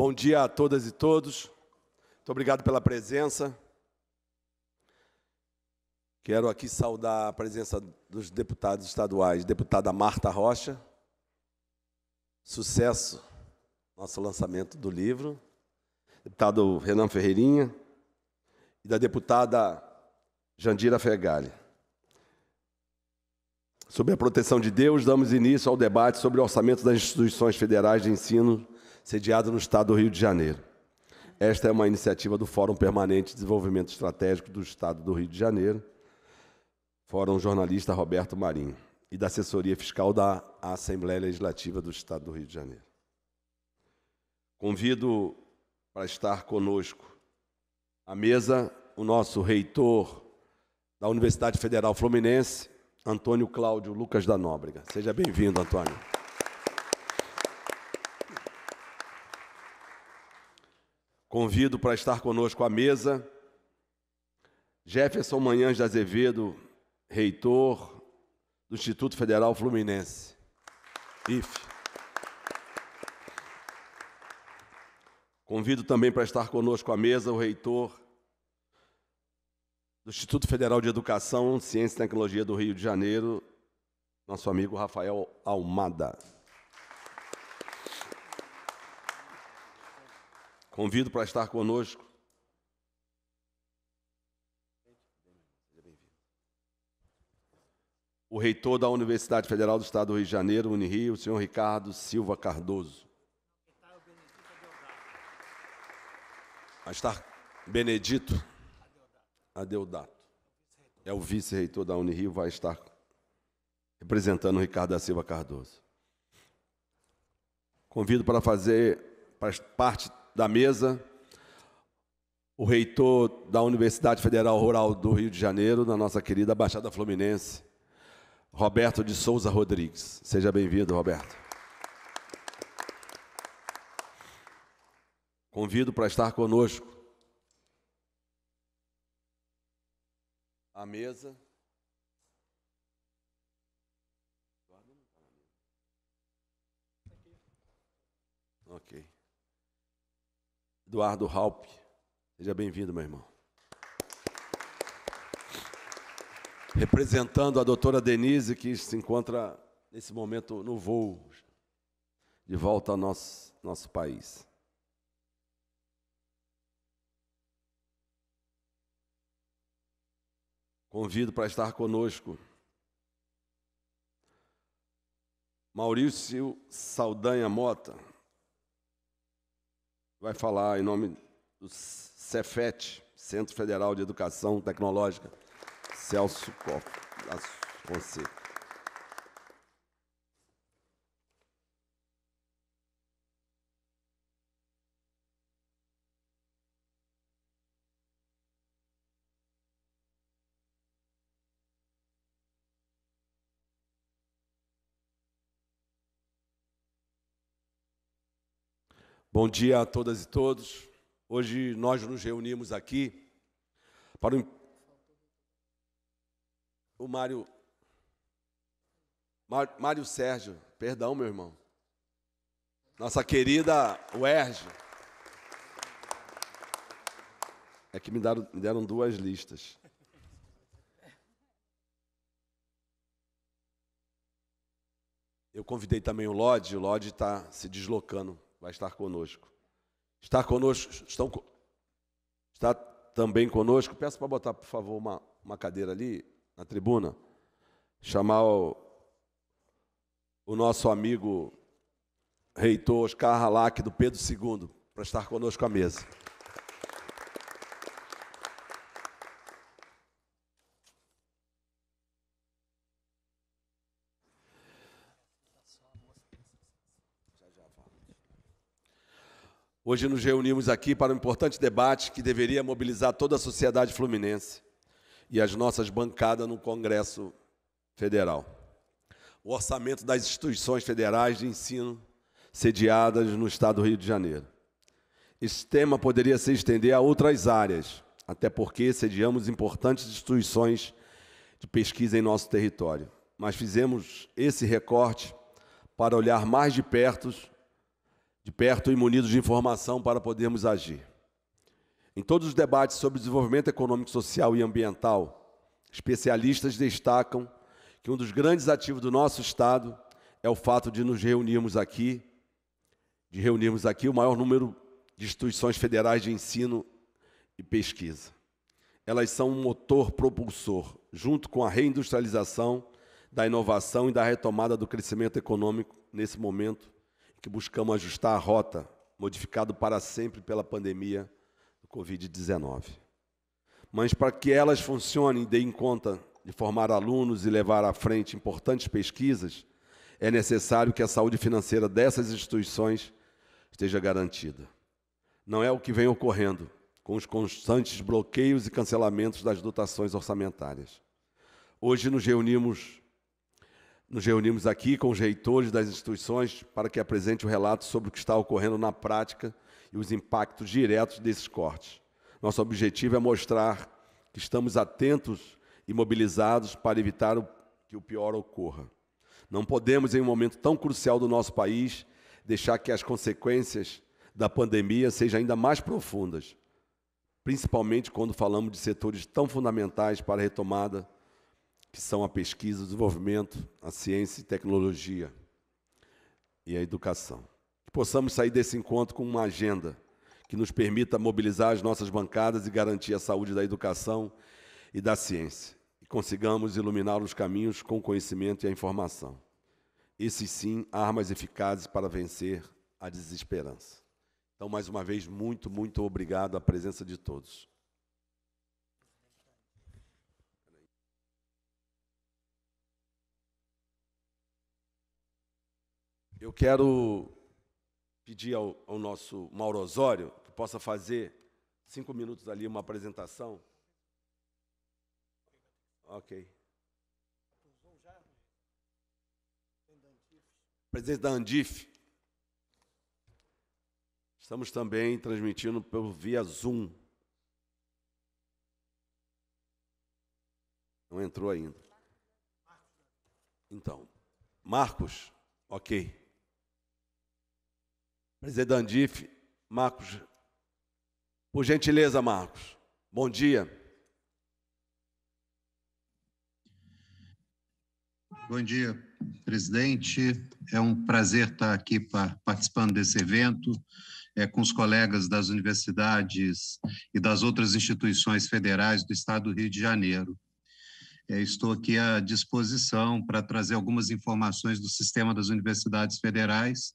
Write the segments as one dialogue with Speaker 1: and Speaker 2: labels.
Speaker 1: Bom dia a todas e todos. Muito obrigado pela presença. Quero aqui saudar a presença dos deputados estaduais, deputada Marta Rocha. Sucesso nosso lançamento do livro. Deputado Renan Ferreirinha e da deputada Jandira Fegali. Sob a proteção de Deus, damos início ao debate sobre o orçamento das instituições federais de ensino sediado no estado do Rio de Janeiro. Esta é uma iniciativa do Fórum Permanente de Desenvolvimento Estratégico do Estado do Rio de Janeiro, Fórum Jornalista Roberto Marinho, e da Assessoria Fiscal da Assembleia Legislativa do Estado do Rio de Janeiro. Convido para estar conosco à mesa o nosso reitor da Universidade Federal Fluminense, Antônio Cláudio Lucas da Nóbrega. Seja bem-vindo, Antônio. Convido para estar conosco à mesa Jefferson Manhães de Azevedo, reitor do Instituto Federal Fluminense, IF. Convido também para estar conosco à mesa o reitor do Instituto Federal de Educação, Ciência e Tecnologia do Rio de Janeiro, nosso amigo Rafael Almada. Convido para estar conosco. O reitor da Universidade Federal do Estado do Rio de Janeiro, Unirio, o senhor Ricardo Silva Cardoso. A estar Benedito Adeodato. É o vice-reitor da Unirio, vai estar representando o Ricardo da Silva Cardoso. Convido para fazer parte da mesa, o reitor da Universidade Federal Rural do Rio de Janeiro, da nossa querida Baixada Fluminense, Roberto de Souza Rodrigues. Seja bem-vindo, Roberto. Convido para estar conosco a mesa. Eduardo Halp. Seja bem-vindo, meu irmão. Representando a doutora Denise, que se encontra nesse momento no voo, de volta ao nosso, nosso país. Convido para estar conosco Maurício Saldanha Mota vai falar em nome do Cefet, Centro Federal de Educação Tecnológica, Celso Fonseca. Bom dia a todas e todos. Hoje nós nos reunimos aqui para o, o Mário Mário Sérgio, perdão, meu irmão. Nossa querida Werge. É que me deram, me deram duas listas. Eu convidei também o Lodge, o Lodge está se deslocando vai estar conosco. Está conosco, estão, está também conosco. Peço para botar, por favor, uma, uma cadeira ali na tribuna. Chamar o, o nosso amigo reitor Oscar Halak do Pedro II para estar conosco à mesa. Hoje nos reunimos aqui para um importante debate que deveria mobilizar toda a sociedade fluminense e as nossas bancadas no Congresso Federal. O orçamento das instituições federais de ensino sediadas no estado do Rio de Janeiro. Esse tema poderia se estender a outras áreas, até porque sediamos importantes instituições de pesquisa em nosso território. Mas fizemos esse recorte para olhar mais de perto de perto e munidos de informação para podermos agir. Em todos os debates sobre desenvolvimento econômico, social e ambiental, especialistas destacam que um dos grandes ativos do nosso Estado é o fato de nos reunirmos aqui, de reunirmos aqui o maior número de instituições federais de ensino e pesquisa. Elas são um motor propulsor, junto com a reindustrialização, da inovação e da retomada do crescimento econômico nesse momento que buscamos ajustar a rota, modificado para sempre pela pandemia do Covid-19. Mas para que elas funcionem e deem conta de formar alunos e levar à frente importantes pesquisas, é necessário que a saúde financeira dessas instituições esteja garantida. Não é o que vem ocorrendo com os constantes bloqueios e cancelamentos das dotações orçamentárias. Hoje nos reunimos nos reunimos aqui com os reitores das instituições para que apresente o relato sobre o que está ocorrendo na prática e os impactos diretos desses cortes. Nosso objetivo é mostrar que estamos atentos e mobilizados para evitar que o pior ocorra. Não podemos, em um momento tão crucial do nosso país, deixar que as consequências da pandemia sejam ainda mais profundas, principalmente quando falamos de setores tão fundamentais para a retomada que são a pesquisa, o desenvolvimento, a ciência e tecnologia e a educação. Que possamos sair desse encontro com uma agenda que nos permita mobilizar as nossas bancadas e garantir a saúde da educação e da ciência. E consigamos iluminar os caminhos com o conhecimento e a informação. Esses sim, armas eficazes para vencer a desesperança. Então, mais uma vez, muito, muito obrigado à presença de todos. Eu quero pedir ao, ao nosso Mauro Osório que possa fazer cinco minutos ali uma apresentação. Ok. Presidente da Andif. Estamos também transmitindo pelo via Zoom. Não entrou ainda. Então, Marcos, ok presidente Andif, Marcos. Por gentileza, Marcos. Bom dia. Bom dia,
Speaker 2: presidente. É um prazer estar aqui participando desse evento. É, com os colegas das universidades e das outras instituições federais do Estado do Rio de Janeiro. É, estou aqui à disposição para trazer algumas informações do sistema das universidades federais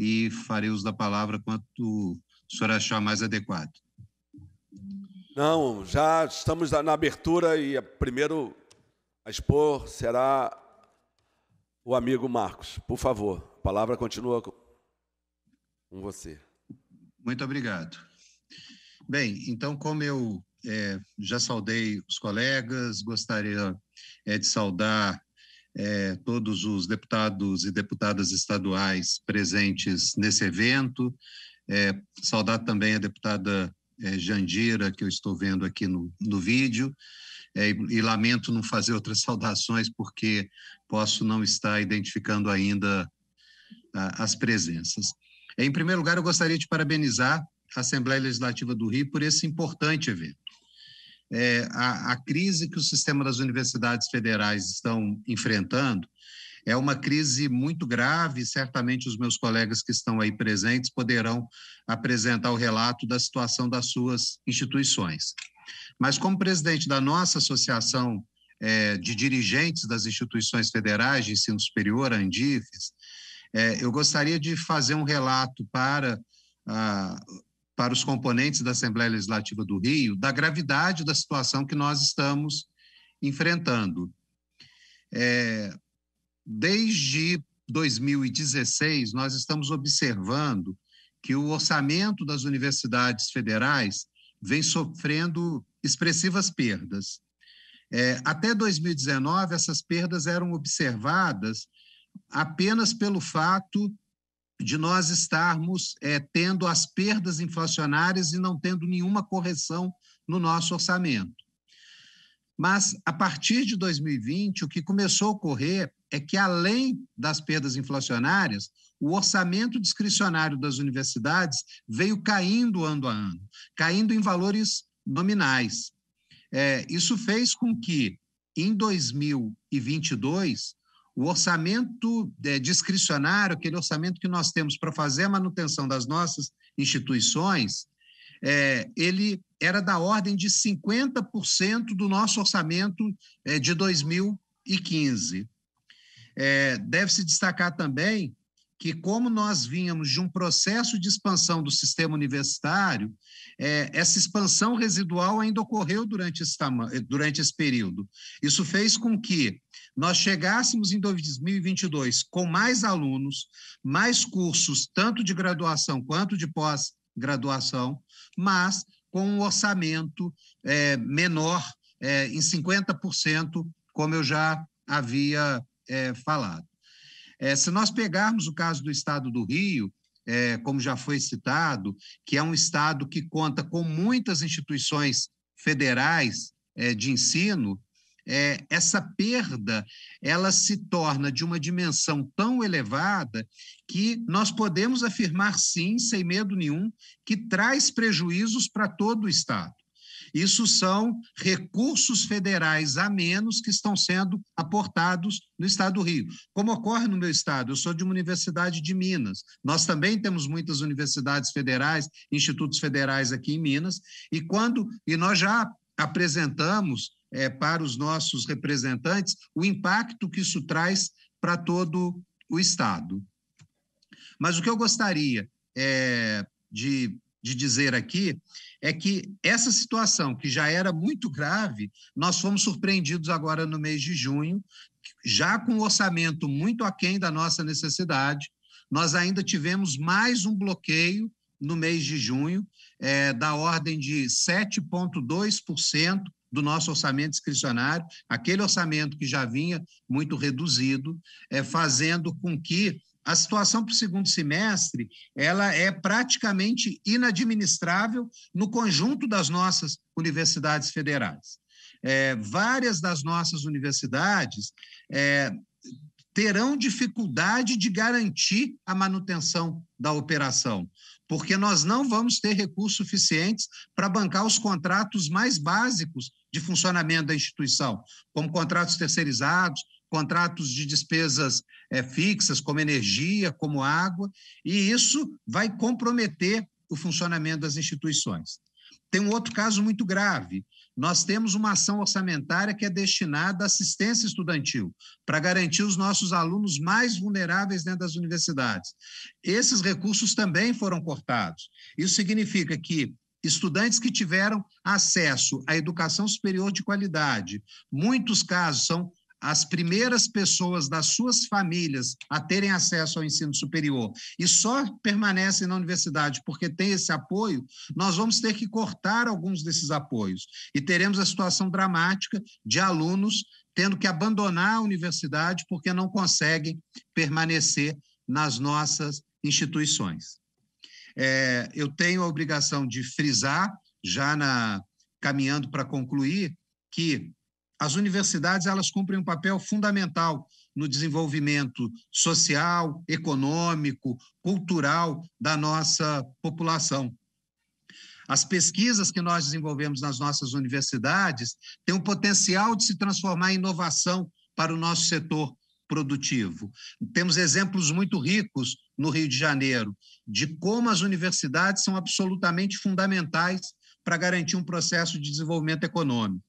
Speaker 2: e farei uso da palavra quanto o senhor achar mais adequado.
Speaker 1: Não, já estamos na abertura e primeiro a expor será o amigo Marcos. Por favor, a palavra continua com você.
Speaker 2: Muito obrigado. Bem, então, como eu é, já saudei os colegas, gostaria é, de saudar é, todos os deputados e deputadas estaduais presentes nesse evento. É, saudar também a deputada é, Jandira, que eu estou vendo aqui no, no vídeo, é, e, e, lamento não fazer outras saudações, porque posso não estar identificando ainda a, as presenças. Em primeiro lugar, eu gostaria de parabenizar a Assembleia Legislativa do Rio por esse importante evento é, a, a crise que o sistema das universidades federais estão enfrentando é uma crise muito grave. Certamente os meus colegas que estão aí presentes poderão apresentar o relato da situação das suas instituições. Mas, como presidente da nossa associação é, de dirigentes das instituições federais de ensino superior, ANDIFES, é, eu gostaria de fazer um relato para ah, para os componentes da Assembleia Legislativa do Rio da gravidade da situação que nós estamos enfrentando. É, desde 2016, nós estamos observando que o orçamento das universidades federais vem sofrendo expressivas perdas. É, até 2019, essas perdas eram observadas apenas pelo fato de nós estarmos é, tendo as perdas inflacionárias e não tendo nenhuma correção no nosso orçamento. Mas, a partir de 2020, o que começou a ocorrer é que, além das perdas inflacionárias, o orçamento discricionário das universidades veio caindo ano a ano, caindo em valores nominais. É, isso fez com que, em 2022, o orçamento é, discricionário, aquele orçamento que nós temos para fazer a manutenção das nossas instituições, é, ele era da ordem de 50% do nosso orçamento é, de 2015. É, Deve-se destacar também que, como nós vínhamos de um processo de expansão do sistema universitário, é, essa expansão residual ainda ocorreu durante esse, eh, durante esse período. Isso fez com que nós chegássemos em 2022 com mais alunos, mais cursos, tanto de graduação quanto de pós-graduação, mas com um orçamento é, menor é, em 50%, como eu já havia é, falado. É, se nós pegarmos o caso do estado do Rio, é, como já foi citado, que é um estado que conta com muitas instituições federais é, de ensino, é, essa perda ela se torna de uma dimensão tão elevada que nós podemos afirmar sim, sem medo nenhum, que traz prejuízos para todo o Estado. Isso são recursos federais a menos que estão sendo aportados no estado do Rio. Como ocorre no meu estado, eu sou de uma universidade de Minas. Nós também temos muitas universidades federais, institutos federais aqui em Minas, e quando e nós já apresentamos é, para os nossos representantes o impacto que isso traz para todo o Estado. Mas o que eu gostaria é, de de dizer aqui é que essa situação, que já era muito grave, nós fomos surpreendidos agora no mês de junho, já com um orçamento muito aquém da nossa necessidade. Nós ainda tivemos mais um bloqueio no mês de junho, é, da ordem de 7,2% do nosso orçamento discricionário, aquele orçamento que já vinha muito reduzido, é, fazendo com que a situação para o segundo semestre ela é praticamente inadministrável no conjunto das nossas universidades federais. É, várias das nossas universidades é, terão dificuldade de garantir a manutenção da operação, porque nós não vamos ter recursos suficientes para bancar os contratos mais básicos de funcionamento da instituição, como contratos terceirizados, contratos de despesas é, fixas, como energia, como água, e isso vai comprometer o funcionamento das instituições. Tem um outro caso muito grave. Nós temos uma ação orçamentária que é destinada à assistência estudantil, para garantir os nossos alunos mais vulneráveis dentro das universidades. Esses recursos também foram cortados. Isso significa que estudantes que tiveram acesso à educação superior de qualidade, muitos casos são as primeiras pessoas das suas famílias a terem acesso ao ensino superior e só permanecem na universidade porque tem esse apoio, nós vamos ter que cortar alguns desses apoios e teremos a situação dramática de alunos tendo que abandonar a universidade porque não conseguem permanecer nas nossas instituições. É, eu tenho a obrigação de frisar, já na, caminhando para concluir, que as universidades elas cumprem um papel fundamental no desenvolvimento social, econômico, cultural da nossa população. As pesquisas que nós desenvolvemos nas nossas universidades têm o potencial de se transformar em inovação para o nosso setor produtivo. Temos exemplos muito ricos no Rio de Janeiro de como as universidades são absolutamente fundamentais para garantir um processo de desenvolvimento econômico.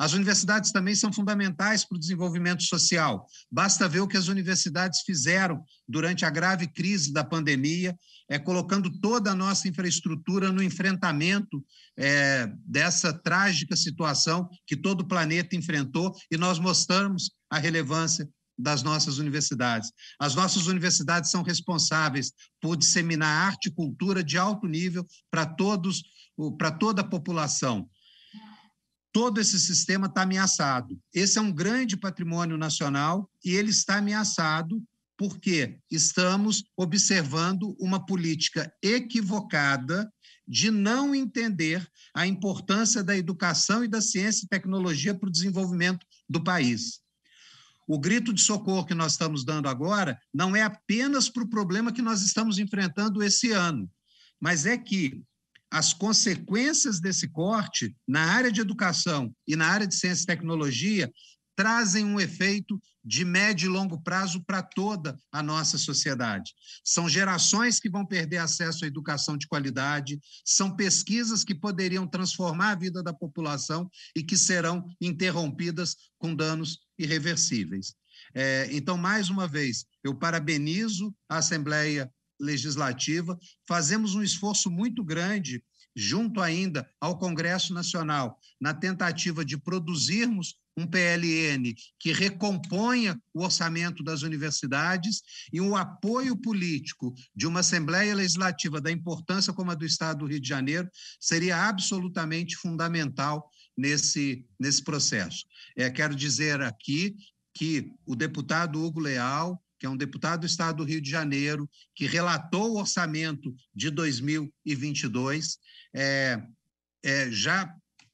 Speaker 2: As universidades também são fundamentais para o desenvolvimento social. Basta ver o que as universidades fizeram durante a grave crise da pandemia, é, colocando toda a nossa infraestrutura no enfrentamento é, dessa trágica situação que todo o planeta enfrentou, e nós mostramos a relevância das nossas universidades. As nossas universidades são responsáveis por disseminar arte e cultura de alto nível para todos, para toda a população todo esse sistema está ameaçado. Esse é um grande patrimônio nacional e ele está ameaçado porque estamos observando uma política equivocada de não entender a importância da educação e da ciência e tecnologia para o desenvolvimento do país. O grito de socorro que nós estamos dando agora não é apenas para o problema que nós estamos enfrentando esse ano, mas é que as consequências desse corte na área de educação e na área de ciência e tecnologia trazem um efeito de médio e longo prazo para toda a nossa sociedade. São gerações que vão perder acesso à educação de qualidade, são pesquisas que poderiam transformar a vida da população e que serão interrompidas com danos irreversíveis. É, então, mais uma vez, eu parabenizo a Assembleia legislativa, fazemos um esforço muito grande junto ainda ao Congresso Nacional na tentativa de produzirmos um PLN que recomponha o orçamento das universidades e um apoio político de uma Assembleia Legislativa da importância como a do Estado do Rio de Janeiro seria absolutamente fundamental nesse, nesse processo. É, quero dizer aqui que o deputado Hugo Leal, que é um deputado do Estado do Rio de Janeiro, que relatou o orçamento de 2022, é, é, já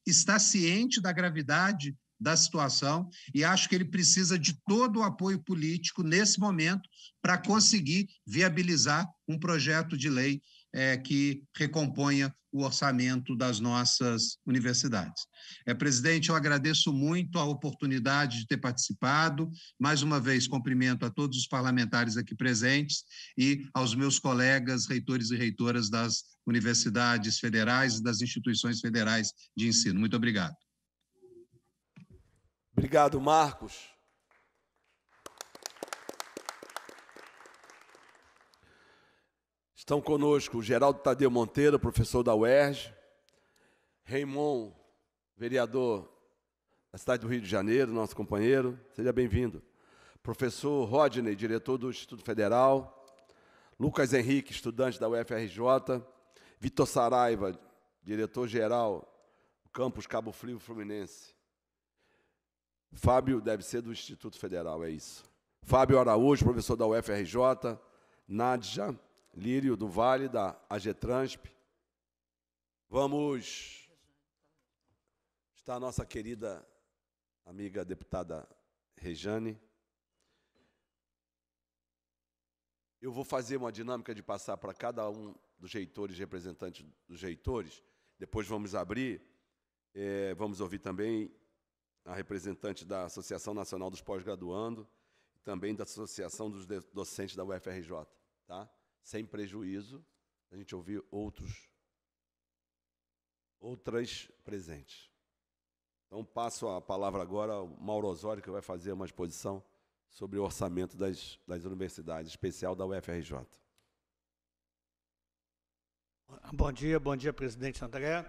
Speaker 2: está ciente da gravidade da situação e acho que ele precisa de todo o apoio político nesse momento para conseguir viabilizar um projeto de lei é, que recomponha o orçamento das nossas universidades. É, presidente, eu agradeço muito a oportunidade de ter participado. Mais uma vez, cumprimento a todos os parlamentares aqui presentes e aos meus colegas, reitores e reitoras das universidades federais e das instituições federais de ensino. Muito obrigado.
Speaker 1: Obrigado, Marcos. Estão conosco o Geraldo Tadeu Monteiro, professor da UERJ, Raimon, vereador da cidade do Rio de Janeiro, nosso companheiro, seja bem-vindo. Professor Rodney, diretor do Instituto Federal, Lucas Henrique, estudante da UFRJ, Vitor Saraiva, diretor-geral do Campus Cabo Frio Fluminense. Fábio deve ser do Instituto Federal, é isso. Fábio Araújo, professor da UFRJ, Nádia Lírio do Vale, da AGETRANSP. Vamos. Está a nossa querida amiga deputada Rejane. Eu vou fazer uma dinâmica de passar para cada um dos reitores, representantes dos reitores. Depois vamos abrir, é, vamos ouvir também a representante da Associação Nacional dos Pós-Graduando, também da Associação dos Docentes da UFRJ. Tá? sem prejuízo a gente ouvir outros outras presentes. Então passo a palavra agora ao Mauro Osório, que vai fazer uma exposição sobre o orçamento das, das universidades, especial da UFRJ.
Speaker 3: Bom dia, bom dia, presidente André.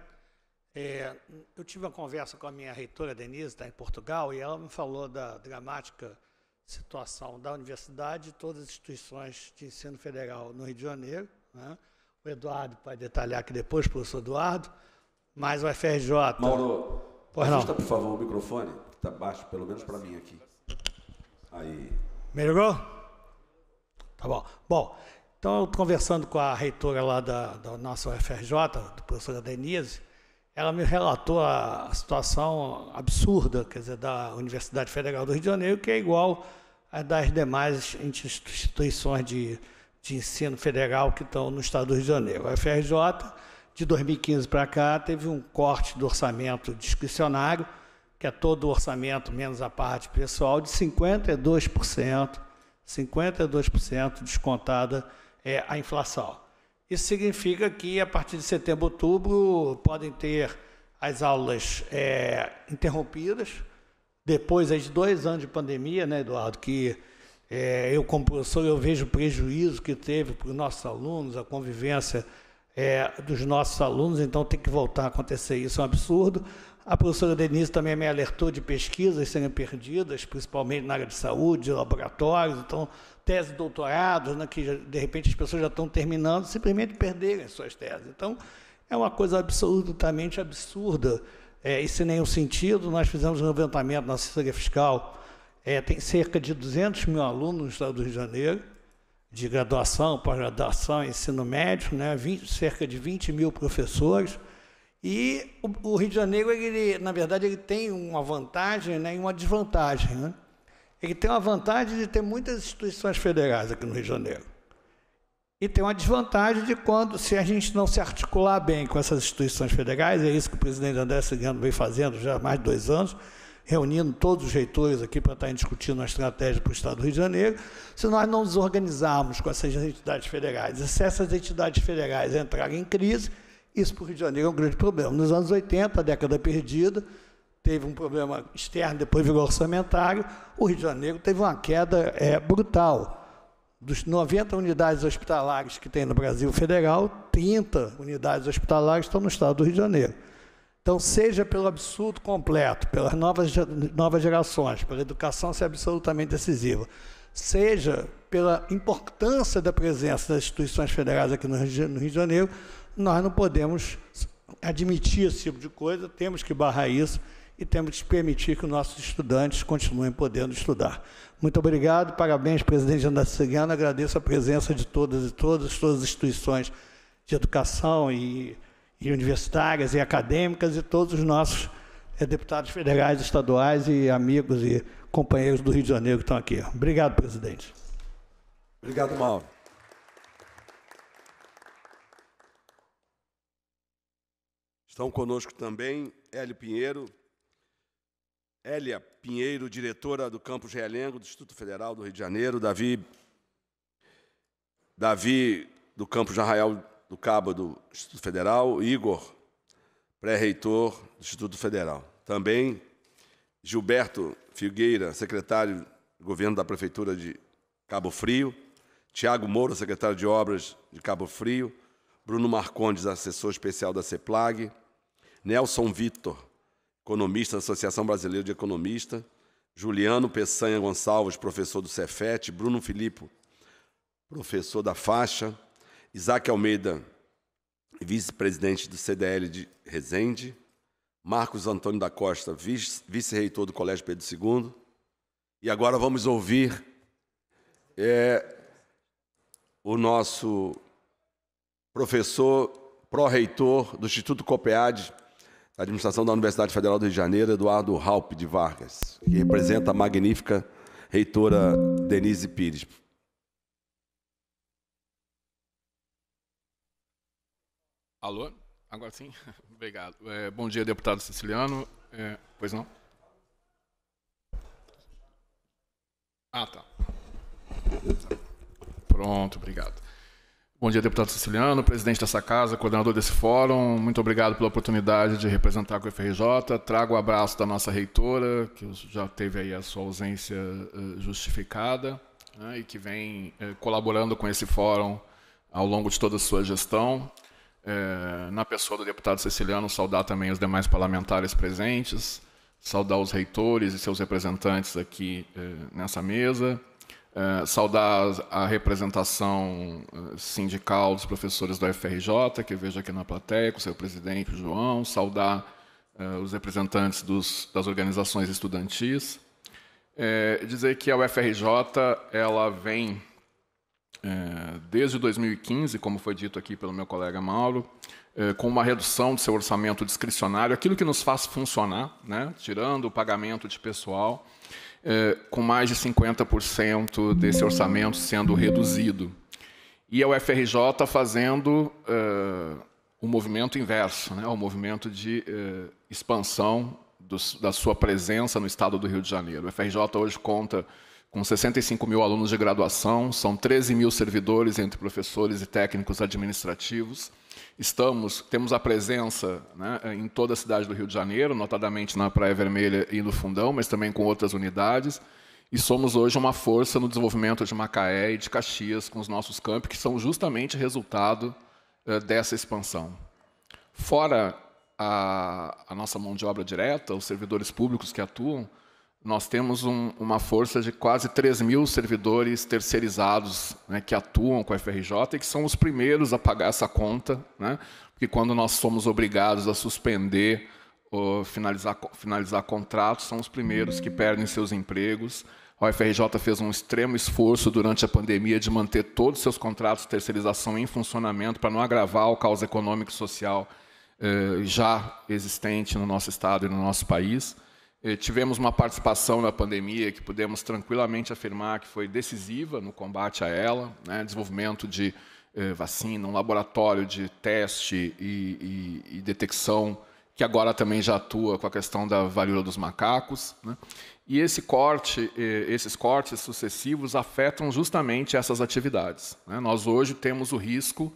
Speaker 3: É, eu tive uma conversa com a minha reitora, Denise, está em Portugal, e ela me falou da dramática situação da universidade e todas as instituições de ensino federal no Rio de Janeiro. Né? O Eduardo pode detalhar aqui depois, professor Eduardo, mas o FRJ. Mauro, pois não. por favor, o microfone,
Speaker 1: que está baixo, pelo menos para mim aqui. Aí.
Speaker 3: Melhorou? Tá bom. Bom, então, conversando com a reitora lá da, da nossa UFRJ, do professor Denise, ela me relatou a situação absurda, quer dizer, da Universidade Federal do Rio de Janeiro, que é igual à das demais instituições de, de ensino federal que estão no estado do Rio de Janeiro. A FRJ, de 2015 para cá, teve um corte do orçamento discricionário, que é todo o orçamento menos a parte pessoal, de 52%, 52% descontada é a inflação. Isso significa que a partir de setembro, outubro, podem ter as aulas é, interrompidas. Depois aí, de dois anos de pandemia, né, Eduardo, que é, eu como professor eu vejo o prejuízo que teve para os nossos alunos, a convivência é, dos nossos alunos, então tem que voltar a acontecer isso, é um absurdo. A professora Denise também me alertou de pesquisas serem perdidas, principalmente na área de saúde, de laboratórios, então tese de doutorado, né, que de repente as pessoas já estão terminando, simplesmente perderem suas teses. Então, é uma coisa absolutamente absurda é, e sem nenhum sentido. Nós fizemos um levantamento na assessoria fiscal, é, tem cerca de 200 mil alunos no estado do Rio de Janeiro, de graduação, pós-graduação, ensino médio, né, 20, cerca de 20 mil professores, e o, o Rio de Janeiro, ele, na verdade, ele tem uma vantagem né, e uma desvantagem. Né? Ele tem uma vantagem de ter muitas instituições federais aqui no Rio de Janeiro. E tem uma desvantagem de quando, se a gente não se articular bem com essas instituições federais, é isso que o presidente André Cigano vem fazendo já há mais de dois anos, reunindo todos os reitores aqui para estar discutindo uma estratégia para o Estado do Rio de Janeiro, se nós não nos organizarmos com essas entidades federais. E se essas entidades federais entrarem em crise, isso para o Rio de Janeiro é um grande problema. Nos anos 80, a década perdida, teve um problema externo, depois virou orçamentário, o Rio de Janeiro teve uma queda é, brutal. Dos 90 unidades hospitalares que tem no Brasil federal, 30 unidades hospitalares estão no estado do Rio de Janeiro. Então, seja pelo absurdo completo, pelas novas, novas gerações, pela educação ser absolutamente decisiva, seja pela importância da presença das instituições federais aqui no Rio de Janeiro, nós não podemos admitir esse tipo de coisa, temos que barrar isso e temos que permitir que os nossos estudantes continuem podendo estudar. Muito obrigado, parabéns, presidente Andrade Cigano, agradeço a presença de todas e todas, todas as instituições de educação e, e universitárias e acadêmicas e todos os nossos é, deputados federais, estaduais e amigos e companheiros do Rio de Janeiro que estão aqui. Obrigado, presidente.
Speaker 1: Obrigado, Mauro. Estão conosco também Hélio Pinheiro, Hélia Pinheiro, diretora do Campus Realengo, do Instituto Federal do Rio de Janeiro, Davi, Davi do Campus Arraial do Cabo do Instituto Federal, Igor, pré-reitor do Instituto Federal. Também Gilberto Figueira, secretário de Governo da Prefeitura de Cabo Frio, Tiago Moura, secretário de Obras de Cabo Frio, Bruno Marcondes, assessor especial da CEPLAG, Nelson Vitor, economista da Associação Brasileira de Economistas, Juliano Peçanha Gonçalves, professor do Cefet, Bruno Filippo, professor da faixa, Isaac Almeida, vice-presidente do CDL de Resende, Marcos Antônio da Costa, vice-reitor do Colégio Pedro II. E agora vamos ouvir é, o nosso professor pró-reitor do Instituto COPEAD, da administração da Universidade Federal do Rio de Janeiro, Eduardo Halpe de Vargas, que representa a magnífica reitora Denise Pires.
Speaker 4: Alô? Agora sim? Obrigado. É, bom dia, deputado siciliano. É, pois não? Ah, tá. Pronto, obrigado. Bom dia, deputado Siciliano, presidente dessa casa, coordenador desse fórum. Muito obrigado pela oportunidade de representar o FRJ. Trago o abraço da nossa reitora, que já teve aí a sua ausência eh, justificada né, e que vem eh, colaborando com esse fórum ao longo de toda a sua gestão. É, na pessoa do deputado Siciliano, saudar também os demais parlamentares presentes, saudar os reitores e seus representantes aqui é, nessa mesa é, saudar a representação eh, sindical dos professores da UFRJ, que vejo aqui na plateia, com seu presidente, o João, saudar eh, os representantes dos, das organizações estudantis, é, dizer que a UFRJ ela vem é, desde 2015, como foi dito aqui pelo meu colega Mauro, é, com uma redução do seu orçamento discricionário, aquilo que nos faz funcionar, né, tirando o pagamento de pessoal, eh, com mais de 50% desse orçamento sendo reduzido. E a UFRJ tá fazendo eh, o um movimento inverso, né, o movimento de eh, expansão da sua presença no estado do Rio de Janeiro. A UFRJ hoje conta com 65 mil alunos de graduação, são 13 mil servidores entre professores e técnicos administrativos, Estamos, temos a presença né, em toda a cidade do Rio de Janeiro, notadamente na Praia Vermelha e no Fundão, mas também com outras unidades. E somos hoje uma força no desenvolvimento de Macaé e de Caxias com os nossos campi, que são justamente resultado eh, dessa expansão. Fora a, a nossa mão de obra direta, os servidores públicos que atuam, nós temos um, uma força de quase 3 mil servidores terceirizados né, que atuam com a FRJ e que são os primeiros a pagar essa conta, né, porque quando nós somos obrigados a suspender ou finalizar, finalizar contratos, são os primeiros que perdem seus empregos. A UFRJ fez um extremo esforço durante a pandemia de manter todos os seus contratos de terceirização em funcionamento para não agravar o caos econômico e social eh, já existente no nosso Estado e no nosso país. Eh, tivemos uma participação na pandemia que pudemos tranquilamente afirmar que foi decisiva no combate a ela, né? desenvolvimento de eh, vacina, um laboratório de teste e, e, e, detecção, que agora também já atua com a questão da varíola dos macacos. Né? E esse corte, eh, esses cortes sucessivos afetam justamente essas atividades. Né? Nós hoje temos o risco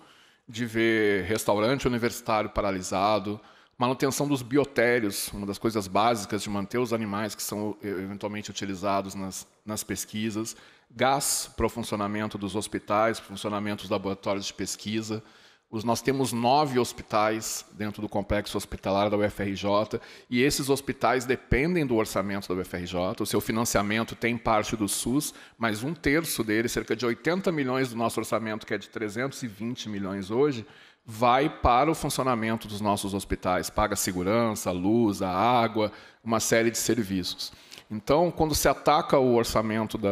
Speaker 4: de ver restaurante universitário paralisado, Manutenção dos biotérios, uma das coisas básicas de manter os animais que são eh, eventualmente utilizados nas, nas pesquisas. Gás para o funcionamento dos hospitais, para o funcionamento dos laboratórios de pesquisa. Os, nós temos nove hospitais dentro do complexo hospitalar da UFRJ, e esses hospitais dependem do orçamento da UFRJ. O seu financiamento tem parte do SUS, mas um terço dele, cerca de 80 milhões do nosso orçamento, que é de 320 milhões hoje, vai para o funcionamento dos nossos hospitais, paga a segurança, a luz, a água, uma série de serviços. Então, quando se ataca o orçamento da,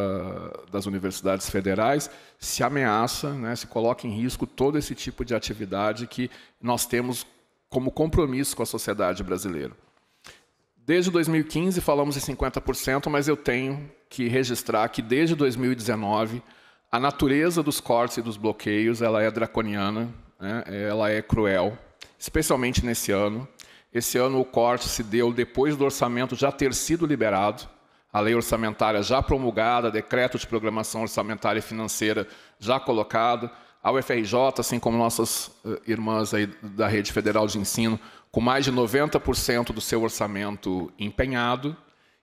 Speaker 4: das universidades federais, se ameaça, né, se coloca em risco todo esse tipo de atividade que nós temos como compromisso com a sociedade brasileira. Desde 2015 falamos em 50%, mas eu tenho que registrar que desde 2019 a natureza dos cortes e dos bloqueios ela é draconiana né, ela é cruel, especialmente nesse ano. Esse ano o corte se deu depois do orçamento já ter sido liberado, a lei orçamentária já promulgada, decreto de programação orçamentária e financeira já colocado, a UFRJ, assim como nossas eh, irmãs aí da Rede Federal de Ensino, com mais de 90% do seu orçamento empenhado,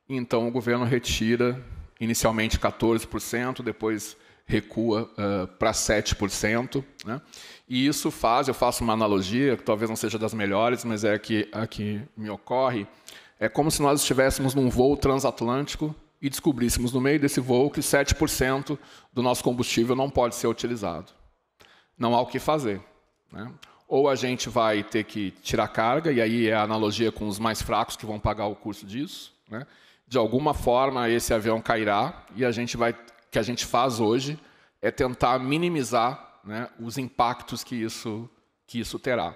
Speaker 4: então o governo retira inicialmente 14%, depois recua uh, para 7%. Né? E isso faz, eu faço uma analogia, que talvez não seja das melhores, mas é a que, a que me ocorre. É como se nós estivéssemos num voo transatlântico e descobríssemos no meio desse voo que 7% do nosso combustível não pode ser utilizado. Não há o que fazer. Né? Ou a gente vai ter que tirar carga, e aí é a analogia com os mais fracos que vão pagar o custo disso. Né? De alguma forma, esse avião cairá, e a gente vai, que a gente faz hoje é tentar minimizar né, os impactos que isso, que isso terá.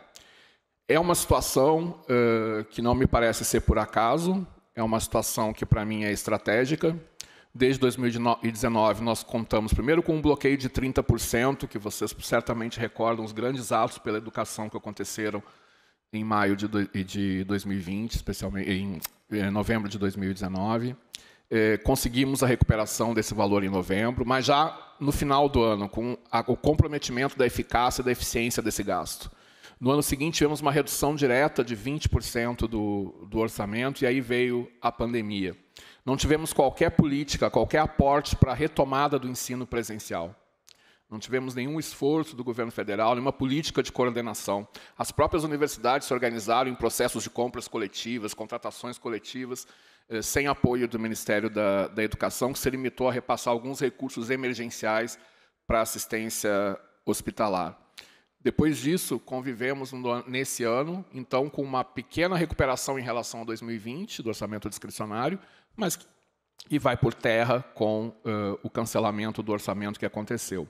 Speaker 4: É uma situação uh, que não me parece ser por acaso, é uma situação que para mim é estratégica. Desde 2019, nós contamos primeiro com um bloqueio de 30%, que vocês certamente recordam os grandes atos pela educação que aconteceram em maio de, de 2020, especialmente em eh, novembro de 2019. É, conseguimos a recuperação desse valor em novembro, mas já no final do ano, com a, o comprometimento da eficácia e da eficiência desse gasto. No ano seguinte, tivemos uma redução direta de 20% do, do orçamento, e aí veio a pandemia. Não tivemos qualquer política, qualquer aporte para a retomada do ensino presencial. Não tivemos nenhum esforço do governo federal, nenhuma política de coordenação. As próprias universidades se organizaram em processos de compras coletivas, contratações coletivas, eh, sem apoio do Ministério da, da Educação, que se limitou a repassar alguns recursos emergenciais para assistência hospitalar. Depois disso, convivemos nesse ano, então, com uma pequena recuperação em relação a 2020, do orçamento discricionário, mas que vai por terra com uh, o cancelamento do orçamento que aconteceu.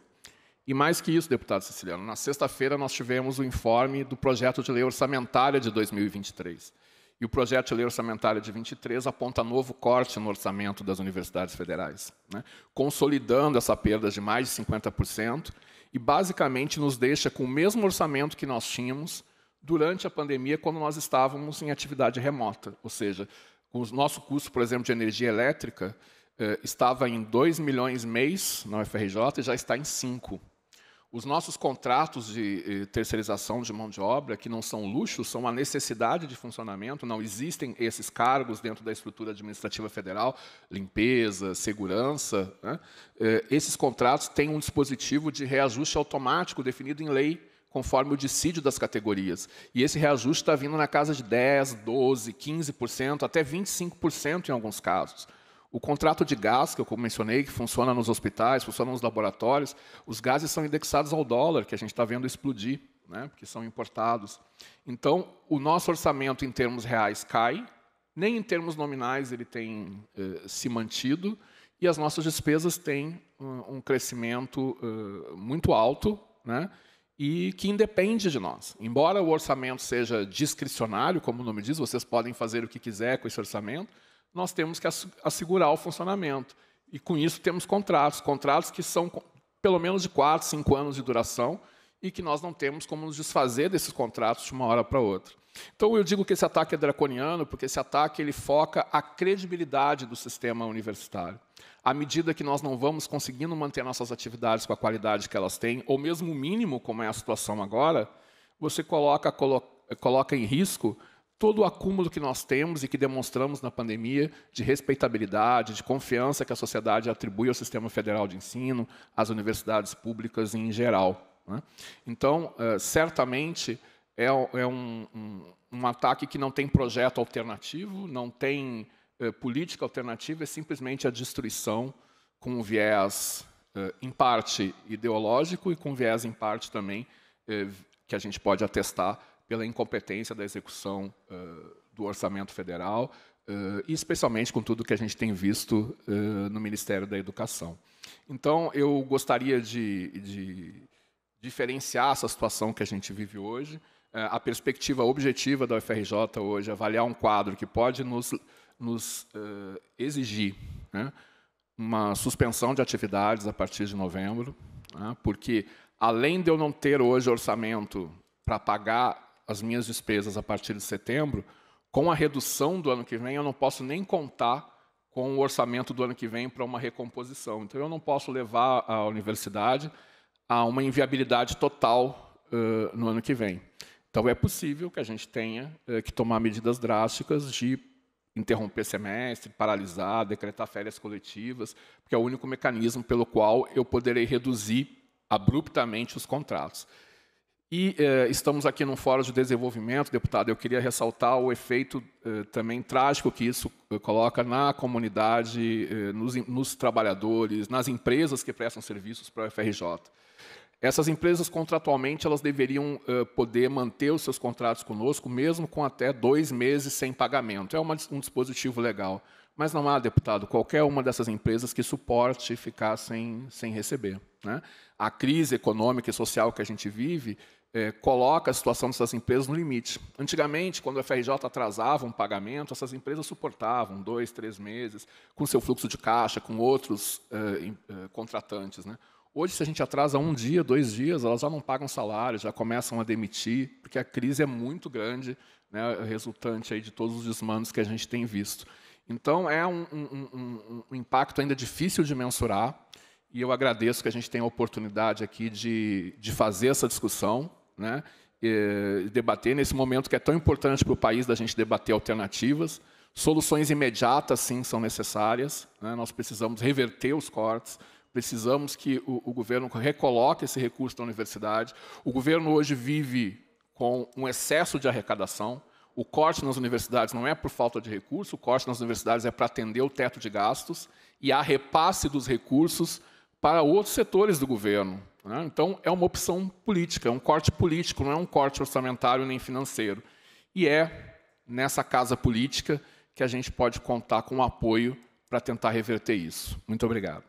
Speaker 4: E mais que isso, deputado Siciliano, na sexta-feira nós tivemos o informe do projeto de lei orçamentária de 2023. E o projeto de lei orçamentária de 23 aponta novo corte no orçamento das universidades federais, né? consolidando essa perda de mais de 50% e basicamente nos deixa com o mesmo orçamento que nós tínhamos durante a pandemia quando nós estávamos em atividade remota, ou seja, o nosso custo, por exemplo, de energia elétrica eh, estava em 2 milhões mês na UFRJ e já está em 5 os nossos contratos de eh, terceirização de mão de obra, que não são luxo, são uma necessidade de funcionamento, não existem esses cargos dentro da estrutura administrativa federal, limpeza, segurança. Né? Eh, esses contratos têm um dispositivo de reajuste automático definido em lei, conforme o dissídio das categorias. E esse reajuste está vindo na casa de 10, 12, 15%, até 25% em alguns casos. O contrato de gás, que eu mencionei, que funciona nos hospitais, funciona nos laboratórios, os gases são indexados ao dólar, que a gente está vendo explodir, né, porque são importados. Então, o nosso orçamento em termos reais cai, nem em termos nominais ele tem eh, se mantido, e as nossas despesas têm um, um crescimento eh, muito alto, né, e que independe de nós. Embora o orçamento seja discricionário, como o nome diz, vocês podem fazer o que quiser com esse orçamento, nós temos que assegurar o funcionamento. E com isso temos contratos, contratos que são pelo menos de 4, 5 anos de duração e que nós não temos como nos desfazer desses contratos de uma hora para outra. Então eu digo que esse ataque é draconiano porque esse ataque ele foca a credibilidade do sistema universitário. À medida que nós não vamos conseguindo manter nossas atividades com a qualidade que elas têm, ou mesmo o mínimo, como é a situação agora, você coloca, coloca, coloca em risco todo o acúmulo que nós temos e que demonstramos na pandemia de respeitabilidade, de confiança que a sociedade atribui ao sistema federal de ensino, às universidades públicas em geral. Né? Então, eh, certamente, é, é, um, um, um, ataque que não tem projeto alternativo, não tem eh, política alternativa, é simplesmente a destruição com viés, eh, em parte, ideológico e com viés, em parte, também, que a gente pode atestar pela incompetência da execução uh, do orçamento federal, uh, e especialmente com tudo que a gente tem visto uh, no Ministério da Educação. Então, eu gostaria de, de diferenciar essa situação que a gente vive hoje, a perspectiva objetiva da UFRJ hoje, avaliar um quadro que pode nos, nos exigir né, uma suspensão de atividades a partir de novembro, né, porque além de eu não ter hoje orçamento para pagar as minhas despesas a partir de setembro, com a redução do ano que vem, eu não posso nem contar com o orçamento do ano que vem para uma recomposição. Então, eu não posso levar a universidade a uma inviabilidade total uh, no ano que vem. Então, é possível que a gente tenha uh, que tomar medidas drásticas de interromper semestre, paralisar, decretar férias coletivas, porque é o único mecanismo pelo qual eu poderei reduzir abruptamente os contratos. E eh, estamos aqui num fórum de desenvolvimento, deputado. Eu queria ressaltar o efeito eh, também trágico que isso eh, coloca na comunidade, eh, nos, nos, trabalhadores, nas empresas que prestam serviços para o FRJ. Essas empresas, contratualmente, elas deveriam eh, poder manter os seus contratos conosco, mesmo com até dois meses sem pagamento. É uma, um dispositivo legal. Mas não há, deputado, qualquer uma dessas empresas que suporte ficar sem, sem receber. Né? A crise econômica e social que a gente vive é, coloca a situação dessas empresas no limite. Antigamente, quando a FRJ atrasava um pagamento, essas empresas suportavam dois, três meses com seu fluxo de caixa, com outros é, é, contratantes. Né? Hoje, se a gente atrasa um dia, dois dias, elas já não pagam salário, já começam a demitir, porque a crise é muito grande, né, resultante aí de todos os desmandos que a gente tem visto. Então, é um, um, um, impacto ainda difícil de mensurar, e eu agradeço que a gente tenha a oportunidade aqui de, de fazer essa discussão, né? E debater nesse momento que é tão importante para o país da gente debater alternativas. Soluções imediatas, sim, são necessárias. Né? Nós precisamos reverter os cortes, precisamos que o, o governo recoloque esse recurso da universidade. O governo hoje vive com um excesso de arrecadação. O corte nas universidades não é por falta de recurso, o corte nas universidades é para atender o teto de gastos e há repasse dos recursos para outros setores do governo. Né? Então, é uma opção política, é um corte político, não é um corte orçamentário nem financeiro. E é nessa casa política que a gente pode contar com o apoio para tentar reverter isso. Muito obrigado.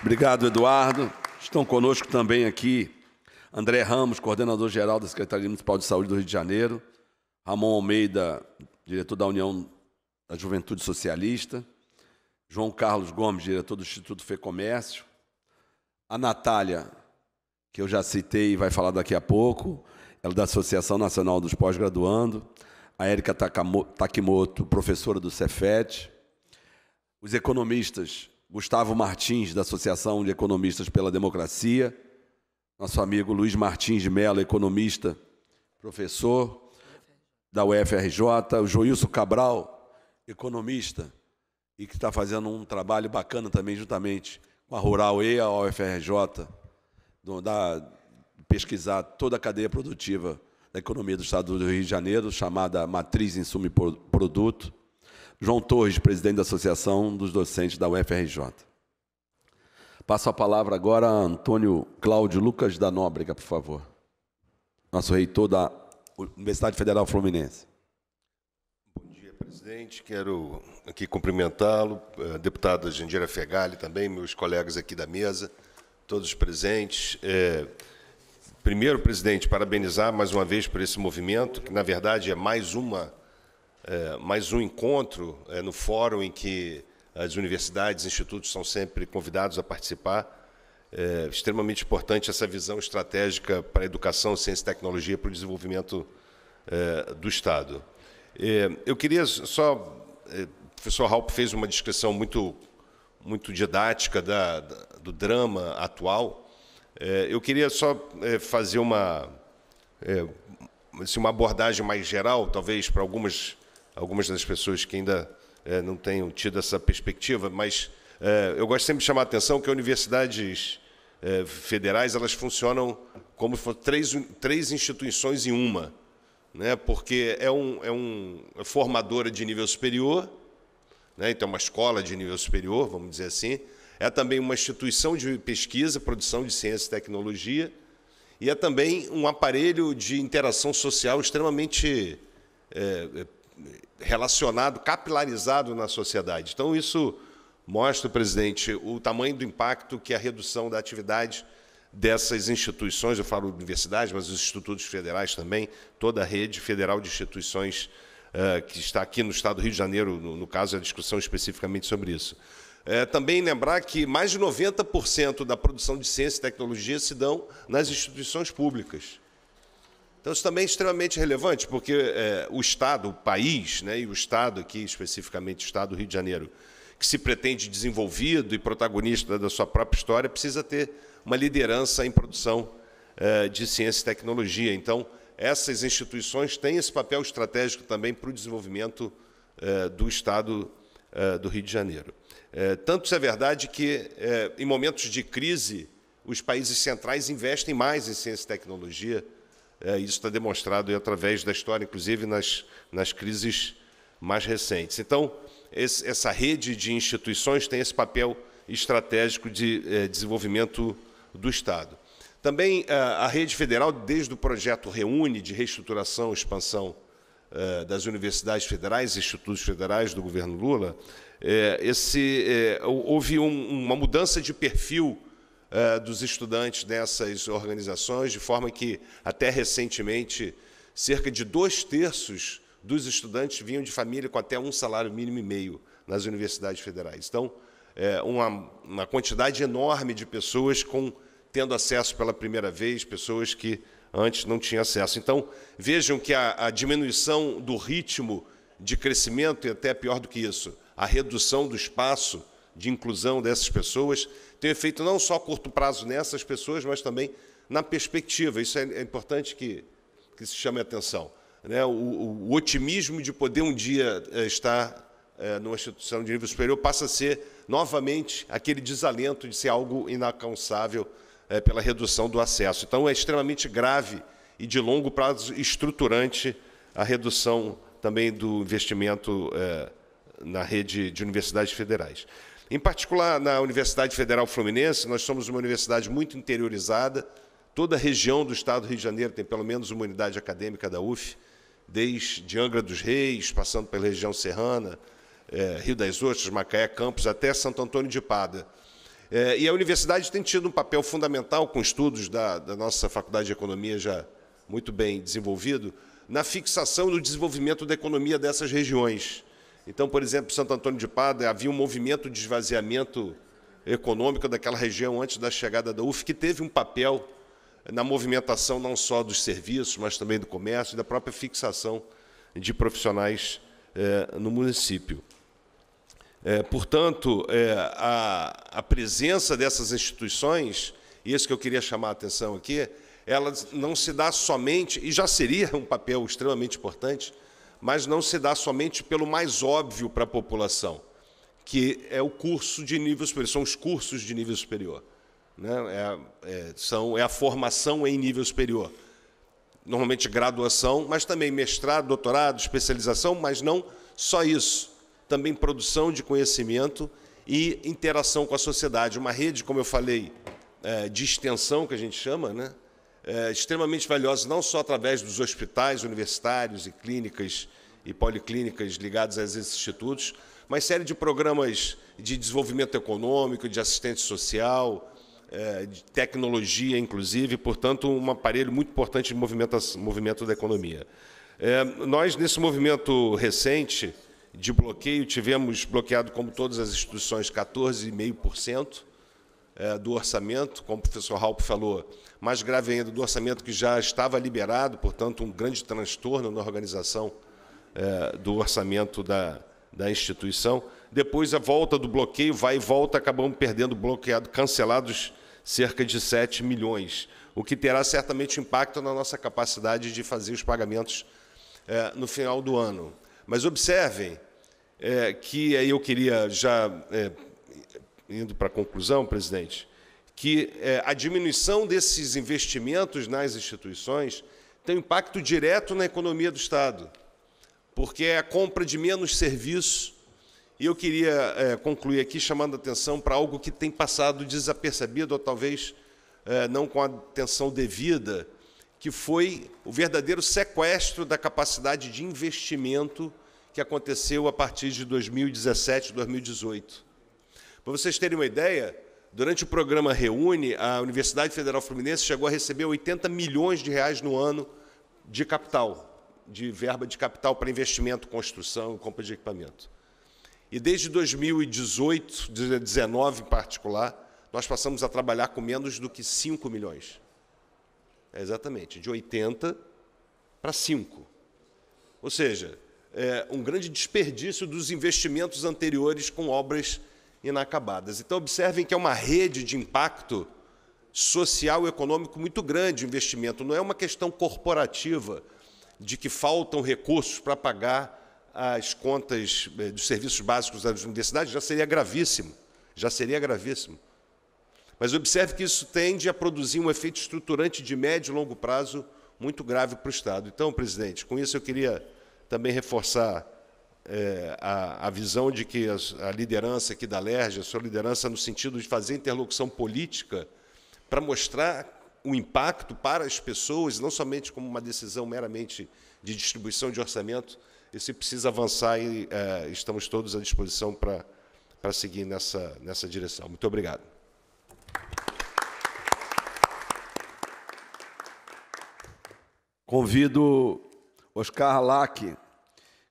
Speaker 1: Obrigado, Eduardo. Estão conosco também aqui André Ramos, coordenador-geral da Secretaria Municipal de Saúde do Rio de Janeiro, Ramon Almeida, diretor da União da Juventude Socialista, João Carlos Gomes, diretor do Instituto Fê Comércio, a Natália, que eu já citei e vai falar daqui a pouco, ela é da Associação Nacional dos Pós-Graduando, a Érica Takimoto, professora do Cefet, os economistas Gustavo Martins, da Associação de Economistas pela Democracia, nosso amigo Luiz Martins de Mello, economista, professor da UFRJ, o Joilson Cabral, economista, e que está fazendo um trabalho bacana também, juntamente com a Rural e a UFRJ, da, pesquisar toda a cadeia produtiva da economia do Estado do Rio de Janeiro, chamada Matriz Insumo e Produto. João Torres, presidente da Associação dos Docentes da UFRJ. Passo a palavra agora a Antônio Cláudio Lucas da Nóbrega, por favor. Nosso reitor da Universidade Federal Fluminense.
Speaker 5: Bom dia, presidente. Quero aqui cumprimentá-lo, eh, deputada Jandira Fegali também, meus colegas aqui da mesa, todos presentes. É, primeiro, presidente, parabenizar mais uma vez por esse movimento, que na verdade é mais uma é, mais um encontro é, no fórum em que ah, as universidades, institutos são sempre convidados a participar. É extremamente importante essa visão estratégica para a educação, ciência e tecnologia para o desenvolvimento é, do Estado. É, eu queria só. É, o professor Halp fez uma descrição muito, muito didática da, da do drama atual. É, eu queria só é, fazer uma, é, assim, uma abordagem mais geral, talvez, para algumas, algumas das pessoas que ainda é, não tenho tido essa perspectiva, mas é, eu gosto sempre de chamar a atenção que universidades é, federais elas funcionam como três, três instituições em uma, né? porque é um, é um é formadora de nível superior, né? então é uma escola de nível superior, vamos dizer assim, é também uma instituição de pesquisa, produção de ciência e tecnologia, e é também um aparelho de interação social extremamente é, relacionado, capilarizado na sociedade. Então, isso mostra, presidente, o tamanho do impacto que a redução da atividade dessas instituições, eu falo universidades, mas os institutos federais também, toda a rede federal de instituições uh, que está aqui no estado do Rio de Janeiro, no, no caso, a discussão especificamente sobre isso. É, também lembrar que mais de 90% da produção de ciência e tecnologia se dão nas instituições públicas. Então, isso também é extremamente relevante, porque é, o Estado, o país, né, e o Estado aqui, especificamente o Estado do Rio de Janeiro, que se pretende desenvolvido e protagonista da sua própria história, precisa ter uma liderança em produção é, de ciência e tecnologia. Então, essas instituições têm esse papel estratégico também para o desenvolvimento é, do Estado é, do Rio de Janeiro. É, tanto isso é verdade que, é, em momentos de crise, os países centrais investem mais em ciência e tecnologia, é, isso está demonstrado através da história, inclusive nas, nas crises mais recentes. Então, esse, essa rede de instituições tem esse papel estratégico de é, desenvolvimento do Estado. Também a, é, a rede federal, desde o projeto Reúne de reestruturação e expansão é, das universidades federais, institutos federais do governo Lula, é, esse, é, houve um, uma mudança de perfil eh, dos estudantes dessas organizações, de forma que, até recentemente, cerca de dois terços dos estudantes vinham de família com até um salário mínimo e meio nas universidades federais. Então, é uma, uma quantidade enorme de pessoas com tendo acesso pela primeira vez, pessoas que antes não tinham acesso. Então, vejam que a, a diminuição do ritmo de crescimento, e até pior do que isso, a redução do espaço de inclusão dessas pessoas, tem efeito não só a curto prazo nessas pessoas, mas também na perspectiva. Isso é, é importante que, que se chame a atenção. Né? O, o, o, otimismo de poder um dia eh, estar é, numa instituição de nível superior passa a ser, novamente, aquele desalento de ser algo inalcançável é, pela redução do acesso. Então, é extremamente grave e, de longo prazo, estruturante a redução também do investimento é, na rede de universidades federais. Em particular, na Universidade Federal Fluminense, nós somos uma universidade muito interiorizada. Toda a região do estado do Rio de Janeiro tem pelo menos uma unidade acadêmica da UF, desde Angra dos Reis, passando pela região serrana, é, Rio das Ostras, Macaé, Campos, até Santo Antônio de Pada. É, e a universidade tem tido um papel fundamental, com estudos da, da nossa Faculdade de Economia já muito bem desenvolvido, na fixação do desenvolvimento da economia dessas regiões. Então, por exemplo, Santo Antônio de Pada, havia um movimento de esvaziamento econômico daquela região antes da chegada da UF, que teve um papel na movimentação não só dos serviços, mas também do comércio e da própria fixação de profissionais eh, no município. Eh, portanto, eh, a, a, presença dessas instituições, e isso que eu queria chamar a atenção aqui, ela não se dá somente, e já seria um papel extremamente importante, mas não se dá somente pelo mais óbvio para a população, que é o curso de nível superior, são os cursos de nível superior. Né? É, é, são, é a formação em nível superior. Normalmente graduação, mas também mestrado, doutorado, especialização, mas não só isso. Também produção de conhecimento e interação com a sociedade. Uma rede, como eu falei, é, de extensão, que a gente chama, né? é, extremamente valiosos, não só através dos hospitais universitários e clínicas e policlínicas ligados a esses institutos, mas série de programas de desenvolvimento econômico, de assistente social, é, de tecnologia, inclusive, portanto, um aparelho muito importante de movimento da economia. É, nós, nesse movimento recente de bloqueio, tivemos bloqueado, como todas as instituições, 14,5%. É, do orçamento, como o professor Raup falou, mais grave ainda, do orçamento que já estava liberado, portanto, um grande transtorno na organização é, do orçamento da, da instituição. Depois, a volta do bloqueio, vai e volta, acabamos perdendo bloqueado, cancelados cerca de 7 milhões, o que terá certamente impacto na nossa capacidade de fazer os pagamentos é, no final do ano. Mas observem que aí eu queria já indo para a conclusão, presidente, que é, a diminuição desses investimentos nas instituições tem um impacto direto na economia do Estado, porque é a compra de menos serviço. E eu queria é, concluir aqui chamando a atenção para algo que tem passado desapercebido, ou talvez é, não com a atenção devida, que foi o verdadeiro sequestro da capacidade de investimento que aconteceu a partir de 2017, 2018. Para vocês terem uma ideia, durante o programa Reúne, a Universidade Federal Fluminense chegou a receber 80 milhões de reais no ano de capital, de verba de capital para investimento, construção e compra de equipamento. E desde 2018, 2019 em particular, nós passamos a trabalhar com menos do que 5 milhões. É exatamente, de 80 para 5. Ou seja, é um grande desperdício dos investimentos anteriores com obras inacabadas. Então, observem que é uma rede de impacto social e econômico muito grande o investimento, não é uma questão corporativa de que faltam recursos para pagar as contas eh, dos serviços básicos das universidades, já seria gravíssimo, já seria gravíssimo. Mas observe que isso tende a produzir um efeito estruturante de médio e longo prazo muito grave para o Estado. Então, presidente, com isso eu queria também reforçar é, a, a, visão de que a liderança aqui da LERJ, a sua liderança no sentido de fazer interlocução política para mostrar o impacto para as pessoas, não somente como uma decisão meramente de distribuição de orçamento, isso precisa avançar e é, estamos todos à disposição para, para seguir nessa, nessa direção. Muito obrigado.
Speaker 1: Convido Oscar Lack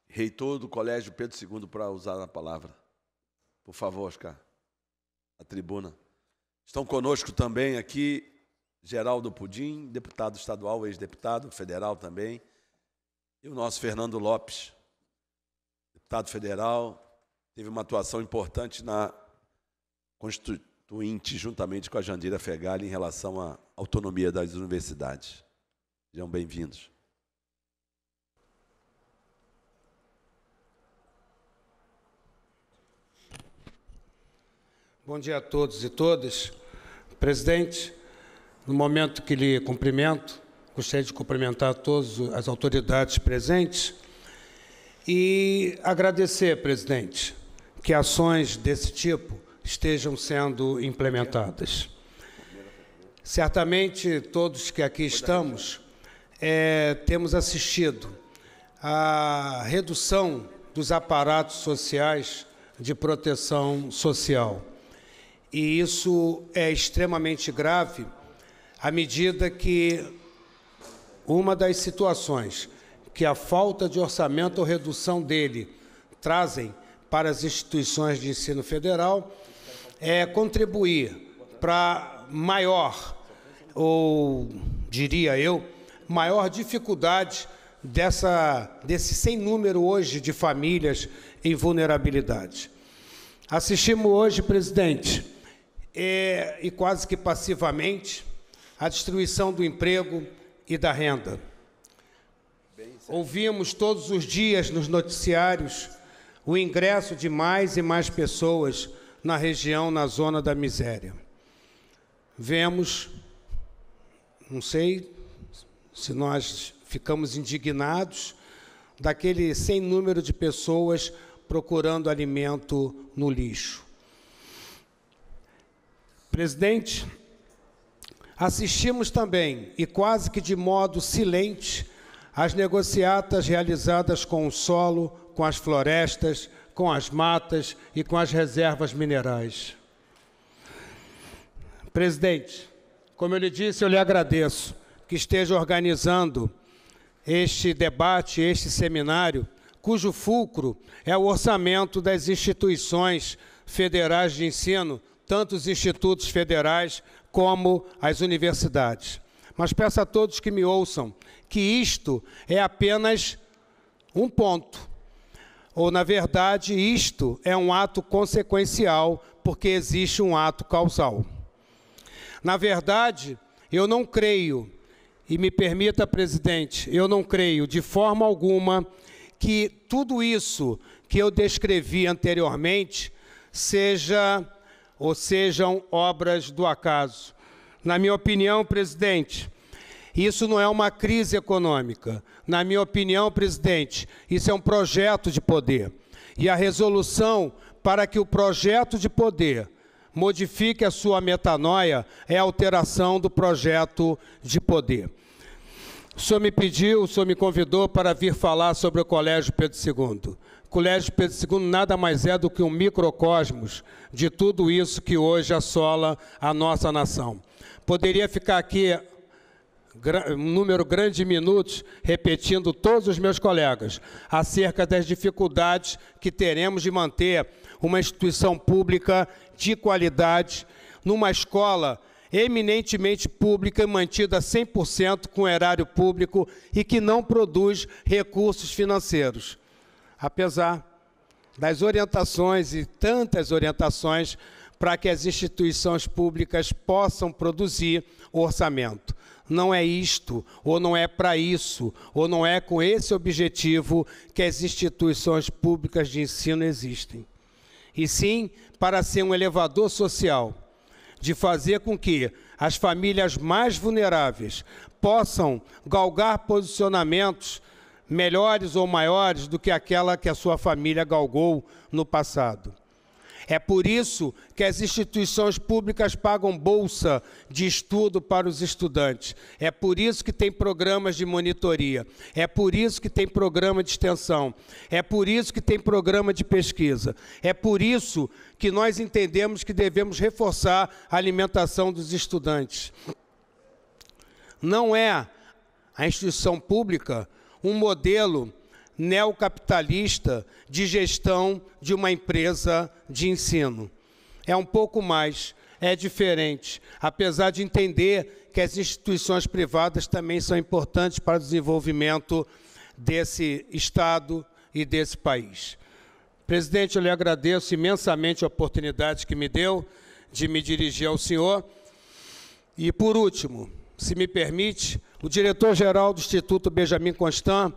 Speaker 1: reitor do Colégio Pedro II, para usar a palavra. Por favor, Oscar, a tribuna. Estão conosco também aqui Geraldo Pudim, deputado estadual, ex-deputado federal também, e o nosso Fernando Lopes, deputado federal, teve uma atuação importante na Constituinte, juntamente com a Jandira Fegali, em relação à autonomia das universidades. Sejam bem-vindos.
Speaker 6: Bom dia a todos e todas. Presidente, no momento que lhe cumprimento, gostaria de cumprimentar todas as autoridades presentes e agradecer, presidente, que ações desse tipo estejam sendo implementadas. Certamente, todos que aqui estamos, é, temos assistido à redução dos aparatos sociais de proteção social. E isso é extremamente grave à medida que uma das situações que a falta de orçamento ou redução dele trazem para as instituições de ensino federal é contribuir para maior, ou diria eu, maior dificuldade dessa, desse sem número hoje de famílias em vulnerabilidade. Assistimos hoje, presidente, e, é, e quase que passivamente a destruição do emprego e da renda. Ouvimos todos os dias nos noticiários o ingresso de mais e mais pessoas na região, na zona da miséria. Vemos, não sei se nós ficamos indignados, daquele sem número de pessoas procurando alimento no lixo. Presidente, assistimos também, e quase que de modo silente, às negociatas realizadas com o solo, com as florestas, com as matas e com as reservas minerais. Presidente, como eu lhe disse, eu lhe agradeço que esteja organizando este debate, este seminário, cujo fulcro é o orçamento das instituições federais de ensino tanto os institutos federais como as universidades. Mas peço a todos que me ouçam que isto é apenas um ponto. Ou, na verdade, isto é um ato consequencial, porque existe um ato causal. Na verdade, eu não creio, e me permita, presidente, eu não creio de forma alguma que tudo isso que eu descrevi anteriormente seja ou sejam obras do acaso. Na minha opinião, presidente, isso não é uma crise econômica. Na minha opinião, presidente, isso é um projeto de poder. E a resolução para que o projeto de poder modifique a sua metanoia é a alteração do projeto de poder. O senhor me pediu, o senhor me convidou para vir falar sobre o Colégio Pedro II. Colégio Pedro II nada mais é do que um microcosmos de tudo isso que hoje assola a nossa nação. Poderia ficar aqui um número grande de minutos repetindo todos os meus colegas acerca das dificuldades que teremos de manter uma instituição pública de qualidade numa escola eminentemente pública e mantida 100% com erário público e que não produz recursos financeiros apesar das orientações e tantas orientações para que as instituições públicas possam produzir orçamento. Não é isto, ou não é para isso, ou não é com esse objetivo que as instituições públicas de ensino existem. E sim para ser um elevador social, de fazer com que as famílias mais vulneráveis possam galgar posicionamentos melhores ou maiores do que aquela que a sua família galgou no passado. É por isso que as instituições públicas pagam bolsa de estudo para os estudantes. É por isso que tem programas de monitoria. É por isso que tem programa de extensão. É por isso que tem programa de pesquisa. É por isso que nós entendemos que devemos reforçar a alimentação dos estudantes. Não é a instituição pública um modelo neocapitalista de gestão de uma empresa de ensino. É um pouco mais, é diferente, apesar de entender que as instituições privadas também são importantes para o desenvolvimento desse Estado e desse país. Presidente, eu lhe agradeço imensamente a oportunidade que me deu de me dirigir ao senhor. E, por último, se me permite, o diretor-geral do Instituto Benjamin Constant,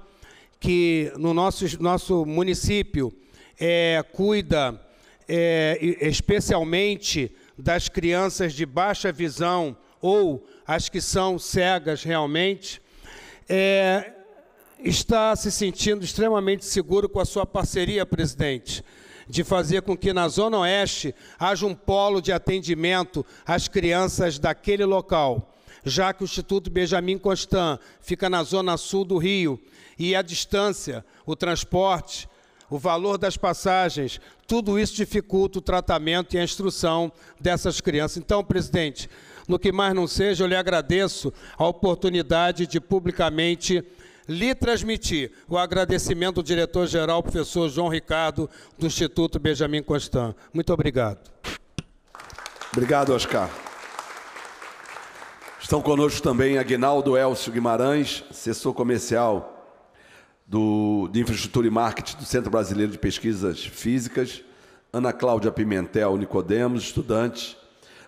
Speaker 6: que no nosso, nosso município é, cuida é, especialmente das crianças de baixa visão ou as que são cegas realmente, é, está se sentindo extremamente seguro com a sua parceria, presidente, de fazer com que na Zona Oeste haja um polo de atendimento às crianças daquele local já que o Instituto Benjamin Constant fica na zona sul do Rio e a distância, o transporte, o valor das passagens, tudo isso dificulta o tratamento e a instrução dessas crianças. Então, presidente, no que mais não seja, eu lhe agradeço a oportunidade de publicamente lhe transmitir o agradecimento do diretor-geral, professor João Ricardo, do Instituto Benjamin Constant. Muito obrigado.
Speaker 1: Obrigado, Oscar. Estão conosco também Aguinaldo Elcio Guimarães, assessor comercial do, de Infraestrutura e Marketing do Centro Brasileiro de Pesquisas Físicas, Ana Cláudia Pimentel Nicodemos, estudante,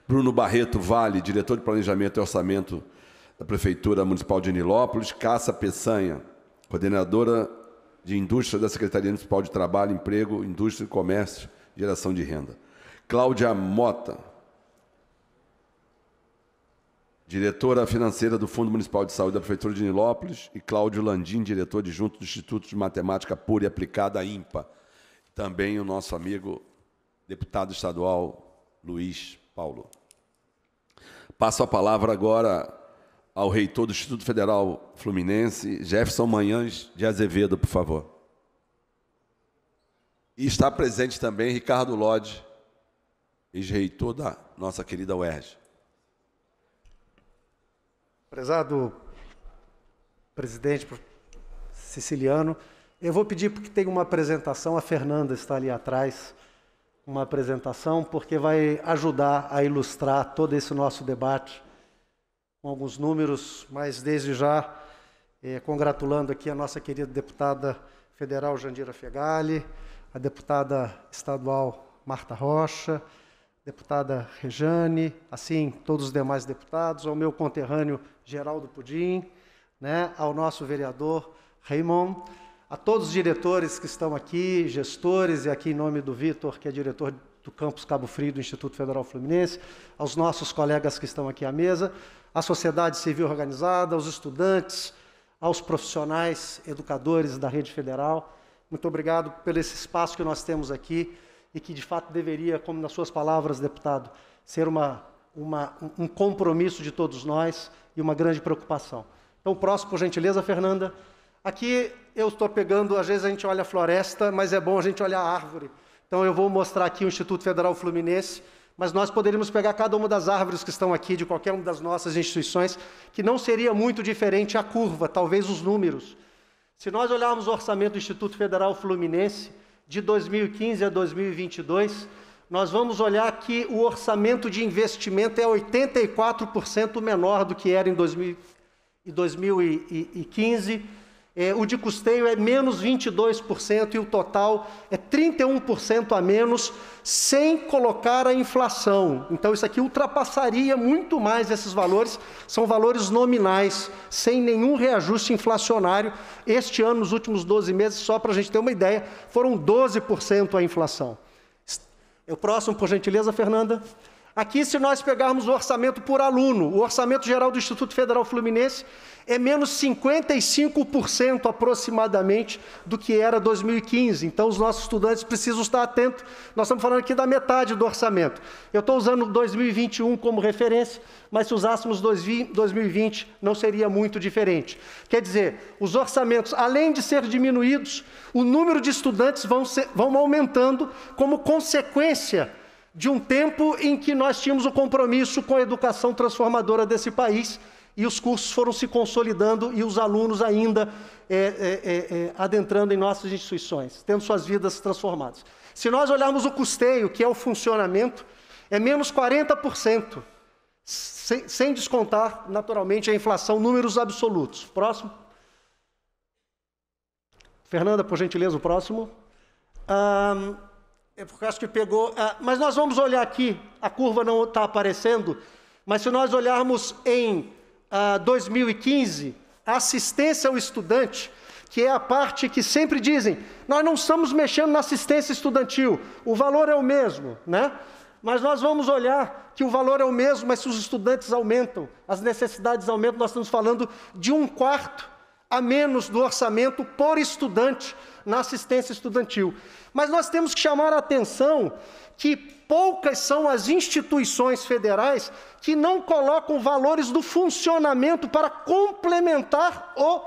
Speaker 1: Bruno Barreto Vale, diretor de Planejamento e Orçamento da Prefeitura Municipal de Nilópolis, Caça Peçanha, coordenadora de Indústria da Secretaria Municipal de Trabalho, Emprego, Indústria e Comércio, Geração de Renda. Cláudia Mota, diretora financeira do Fundo Municipal de Saúde da Prefeitura de Nilópolis, e Cláudio Landim, diretor adjunto do Instituto de Matemática Pura e Aplicada, IMPA. Também o nosso amigo deputado estadual Luiz Paulo. Passo a palavra agora ao reitor do Instituto Federal Fluminense, Jefferson Manhães de Azevedo, por favor. E está presente também Ricardo Lodge, ex-reitor da nossa querida UERJ.
Speaker 7: Prezado presidente siciliano, eu vou pedir porque tem uma apresentação, a Fernanda está ali atrás, uma apresentação, porque vai ajudar a ilustrar todo esse nosso debate com alguns números, mas desde já eh, congratulando aqui a nossa querida deputada federal Jandira Fegali, a deputada estadual Marta Rocha, deputada Rejane, assim, todos os demais deputados, ao meu conterrâneo Geraldo Pudim, né, ao nosso vereador Raymond, a todos os diretores que estão aqui, gestores, e aqui em nome do Vitor, que é diretor do Campus Cabo Frio do Instituto Federal Fluminense, aos nossos colegas que estão aqui à mesa, à sociedade civil organizada, aos estudantes, aos profissionais educadores da rede federal. Muito obrigado pelo esse espaço que nós temos aqui e que de fato deveria, como nas suas palavras, deputado, ser uma, uma, um compromisso de todos nós e uma grande preocupação. Então, próximo, por gentileza, Fernanda. Aqui eu estou pegando, às vezes a gente olha a floresta, mas é bom a gente olhar a árvore. Então, eu vou mostrar aqui o Instituto Federal Fluminense, mas nós poderíamos pegar cada uma das árvores que estão aqui, de qualquer uma das nossas instituições, que não seria muito diferente a curva, talvez os números. Se nós olharmos o orçamento do Instituto Federal Fluminense, de 2015 a 2022, nós vamos olhar que o orçamento de investimento é 84% menor do que era em 2015 é, o de custeio é menos 22% e o total é 31% a menos, sem colocar a inflação. Então, isso aqui ultrapassaria muito mais esses valores, são valores nominais, sem nenhum reajuste inflacionário. Este ano, nos últimos 12 meses, só para a gente ter uma ideia, foram 12% a inflação. É o próximo, por gentileza, Fernanda. Aqui, se nós pegarmos o orçamento por aluno, o orçamento geral do Instituto Federal Fluminense é menos 55% aproximadamente do que era 2015. Então, os nossos estudantes precisam estar atentos. Nós estamos falando aqui da metade do orçamento. Eu estou usando 2021 como referência, mas se usássemos 2020, não seria muito diferente. Quer dizer, os orçamentos, além de ser diminuídos, o número de estudantes vão, ser, vão aumentando como consequência de um tempo em que nós tínhamos o um compromisso com a educação transformadora desse país e os cursos foram se consolidando e os alunos ainda é, é, é, é, adentrando em nossas instituições, tendo suas vidas transformadas. Se nós olharmos o custeio, que é o funcionamento, é menos 40%, sem, sem descontar, naturalmente, a inflação, números absolutos. Próximo. Fernanda, por gentileza, o próximo. É porque acho que pegou. Ah, mas nós vamos olhar aqui, a curva não está aparecendo, mas se nós olharmos em ah, 2015, assistência ao estudante, que é a parte que sempre dizem, nós não estamos mexendo na assistência estudantil, o valor é o mesmo, né? Mas nós vamos olhar que o valor é o mesmo, mas se os estudantes aumentam, as necessidades aumentam, nós estamos falando de um quarto a menos do orçamento por estudante na assistência estudantil. Mas nós temos que chamar a atenção que poucas são as instituições federais que não colocam valores do funcionamento para complementar o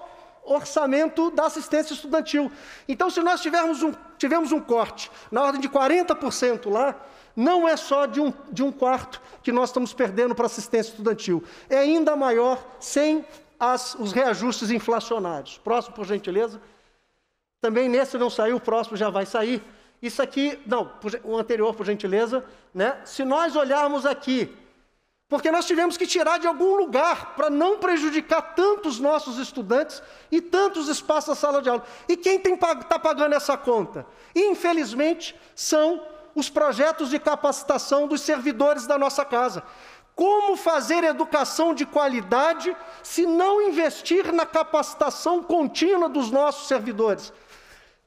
Speaker 7: orçamento da assistência estudantil. Então, se nós tivermos um, tivemos um corte na ordem de 40% lá, não é só de um, de um quarto que nós estamos perdendo para assistência estudantil, é ainda maior sem as, os reajustes inflacionários. Próximo, por gentileza. Também nesse não saiu, o próximo já vai sair. Isso aqui, não, o anterior, por gentileza. Né? Se nós olharmos aqui, porque nós tivemos que tirar de algum lugar para não prejudicar tantos nossos estudantes e tantos espaços da sala de aula. E quem está pagando essa conta? Infelizmente, são os projetos de capacitação dos servidores da nossa casa. Como fazer educação de qualidade se não investir na capacitação contínua dos nossos servidores?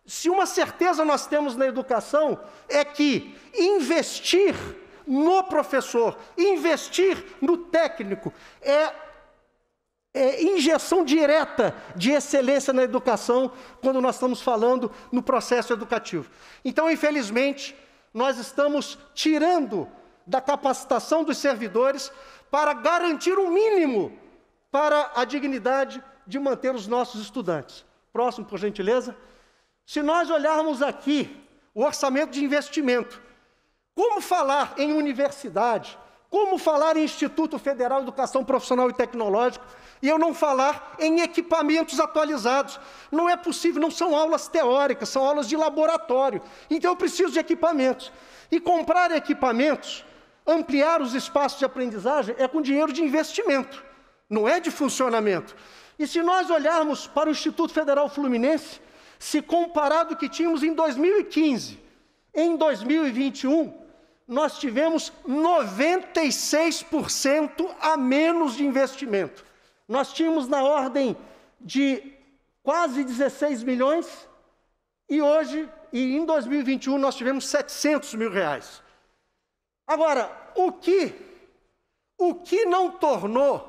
Speaker 7: Se uma certeza nós temos na educação é que investir no professor, investir no técnico é, é injeção direta de excelência na educação quando nós estamos falando no processo educativo. Então, infelizmente, nós estamos tirando da capacitação dos servidores para garantir o um mínimo para a dignidade de manter os nossos estudantes. Próximo, por gentileza. Se nós olharmos aqui o orçamento de investimento, como falar em universidade, como falar em Instituto Federal de Educação Profissional e Tecnológica, e eu não falar em equipamentos atualizados? Não é possível, não são aulas teóricas, são aulas de laboratório. Então eu preciso de equipamentos. E comprar equipamentos Ampliar os espaços de aprendizagem é com dinheiro de investimento, não é de funcionamento. E se nós olharmos para o Instituto Federal Fluminense, se comparado o que tínhamos em 2015, em 2021, nós tivemos 96% a menos de investimento. Nós tínhamos na ordem de quase 16 milhões e hoje, e em 2021, nós tivemos 700 mil reais. Agora, o que, o que não tornou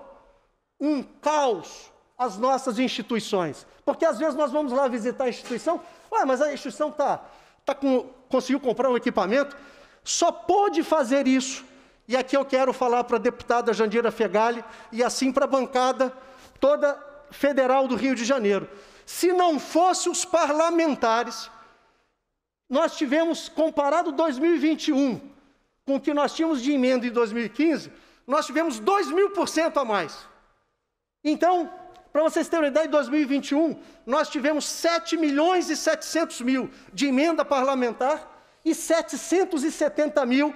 Speaker 7: um caos as nossas instituições? Porque às vezes nós vamos lá visitar a instituição, ué, mas a instituição tá, tá com, conseguiu comprar um equipamento, só pôde fazer isso. E aqui eu quero falar para a deputada Jandira Fegali e assim para a bancada toda federal do Rio de Janeiro. Se não fosse os parlamentares, nós tivemos, comparado 2021 com o que nós tínhamos de emenda em 2015, nós tivemos 2 mil por cento a mais. Então, para vocês terem uma ideia, em 2021, nós tivemos 7 milhões e 700 mil de emenda parlamentar e 770 mil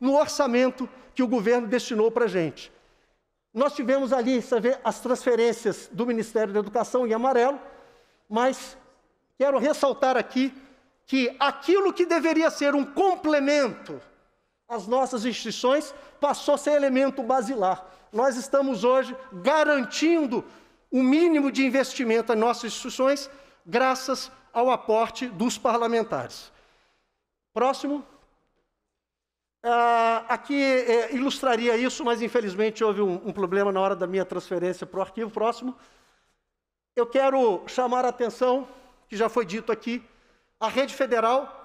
Speaker 7: no orçamento que o governo destinou para a gente. Nós tivemos ali, você vê, as transferências do Ministério da Educação em amarelo, mas quero ressaltar aqui que aquilo que deveria ser um complemento as nossas instituições, passou a ser elemento basilar. Nós estamos hoje garantindo o mínimo de investimento em nossas instituições, graças ao aporte dos parlamentares. Próximo. Ah, aqui é, ilustraria isso, mas infelizmente houve um, um problema na hora da minha transferência para o arquivo próximo. Eu quero chamar a atenção, que já foi dito aqui, a rede federal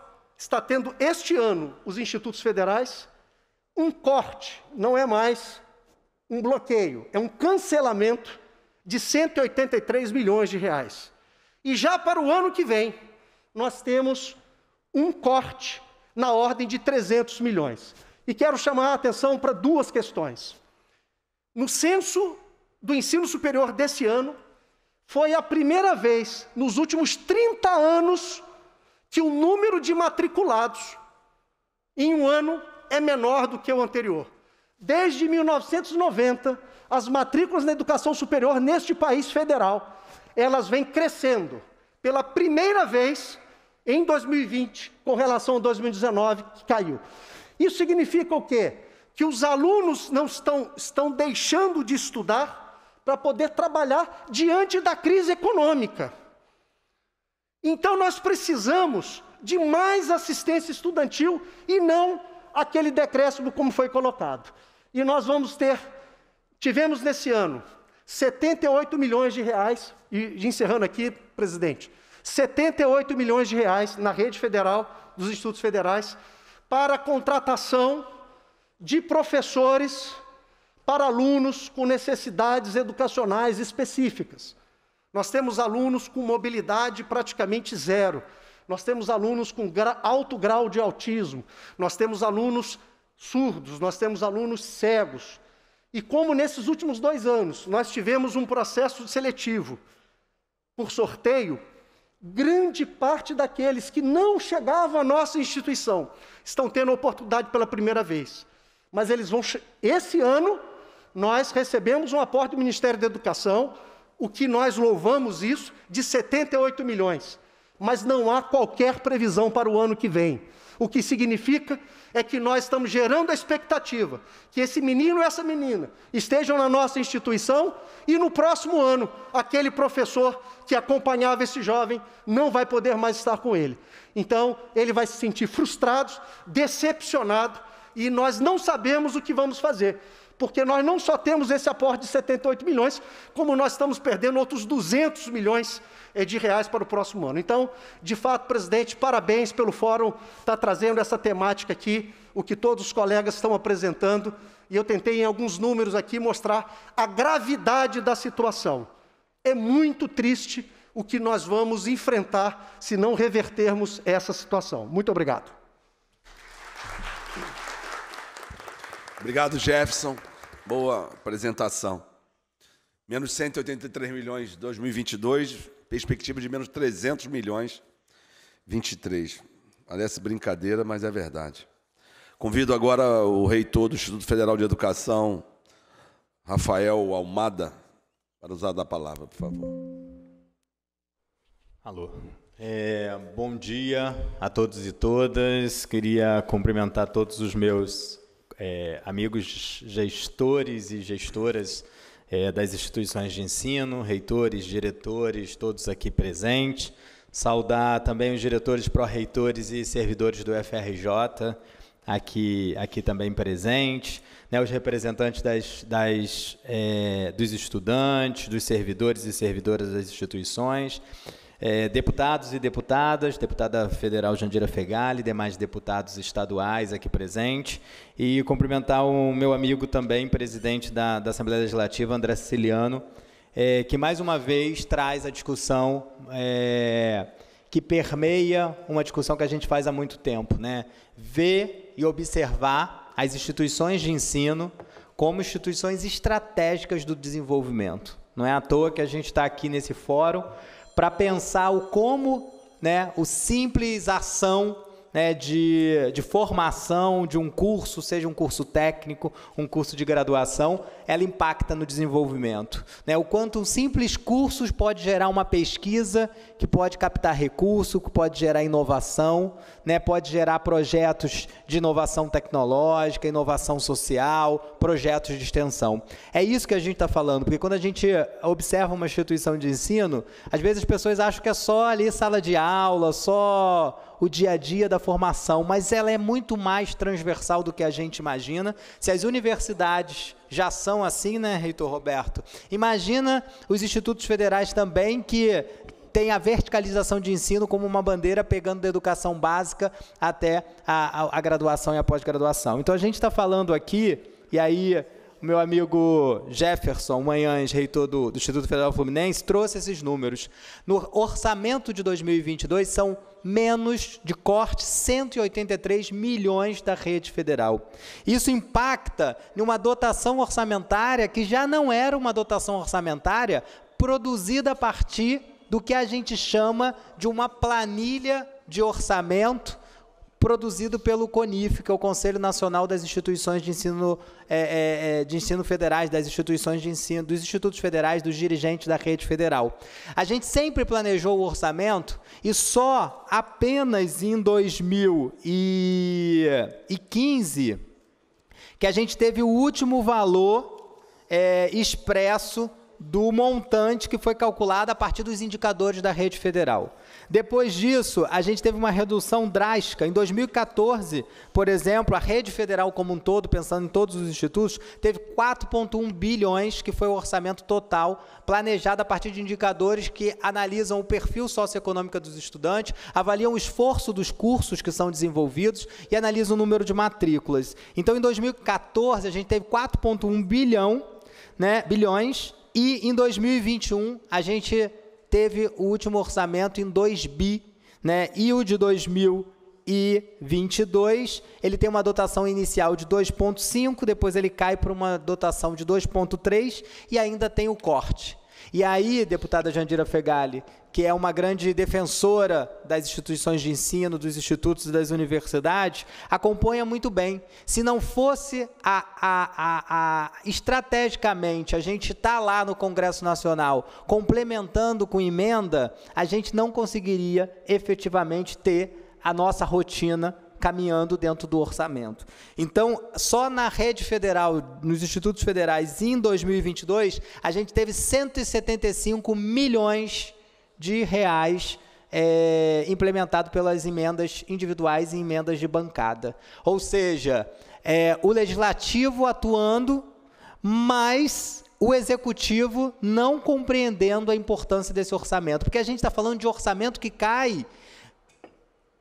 Speaker 7: está tendo este ano os institutos federais um corte, não é mais um bloqueio, é um cancelamento de 183 milhões de reais. E já para o ano que vem, nós temos um corte na ordem de 300 milhões. E quero chamar a atenção para duas questões. No censo do ensino superior desse ano, foi a primeira vez nos últimos 30 anos que o número de matriculados em um ano é menor do que o anterior. Desde 1990, as matrículas na educação superior neste país federal, elas vêm crescendo. Pela primeira vez em 2020, com relação a 2019, que caiu. Isso significa o quê? Que os alunos não estão, estão deixando de estudar para poder trabalhar diante da crise econômica. Então nós precisamos de mais assistência estudantil e não aquele decréscimo como foi colocado. E nós vamos ter, tivemos nesse ano, 78 milhões de reais, e encerrando aqui, presidente, 78 milhões de reais na rede federal, dos institutos federais, para a contratação de professores para alunos com necessidades educacionais específicas. Nós temos alunos com mobilidade praticamente zero. Nós temos alunos com alto grau de autismo. Nós temos alunos surdos. Nós temos alunos cegos. E como nesses últimos dois anos nós tivemos um processo seletivo por sorteio, grande parte daqueles que não chegavam à nossa instituição estão tendo a oportunidade pela primeira vez. Mas eles vão. Esse ano, nós recebemos um aporte do Ministério da Educação o que nós louvamos isso, de 78 milhões. Mas não há qualquer previsão para o ano que vem. O que significa é que nós estamos gerando a expectativa que esse menino e essa menina estejam na nossa instituição e no próximo ano aquele professor que acompanhava esse jovem não vai poder mais estar com ele. Então, ele vai se sentir frustrado, decepcionado e nós não sabemos o que vamos fazer porque nós não só temos esse aporte de 78 milhões, como nós estamos perdendo outros 200 milhões eh, de reais para o próximo ano. Então, de fato, presidente, parabéns pelo fórum estar tá trazendo essa temática aqui, o que todos os colegas estão apresentando, e eu tentei em alguns números aqui mostrar a gravidade da situação. É muito triste o que nós vamos enfrentar se não revertermos essa situação. Muito
Speaker 1: obrigado. Obrigado, Jefferson. Boa apresentação. Menos 183 milhões em 2022, perspectiva de menos 300 milhões 23. Parece brincadeira, mas é verdade. Convido agora o reitor do Instituto Federal de Educação, Rafael Almada, para usar da palavra, por favor.
Speaker 8: Alô. É, bom dia a todos e todas. Queria cumprimentar todos os meus é, amigos gestores e gestoras é, das instituições de ensino, reitores, diretores, todos aqui presentes. Saudar também os diretores, pró-reitores e servidores do FRJ, aqui, aqui também presentes, né, os representantes das, das, é, dos estudantes, dos servidores e servidoras das instituições é, deputados e deputadas, deputada federal Jandira Fegali, demais deputados estaduais aqui presentes, e cumprimentar o meu amigo também, presidente da, da Assembleia Legislativa, André Siciliano, é, que mais uma vez traz a discussão é, que permeia uma discussão que a gente faz há muito tempo, né? Ver e observar as instituições de ensino como instituições estratégicas do desenvolvimento. Não é à toa que a gente está aqui nesse fórum para pensar o como né, o simples ação né, de, de formação, de um curso, seja um curso técnico, um curso de graduação, ela impacta no desenvolvimento. Né? O quanto um simples curso pode gerar uma pesquisa que pode captar recurso, que pode gerar inovação, né? pode gerar projetos de inovação tecnológica, inovação social, projetos de extensão. É isso que a gente está falando, porque quando a gente observa uma instituição de ensino, às vezes as pessoas acham que é só ali sala de aula, só o dia a dia da formação, mas ela é muito mais transversal do que a gente imagina. Se as universidades já são assim, né, Reitor Roberto? Imagina os institutos federais também que tem a verticalização de ensino como uma bandeira pegando da educação básica até a, a, a graduação e a pós-graduação. Então a gente está falando aqui, e aí o meu amigo Jefferson Manhães, reitor do, do Instituto Federal Fluminense, trouxe esses números. No orçamento de 2022 são menos de corte 183 milhões da rede federal. Isso impacta em uma dotação orçamentária que já não era uma dotação orçamentária produzida a partir do que a gente chama de uma planilha de orçamento produzido pelo CONIF, que é o Conselho Nacional das Instituições de Ensino, é, é, é, de Ensino Federais, das instituições de ensino, dos institutos federais, dos dirigentes da rede federal. A gente sempre planejou o orçamento e só apenas em 2015 que a gente teve o último valor é, expresso do montante que foi calculado a partir dos indicadores da rede federal. Depois disso, a gente teve uma redução drástica. Em 2014, por exemplo, a rede federal como um todo, pensando em todos os institutos, teve 4,1 bilhões, que foi o orçamento total, planejado a partir de indicadores que analisam o perfil socioeconômico dos estudantes, avaliam o esforço dos cursos que são desenvolvidos e analisam o número de matrículas. Então, em 2014, a gente teve 4,1 bilhão, né, bilhões e em 2021 a gente teve o último orçamento em 2 bi, né? E o de 2022, ele tem uma dotação inicial de 2.5, depois ele cai para uma dotação de 2.3 e ainda tem o corte. E aí, deputada Jandira Fegali, que é uma grande defensora das instituições de ensino, dos institutos e das universidades, acompanha muito bem. Se não fosse a, a, a, estrategicamente a gente estar tá lá no Congresso Nacional complementando com emenda, a gente não conseguiria efetivamente ter a nossa rotina caminhando dentro do orçamento. Então, só na rede federal, nos institutos federais, em 2022, a gente teve 175 milhões de de reais é, implementado pelas emendas individuais e emendas de bancada. Ou seja, é, o legislativo atuando, mas o executivo não compreendendo a importância desse orçamento. Porque a gente está falando de orçamento que cai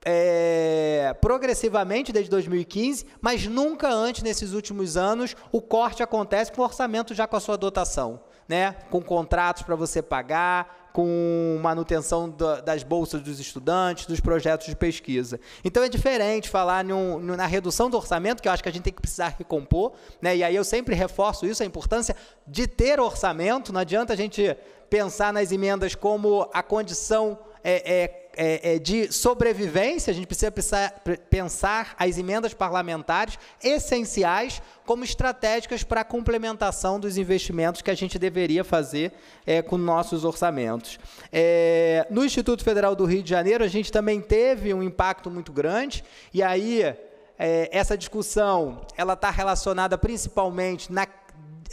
Speaker 8: é, progressivamente desde 2015, mas nunca antes, nesses últimos anos, o corte acontece com o orçamento já com a sua dotação, né? com contratos para você pagar, com manutenção das bolsas dos estudantes, dos projetos de pesquisa. Então é diferente falar num, num, na redução do orçamento, que eu acho que a gente tem que precisar recompor, né? e aí eu sempre reforço isso, a importância de ter orçamento, não adianta a gente pensar nas emendas como a condição é, é, é, é de sobrevivência, a gente precisa pensar, pensar as emendas parlamentares essenciais como estratégicas para a complementação dos investimentos que a gente deveria fazer é, com nossos orçamentos. É, no Instituto Federal do Rio de Janeiro, a gente também teve um impacto muito grande, e aí é, essa discussão ela está relacionada principalmente na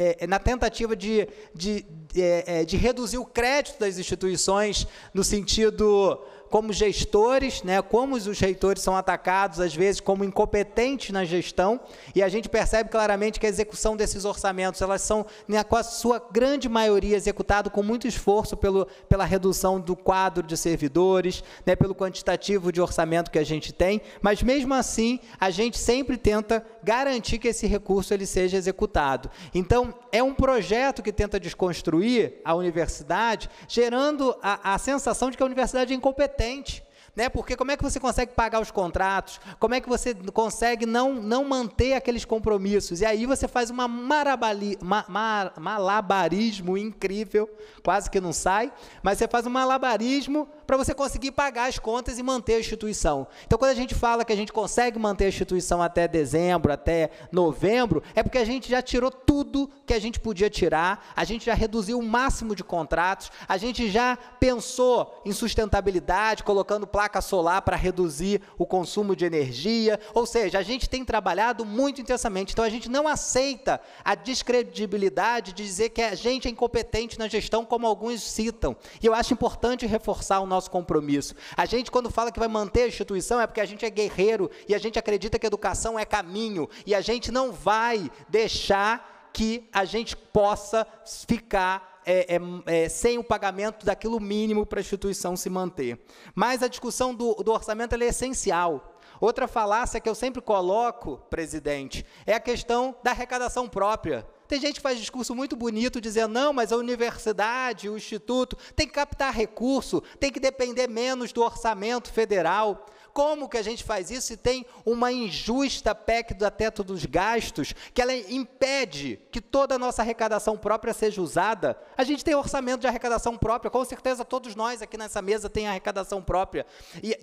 Speaker 8: é, na tentativa de, de, de, é, é, de reduzir o crédito das instituições no sentido como gestores, né, como os reitores são atacados, às vezes, como incompetentes na gestão, e a gente percebe claramente que a execução desses orçamentos, elas são, né, com a sua grande maioria, executado com muito esforço pelo, pela redução do quadro de servidores, né, pelo quantitativo de orçamento que a gente tem, mas mesmo assim, a gente sempre tenta garantir que esse recurso ele seja executado. Então, é um projeto que tenta desconstruir a universidade, gerando a, a sensação de que a universidade é incompetente competente né? Porque como é que você consegue pagar os contratos? Como é que você consegue não, não manter aqueles compromissos? E aí você faz uma marabali, ma, ma, malabarismo incrível, quase que não sai, mas você faz um malabarismo para você conseguir pagar as contas e manter a instituição. Então, quando a gente fala que a gente consegue manter a instituição até dezembro, até novembro, é porque a gente já tirou tudo que a gente podia tirar, a gente já reduziu o máximo de contratos, a gente já pensou em sustentabilidade, colocando placas placa solar para reduzir o consumo de energia. Ou seja, a gente tem trabalhado muito intensamente. Então a gente não aceita a descredibilidade de dizer que a gente é incompetente na gestão, como alguns citam. E eu acho importante reforçar o nosso compromisso. A gente, quando fala que vai manter a instituição, é porque a gente é guerreiro e a gente acredita que educação é caminho. E a gente não vai deixar que a gente possa ficar é, é, é, sem o pagamento daquilo mínimo para a instituição se manter. Mas a discussão do, do orçamento é essencial. Outra falácia que eu sempre coloco, presidente, é a questão da arrecadação própria. Tem gente que faz discurso muito bonito dizendo: não, mas a universidade, o instituto tem que captar recurso, tem que depender menos do orçamento federal. Como que a gente faz isso se tem uma injusta PEC do teto dos gastos, que ela impede que toda a nossa arrecadação própria seja usada? A gente tem orçamento de arrecadação própria, com certeza todos nós aqui nessa mesa tem arrecadação própria,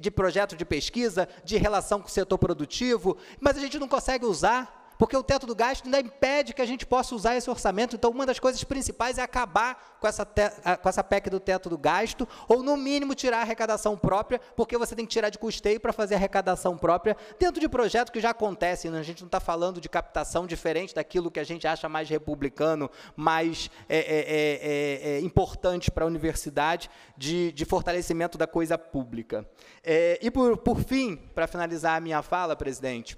Speaker 8: de projeto de pesquisa, de relação com o setor produtivo, mas a gente não consegue usar porque o teto do gasto ainda impede que a gente possa usar esse orçamento. Então, uma das coisas principais é acabar com essa, com essa PEC do teto do gasto, ou no mínimo tirar a arrecadação própria, porque você tem que tirar de custeio para fazer arrecadação própria, dentro de projetos que já acontecem. Né? A gente não está falando de captação diferente daquilo que a gente acha mais republicano, mais é, é, é, é, é importante para a universidade, de, de, fortalecimento da coisa pública. É, e, por, por fim, para finalizar a minha fala, presidente,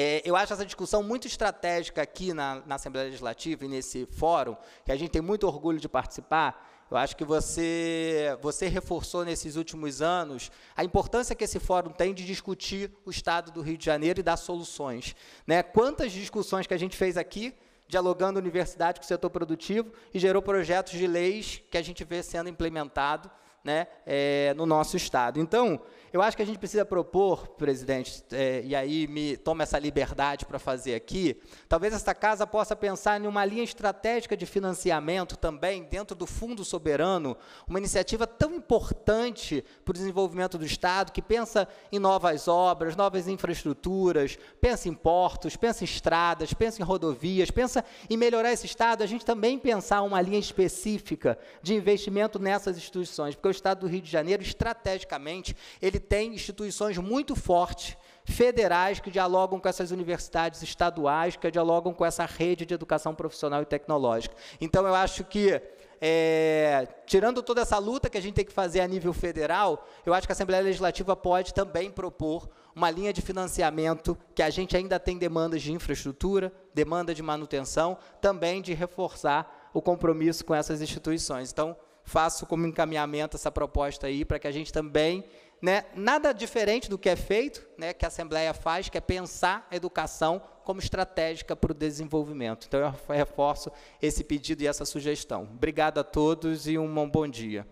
Speaker 8: é, eu acho essa discussão muito estratégica aqui na, na, Assembleia Legislativa e nesse fórum, que a gente tem muito orgulho de participar. Eu acho que você, você reforçou nesses últimos anos a importância que esse fórum tem de discutir o Estado do Rio de Janeiro e dar soluções. Né? Quantas discussões que a gente fez aqui, dialogando universidade com o setor produtivo, e gerou projetos de leis que a gente vê sendo implementado né, é, no nosso Estado. Então, eu acho que a gente precisa propor, presidente, é, e aí me toma essa liberdade para fazer aqui, talvez esta casa possa pensar em uma linha estratégica de financiamento também, dentro do Fundo Soberano, uma iniciativa tão importante para o desenvolvimento do Estado, que pensa em novas obras, novas infraestruturas, pensa em portos, pensa em estradas, pensa em rodovias, pensa em melhorar esse Estado, a gente também pensar uma linha específica de investimento nessas instituições, porque o Estado do Rio de Janeiro, estrategicamente, ele que tem instituições muito fortes, federais, que dialogam com essas universidades estaduais, que dialogam com essa rede de educação profissional e tecnológica. Então, eu acho que, é, tirando toda essa luta que a gente tem que fazer a nível federal, eu acho que a Assembleia Legislativa pode também propor uma linha de financiamento que a gente ainda tem demandas de infraestrutura, demanda de manutenção, também de reforçar o compromisso com essas instituições. Então, faço como encaminhamento essa proposta aí para que a gente também né, nada diferente do que é feito, né, que a Assembleia faz, que é pensar a educação como estratégica para o desenvolvimento. Então, eu reforço esse pedido e essa sugestão. Obrigado a todos e um bom dia.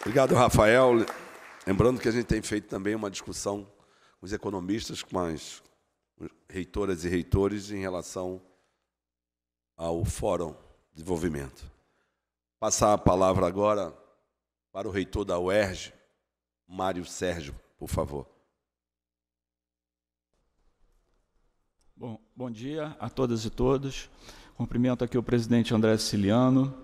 Speaker 1: Obrigado, Rafael. Lembrando que a gente tem feito também uma discussão com os economistas, com as reitoras e reitores, em relação ao Fórum de Desenvolvimento. Passar a palavra agora para o reitor da UERJ, Mário Sérgio, por favor.
Speaker 9: Bom, bom dia a todas e todos. Cumprimento aqui o presidente André Siciliano.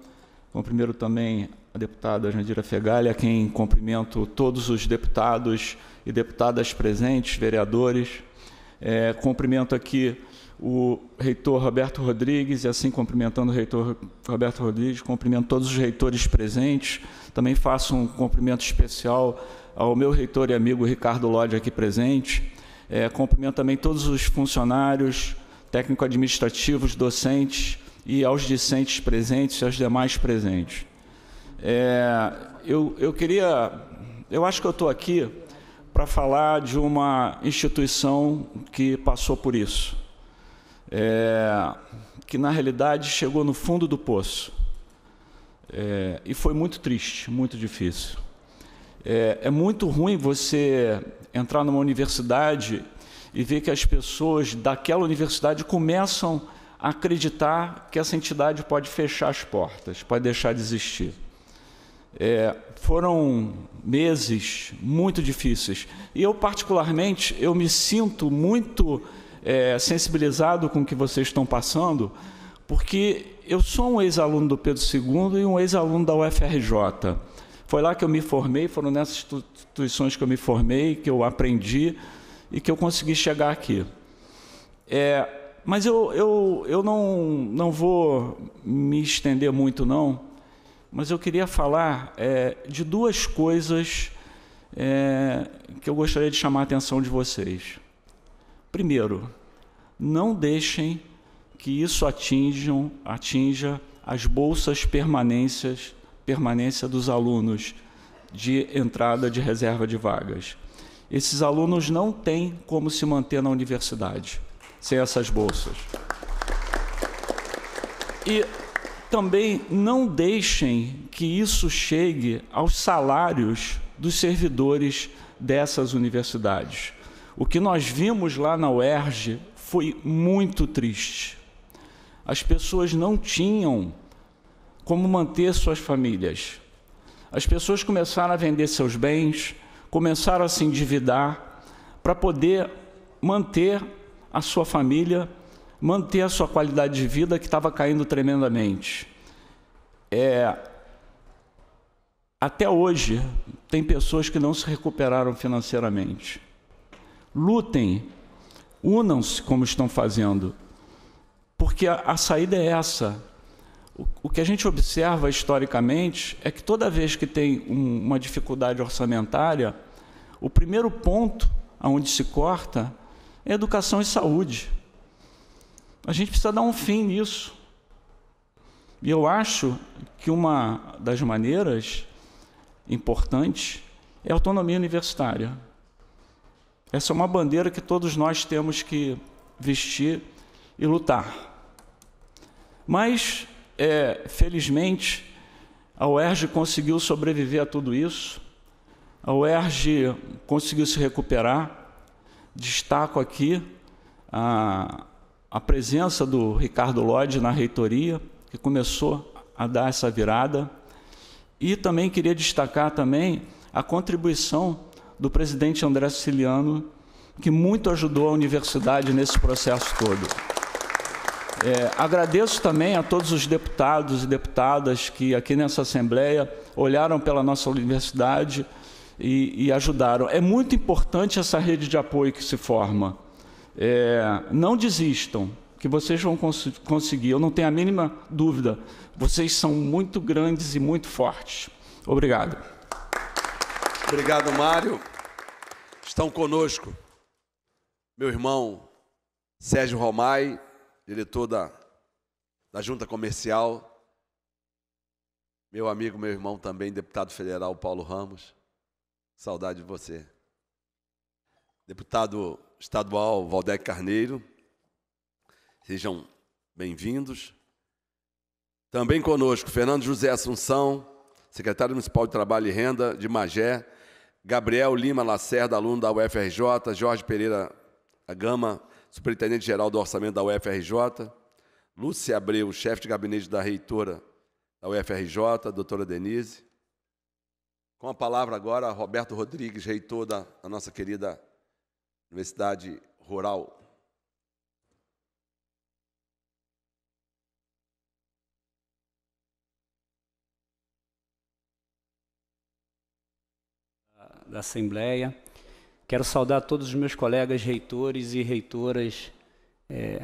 Speaker 9: Cumprimento também a deputada Jandira Fegali, a quem cumprimento todos os deputados e deputadas presentes, vereadores. É, cumprimento aqui o reitor Roberto Rodrigues, e assim cumprimentando o reitor Roberto Rodrigues, cumprimento todos os reitores presentes. Também faço um cumprimento especial ao meu reitor e amigo Ricardo Lodi aqui presente. É, cumprimento também todos os funcionários, técnico-administrativos, docentes e aos discentes presentes e aos demais presentes. É, eu, eu queria, eu acho que eu estou aqui para falar de uma instituição que passou por isso é, que na realidade chegou no fundo do poço. É, e foi muito triste, muito difícil. É, é, muito ruim você entrar numa universidade e ver que as pessoas daquela universidade começam a acreditar que essa entidade pode fechar as portas, pode deixar de existir. É, foram meses muito difíceis e eu particularmente eu me sinto muito é, sensibilizado com o que vocês estão passando, porque eu sou um ex-aluno do Pedro II e um ex-aluno da UFRJ. Foi lá que eu me formei, foram nessas instituições que eu me formei, que eu aprendi e que eu consegui chegar aqui. É, mas eu, eu, eu não, não vou me estender muito, não, mas eu queria falar é, de duas coisas é, que eu gostaria de chamar a atenção de vocês. Primeiro, não deixem que isso atinjam, atinja as bolsas permanências, permanência dos alunos de entrada de reserva de vagas. Esses alunos não têm como se manter na universidade sem essas bolsas. E também não deixem que isso chegue aos salários dos servidores dessas universidades. O que nós vimos lá na UERJ foi muito triste. As pessoas não tinham como manter suas famílias. As pessoas começaram a vender seus bens, começaram a se endividar para poder manter a sua família, manter a sua qualidade de vida que estava caindo tremendamente. É, até hoje, tem pessoas que não se recuperaram financeiramente. Lutem, unam-se como estão fazendo, porque a, a saída é essa. O, o, que a gente observa historicamente é que toda vez que tem um, uma dificuldade orçamentária, o primeiro ponto aonde se corta é educação e saúde. A gente precisa dar um fim nisso. E eu acho que uma das maneiras importantes é a autonomia universitária. Essa é uma bandeira que todos nós temos que vestir e lutar. Mas, é, felizmente, a UERJ conseguiu sobreviver a tudo isso, a UERJ conseguiu se recuperar. Destaco aqui a, a presença do Ricardo Lodge na reitoria, que começou a dar essa virada. E também queria destacar também a contribuição do presidente André Siciliano, que muito ajudou a universidade nesse processo todo. É, agradeço também a todos os deputados e deputadas que aqui nessa Assembleia olharam pela nossa universidade e, e ajudaram. É muito importante essa rede de apoio que se forma. É, não desistam, que vocês vão cons conseguir. Eu não tenho a mínima dúvida. Vocês são muito grandes e muito fortes. Obrigado.
Speaker 1: Obrigado, Mário. Estão conosco meu irmão Sérgio Romai, diretor da, da Junta Comercial, meu amigo, meu irmão também, deputado federal Paulo Ramos, saudade de você. Deputado estadual Valdec Carneiro, sejam bem-vindos. Também conosco, Fernando José Assunção, secretário municipal de Trabalho e Renda de Magé, Gabriel Lima Lacerda, aluno da UFRJ, Jorge Pereira Gama, superintendente-geral do orçamento da UFRJ, Lúcia Abreu, chefe de gabinete da reitora da UFRJ, doutora Denise. Com a palavra agora, Roberto Rodrigues, reitor da, da nossa querida Universidade Rural
Speaker 10: da Assembleia. Quero saudar todos os meus colegas reitores e reitoras. É,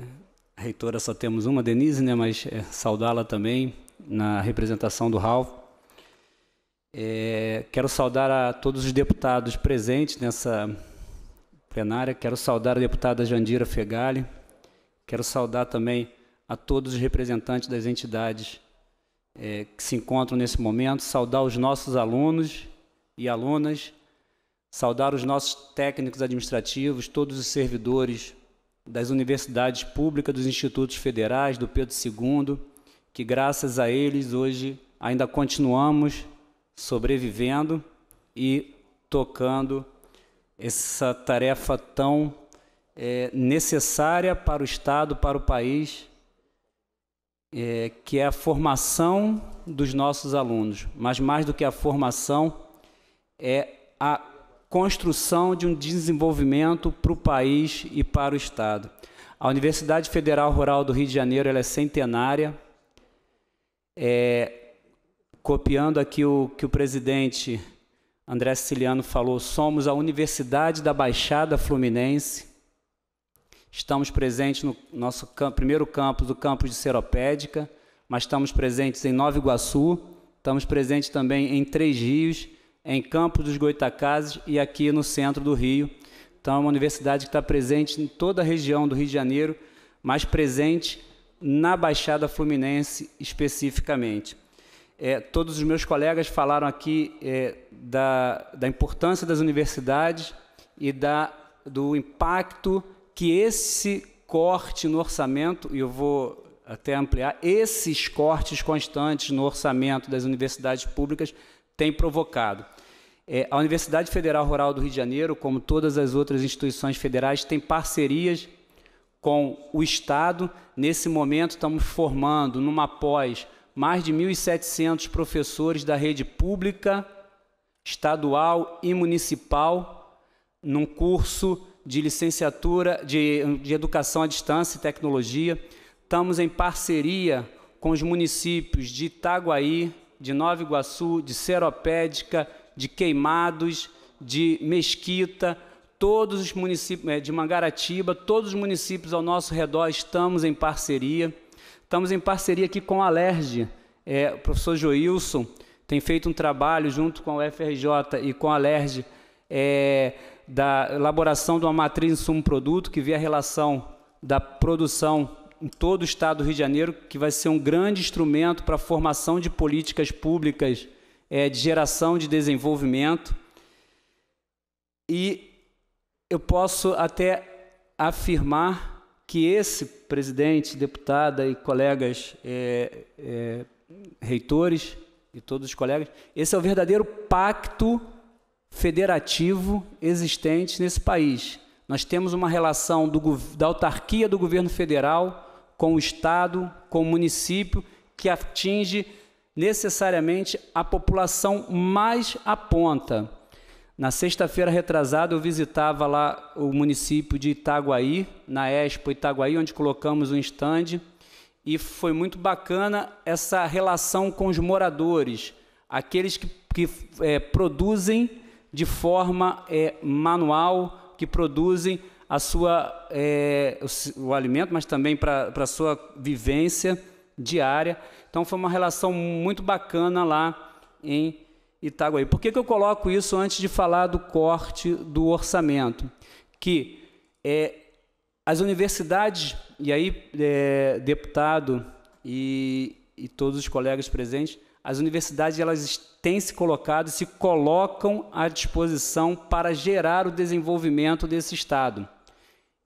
Speaker 10: reitora só temos uma, Denise, né, mas é, saudá-la também na representação do RAL. É, quero saudar a todos os deputados presentes nessa plenária. Quero saudar a deputada Jandira Fegali. Quero saudar também a todos os representantes das entidades é, que se encontram nesse momento. Saudar os nossos alunos e alunas Saudar os nossos técnicos administrativos, todos os servidores das universidades públicas, dos institutos federais, do Pedro II, que graças a eles hoje ainda continuamos sobrevivendo e tocando essa tarefa tão é, necessária para o Estado, para o país, é, que é a formação dos nossos alunos. Mas mais do que a formação, é a construção de um desenvolvimento para o país e para o Estado. A Universidade Federal Rural do Rio de Janeiro é centenária. É, copiando aqui o que o presidente André Siciliano falou, somos a Universidade da Baixada Fluminense. Estamos presentes no nosso campo, primeiro campus, o campus de Seropédica, mas estamos presentes em Nova Iguaçu, estamos presentes também em Três Rios em Campos dos Goitacazes e aqui no centro do Rio. Então, é uma universidade que está presente em toda a região do Rio de Janeiro, mas presente na Baixada Fluminense especificamente. É, todos os meus colegas falaram aqui é, da, da importância das universidades e da, do impacto que esse corte no orçamento, e eu vou até ampliar, esses cortes constantes no orçamento das universidades públicas têm provocado. É, a Universidade Federal Rural do Rio de Janeiro, como todas as outras instituições federais, tem parcerias com o Estado. Nesse momento, estamos formando, numa pós, mais de 1.700 professores da rede pública, estadual e municipal, num curso de licenciatura de, de Educação à Distância e Tecnologia. Estamos em parceria com os municípios de Itaguaí, de Nova Iguaçu, de Seropédica, de Queimados, de Mesquita, todos os municípios é, de Mangaratiba, todos os municípios ao nosso redor estamos em parceria. Estamos em parceria aqui com a LERJ. É, o professor Joilson tem feito um trabalho junto com a UFRJ e com a LERJ é, da elaboração de uma matriz de insumo produto que vê a relação da produção em todo o estado do Rio de Janeiro, que vai ser um grande instrumento para a formação de políticas públicas é, de geração de desenvolvimento. E eu posso até afirmar que esse presidente, deputada e colegas é, é, reitores e todos os colegas, esse é o verdadeiro pacto federativo existente nesse país. Nós temos uma relação do, da autarquia do governo federal com o Estado, com o município, que atinge necessariamente a população mais aponta. Na sexta-feira retrasada, eu visitava lá o município de Itaguaí, na Expo Itaguaí, onde colocamos um stand, e foi muito bacana essa relação com os moradores, aqueles que, que é, produzem de forma é, manual, que produzem a sua, é, o, o alimento, mas também para a sua vivência diária. Então foi uma relação muito bacana lá em Itaguaí. Por que, que eu coloco isso antes de falar do corte do orçamento? Que é, as universidades, e aí, é, deputado e, e todos os colegas presentes, as universidades elas têm se colocado, se colocam à disposição para gerar o desenvolvimento desse Estado.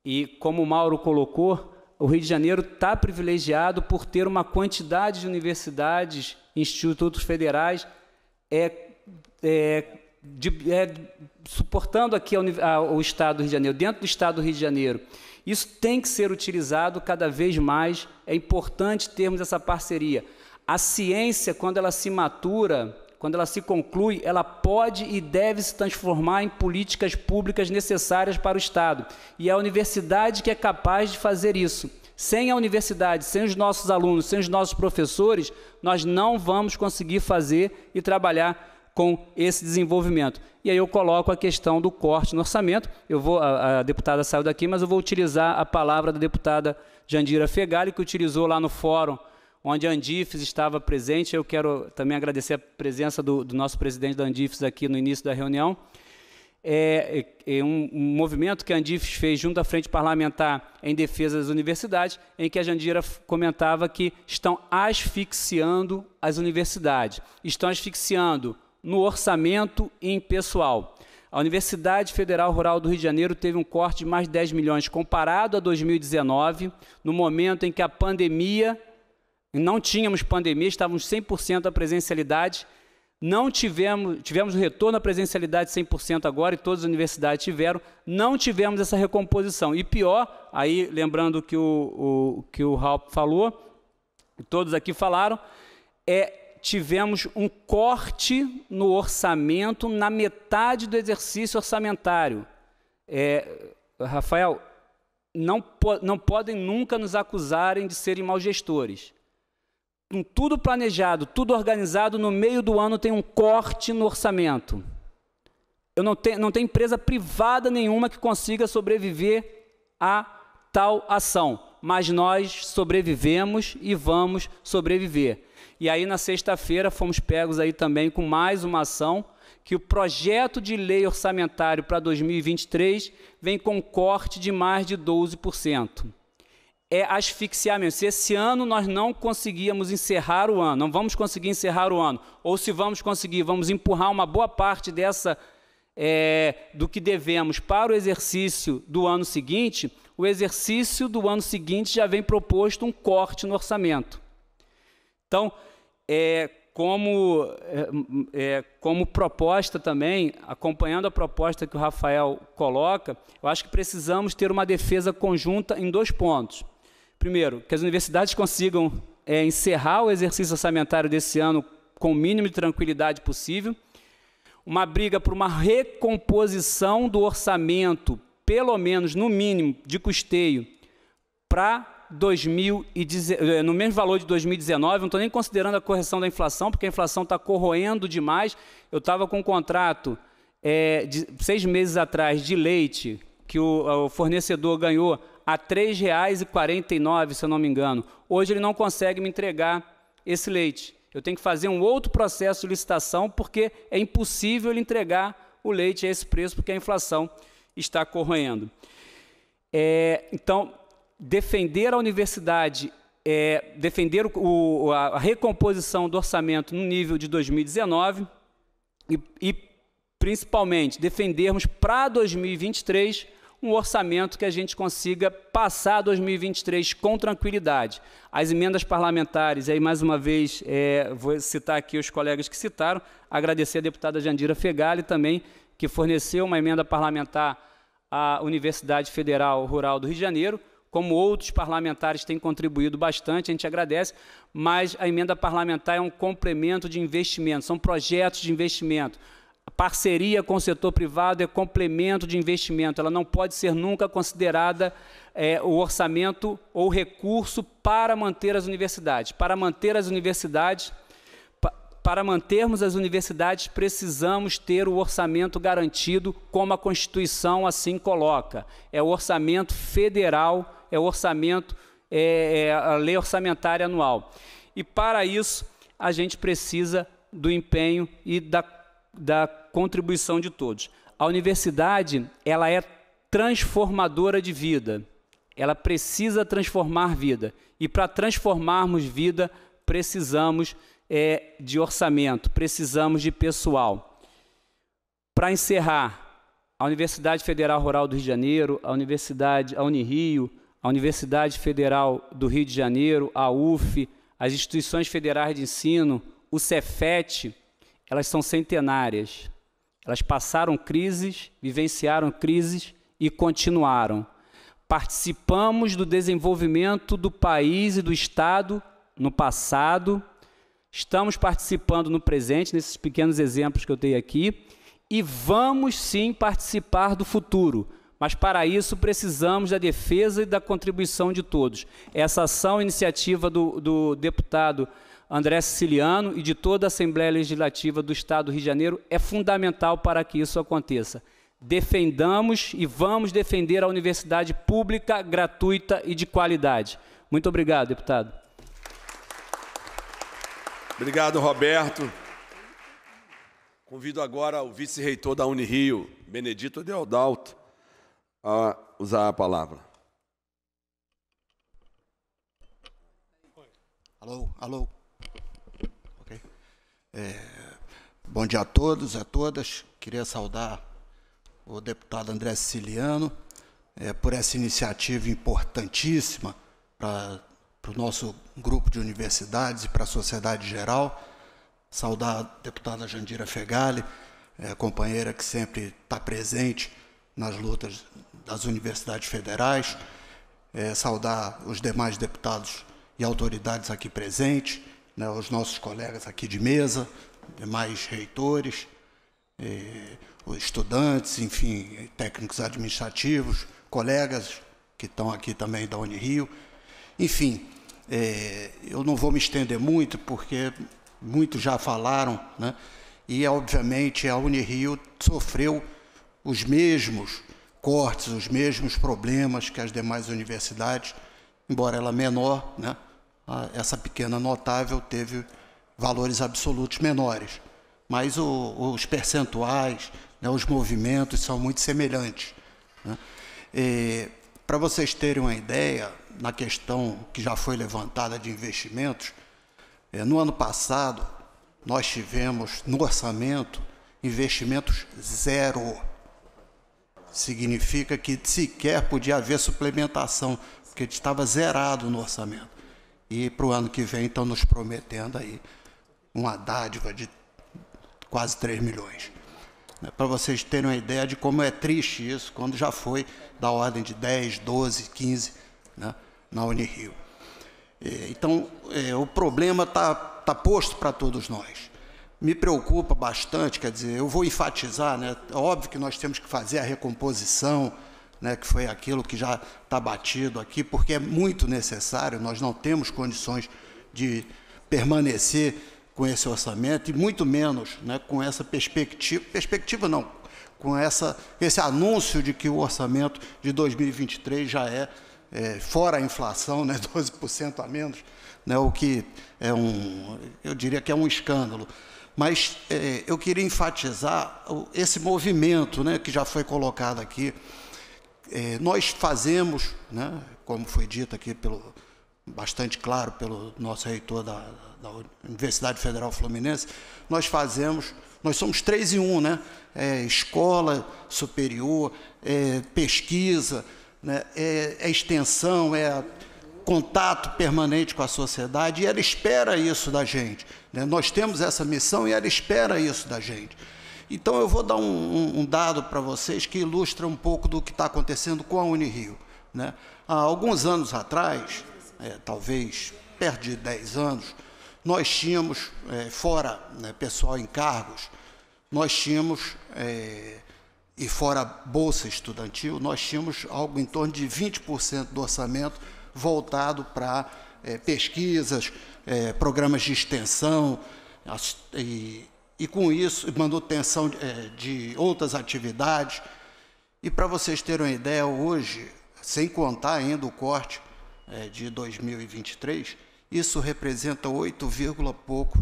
Speaker 10: E como o Mauro colocou, o Rio de Janeiro está privilegiado por ter uma quantidade de universidades, institutos federais, é, é, de, é, suportando aqui a, a, o Estado do Rio de Janeiro, dentro do Estado do Rio de Janeiro. Isso tem que ser utilizado cada vez mais. É importante termos essa parceria. A ciência, quando ela se matura, quando ela se conclui, ela pode e deve se transformar em políticas públicas necessárias para o Estado. E é a universidade que é capaz de fazer isso. Sem a universidade, sem os nossos alunos, sem os nossos professores, nós não vamos conseguir fazer e trabalhar com esse desenvolvimento. E aí eu coloco a questão do corte no orçamento. Eu vou, a, a deputada saiu daqui, mas eu vou utilizar a palavra da deputada Jandira Fegali, que utilizou lá no fórum onde a Andifes estava presente. Eu quero também agradecer a presença do, do nosso presidente da Andifes aqui no início da reunião. É, é, é um, um, movimento que a Andifes fez junto à Frente Parlamentar em Defesa das Universidades, em que a Jandira comentava que estão asfixiando as universidades, estão asfixiando no orçamento e em pessoal. A Universidade Federal Rural do Rio de Janeiro teve um corte de mais de 10 milhões comparado a 2019, no momento em que a pandemia não tínhamos pandemia, estávamos 100% à presencialidade, não tivemos, tivemos o retorno à presencialidade 100% agora, e todas as universidades tiveram, não tivemos essa recomposição. E pior, aí lembrando que o, o que o Raul falou, todos aqui falaram, é tivemos um corte no orçamento na metade do exercício orçamentário. É, Rafael, não, po não podem nunca nos acusarem de serem mal gestores com tudo planejado, tudo organizado, no meio do ano tem um corte no orçamento. Eu não tenho, não tenho empresa privada nenhuma que consiga sobreviver a tal ação. Mas nós sobrevivemos e vamos sobreviver. E aí, na sexta-feira, fomos pegos aí também com mais uma ação que o projeto de lei orçamentário para 2023 vem com corte de mais de 12% é asfixiar mesmo. Se esse ano nós não conseguíamos encerrar o ano, não vamos conseguir encerrar o ano, ou se vamos conseguir, vamos empurrar uma boa parte dessa é, do que devemos para o exercício do ano seguinte, o exercício do ano seguinte já vem proposto um corte no orçamento. Então, é, como, é, é como proposta também, acompanhando a proposta que o Rafael coloca, eu acho que precisamos ter uma defesa conjunta em dois pontos primeiro, que as universidades consigam é, encerrar o exercício orçamentário desse ano com o mínimo de tranquilidade possível, uma briga por uma recomposição do orçamento, pelo menos, no mínimo, de custeio, para 2019, é, no mesmo valor de 2019, não estou nem considerando a correção da inflação, porque a inflação está corroendo demais. Eu estava com um contrato é, de seis meses atrás de leite que o, o fornecedor ganhou a R$ 3,49, se eu não me engano. Hoje ele não consegue me entregar esse leite. Eu tenho que fazer um outro processo de licitação porque é impossível ele entregar o leite a esse preço porque a inflação está corroendo. É, então, defender a universidade, é, defender o, a recomposição do orçamento no nível de 2019 e, e principalmente defendermos para 2023 um orçamento que a gente consiga passar 2023 com tranquilidade. As emendas parlamentares, aí mais uma vez é, vou citar aqui os colegas que citaram, agradecer a deputada Jandira Fegali também, que forneceu uma emenda parlamentar à Universidade Federal Rural do Rio de Janeiro, como outros parlamentares têm contribuído bastante, a gente agradece, mas a emenda parlamentar é um complemento de investimento, são projetos de investimento. A parceria com o setor privado é complemento de investimento, ela não pode ser nunca considerada é, o orçamento ou recurso para manter as universidades. Para manter as universidades, para mantermos as universidades, precisamos ter o orçamento garantido, como a Constituição assim coloca. É o orçamento federal, é o orçamento, é, é a lei orçamentária anual. E para isso, a gente precisa do empenho e da da contribuição de todos. A universidade, ela é transformadora de vida. Ela precisa transformar vida. E para transformarmos vida, precisamos é, de orçamento, precisamos de pessoal. Para encerrar, a Universidade Federal Rural do Rio de Janeiro, a Universidade, a Unirio, a Universidade Federal do Rio de Janeiro, a UF, as instituições federais de ensino, o Cefet, elas são centenárias. Elas passaram crises, vivenciaram crises e continuaram. Participamos do desenvolvimento do país e do Estado no passado, estamos participando no presente, nesses pequenos exemplos que eu dei aqui, e vamos sim participar do futuro. Mas para isso precisamos da defesa e da contribuição de todos. Essa ação, iniciativa do, do deputado André Siciliano e de toda a Assembleia Legislativa do Estado do Rio de Janeiro é fundamental para que isso aconteça. Defendamos e vamos defender a universidade pública, gratuita e de qualidade. Muito obrigado, deputado.
Speaker 1: Obrigado, Roberto. Convido agora o vice-reitor da Unirio, Benedito Deodalto, a usar a palavra.
Speaker 11: Alô, alô. É, bom dia a todos, a todas. Queria saudar o deputado André Siciliano é, por essa iniciativa importantíssima para o nosso grupo de universidades e para a sociedade geral. Saudar a deputada Jandira Fegali, é, companheira que sempre está presente nas lutas das universidades federais. É, saudar os demais deputados e autoridades aqui presentes né, aos nossos colegas aqui de mesa, demais reitores, eh, estudantes, enfim, técnicos administrativos, colegas que estão aqui também da Unirio. Enfim, eh, eu não vou me estender muito, porque muitos já falaram, né, e obviamente a Unirio sofreu os mesmos cortes, os mesmos problemas que as demais universidades, embora ela menor, né? Ah, essa pequena notável teve valores absolutos menores. Mas o, os percentuais, né, os movimentos são muito semelhantes. Né? Para vocês terem uma ideia, na questão que já foi levantada de investimentos, é, no ano passado, nós tivemos no orçamento investimentos zero. Significa que sequer podia haver suplementação, porque estava zerado no orçamento. E para o ano que vem estão nos prometendo aí uma dádiva de quase 3 milhões. Né, para vocês terem uma ideia de como é triste isso, quando já foi da ordem de 10, 12, 15 né, na Unirio. É, então, é, o problema está tá posto para todos nós. Me preocupa bastante, quer dizer, eu vou enfatizar, né, óbvio que nós temos que fazer a recomposição, né, que foi aquilo que já está batido aqui, porque é muito necessário, nós não temos condições de permanecer com esse orçamento e muito menos né, com essa perspectiva, perspectiva não, com essa, esse anúncio de que o orçamento de 2023 já é, é fora a inflação, né, 12% a menos, né, o que é um, eu diria que é um escândalo. Mas é, eu queria enfatizar esse movimento né, que já foi colocado aqui, é, nós fazemos, né, como foi dito aqui pelo bastante claro pelo nosso reitor da, da Universidade Federal Fluminense, nós fazemos, nós somos três em um, né? É, escola superior, é, pesquisa, né? é, é extensão, é contato permanente com a sociedade, e ela espera isso da gente. Né? Nós temos essa missão e ela espera isso da gente. Então eu vou dar um, um, um dado para vocês que ilustra um pouco do que está acontecendo com a Unirio. Né? Há alguns anos atrás, é, talvez perto de 10 anos, nós tínhamos, é, fora né, pessoal em cargos, nós tínhamos, é, e fora bolsa estudantil, nós tínhamos algo em torno de 20% do orçamento voltado para é, pesquisas, é, programas de extensão, e e com isso, manutenção eh, de outras atividades. E para vocês terem uma ideia, hoje, sem contar ainda o corte eh, de 2023, isso representa 8, pouco,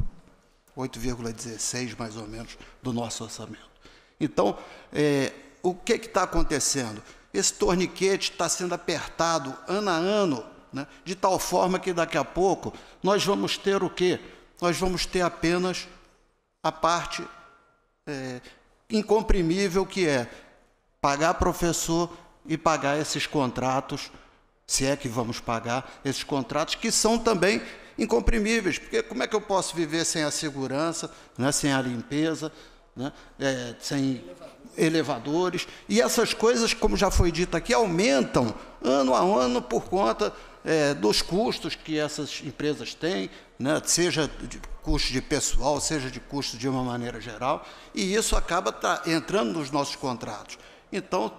Speaker 11: 8,16 mais ou menos, do nosso orçamento. Então, é, o que está acontecendo? Esse torniquete está sendo apertado ano a ano, né, de tal forma que daqui a pouco nós vamos ter o quê? Nós vamos ter apenas a parte é, incomprimível que é pagar professor e pagar esses contratos, se é que vamos pagar esses contratos, que são também incomprimíveis, porque como é que eu posso viver sem a segurança, né, sem a limpeza, né, é, sem elevadores? E essas coisas, como já foi dito aqui, aumentam ano a ano por conta é, dos custos que essas empresas têm, né, seja de custo de pessoal, seja de custo de uma maneira geral, e isso acaba tá entrando nos nossos contratos. Então,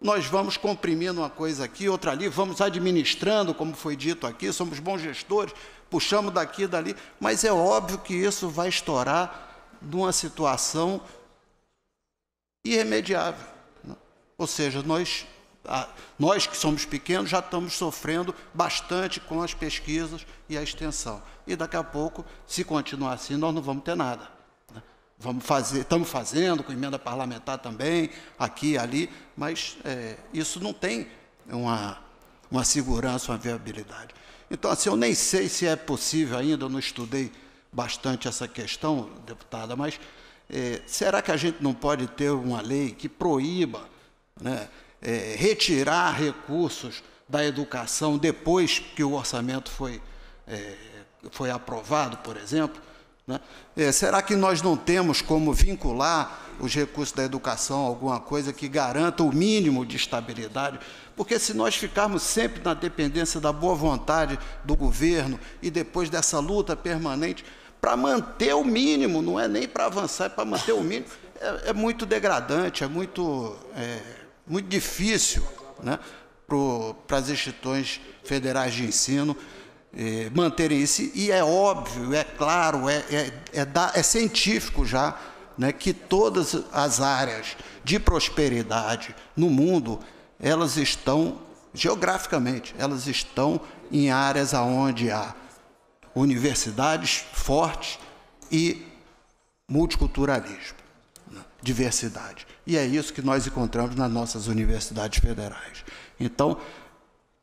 Speaker 11: nós vamos comprimindo uma coisa aqui, outra ali, vamos administrando, como foi dito aqui, somos bons gestores, puxamos daqui e dali, mas é óbvio que isso vai estourar numa situação irremediável. Né? Ou seja, nós nós que somos pequenos já estamos sofrendo bastante com as pesquisas e a extensão. E daqui a pouco, se continuar assim, nós não vamos ter nada. Né? Vamos fazer, estamos fazendo com emenda parlamentar também, aqui e ali, mas é, isso não tem uma, uma segurança, uma viabilidade. Então, assim, eu nem sei se é possível ainda, eu não estudei bastante essa questão, deputada, mas é, será que a gente não pode ter uma lei que proíba né, é, retirar recursos da educação depois que o orçamento foi, é, foi aprovado, por exemplo? Né? É, será que nós não temos como vincular os recursos da educação a alguma coisa que garanta o mínimo de estabilidade? Porque se nós ficarmos sempre na dependência da boa vontade do governo e depois dessa luta permanente para manter o mínimo, não é nem para avançar, é para manter o mínimo, é, é muito degradante, é muito é, muito difícil né, para as instituições federais de ensino eh, manterem isso. E é óbvio, é claro, é, é, é, da, é científico já né, que todas as áreas de prosperidade no mundo, elas estão, geograficamente, elas estão em áreas onde há universidades fortes e multiculturalismo, né, diversidade. E é isso que nós encontramos nas nossas universidades federais. Então,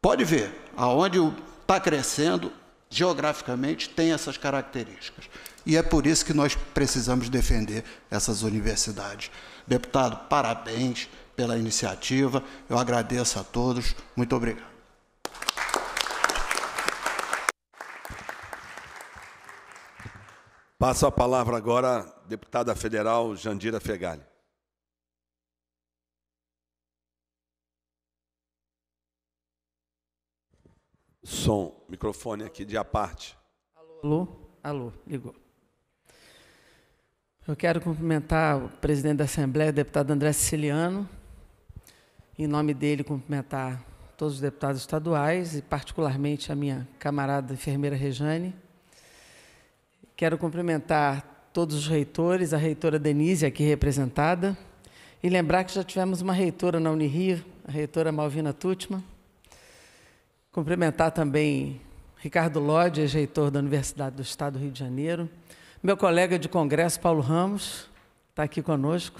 Speaker 11: pode ver, aonde está crescendo, geograficamente, tem essas características. E é por isso que nós precisamos defender essas universidades. Deputado, parabéns pela iniciativa. Eu agradeço a todos. Muito obrigado.
Speaker 1: Passo a palavra agora à deputada federal Jandira Fegali. som, microfone aqui de aparte.
Speaker 12: Alô, alô, alô, ligou. Eu quero cumprimentar o presidente da Assembleia, o deputado André Siciliano, em nome dele cumprimentar todos os deputados estaduais e particularmente a minha camarada enfermeira Rejane. Quero cumprimentar todos os reitores, a reitora Denise aqui representada, e lembrar que já tivemos uma reitora na Unirio, a reitora Malvina Tutman, Cumprimentar também Ricardo Lodge, reitor da Universidade do Estado do Rio de Janeiro. Meu colega de congresso, Paulo Ramos, está aqui conosco.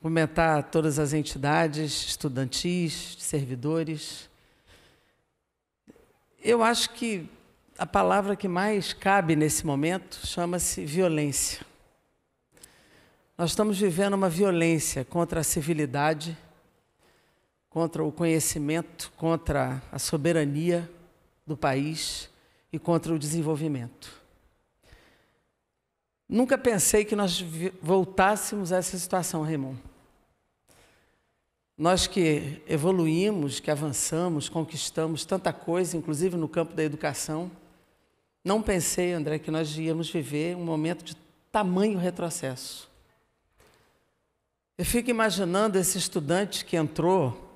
Speaker 12: Cumprimentar todas as entidades estudantis, servidores. Eu acho que a palavra que mais cabe nesse momento chama-se violência. Nós estamos vivendo uma violência contra a civilidade contra o conhecimento, contra a soberania do país e contra o desenvolvimento. Nunca pensei que nós voltássemos a essa situação, Raymond. Nós que evoluímos, que avançamos, conquistamos tanta coisa, inclusive no campo da educação, não pensei, André, que nós íamos viver um momento de tamanho retrocesso. Eu fico imaginando esse estudante que entrou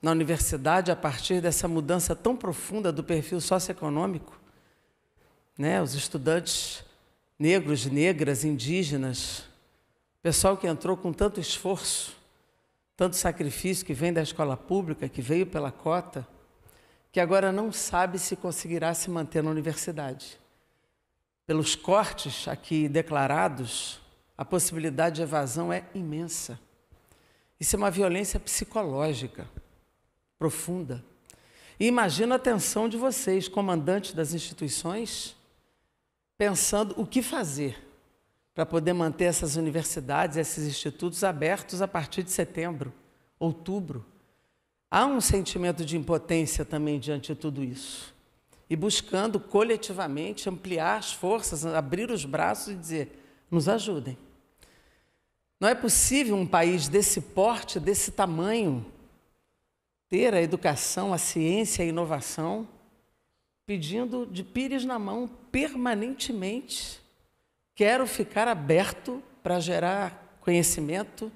Speaker 12: na universidade a partir dessa mudança tão profunda do perfil socioeconômico. Né? Os estudantes negros, negras, indígenas, pessoal que entrou com tanto esforço, tanto sacrifício que vem da escola pública, que veio pela cota, que agora não sabe se conseguirá se manter na universidade. Pelos cortes aqui declarados, a possibilidade de evasão é imensa. Isso é uma violência psicológica profunda. E imagino a tensão de vocês, comandantes das instituições, pensando o que fazer para poder manter essas universidades, esses institutos abertos a partir de setembro, outubro. Há um sentimento de impotência também diante de tudo isso. E buscando coletivamente ampliar as forças, abrir os braços e dizer: nos ajudem. Não é possível um país desse porte, desse tamanho, ter a educação, a ciência, a inovação, pedindo de pires na mão permanentemente. Quero ficar aberto para gerar conhecimento,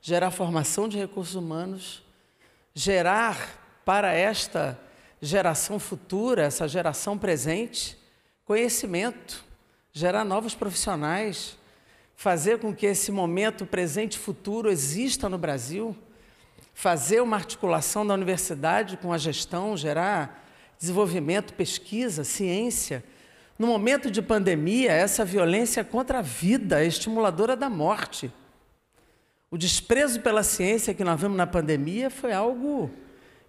Speaker 12: gerar formação de recursos humanos, gerar para esta geração futura, essa geração presente, conhecimento, gerar novos profissionais, fazer com que esse momento presente e futuro exista no Brasil fazer uma articulação da universidade com a gestão, gerar desenvolvimento, pesquisa, ciência. No momento de pandemia, essa violência é contra a vida é estimuladora da morte. O desprezo pela ciência que nós vimos na pandemia foi algo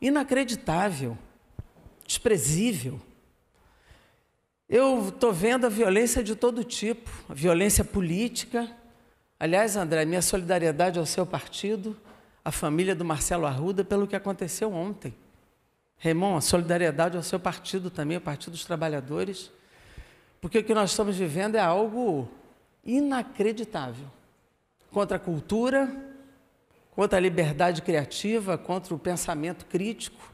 Speaker 12: inacreditável, desprezível. Eu estou vendo a violência de todo tipo, a violência política. Aliás, André, minha solidariedade ao seu partido, a família do Marcelo Arruda pelo que aconteceu ontem. Remon, a solidariedade ao seu partido também, o Partido dos Trabalhadores, porque o que nós estamos vivendo é algo inacreditável contra a cultura, contra a liberdade criativa, contra o pensamento crítico,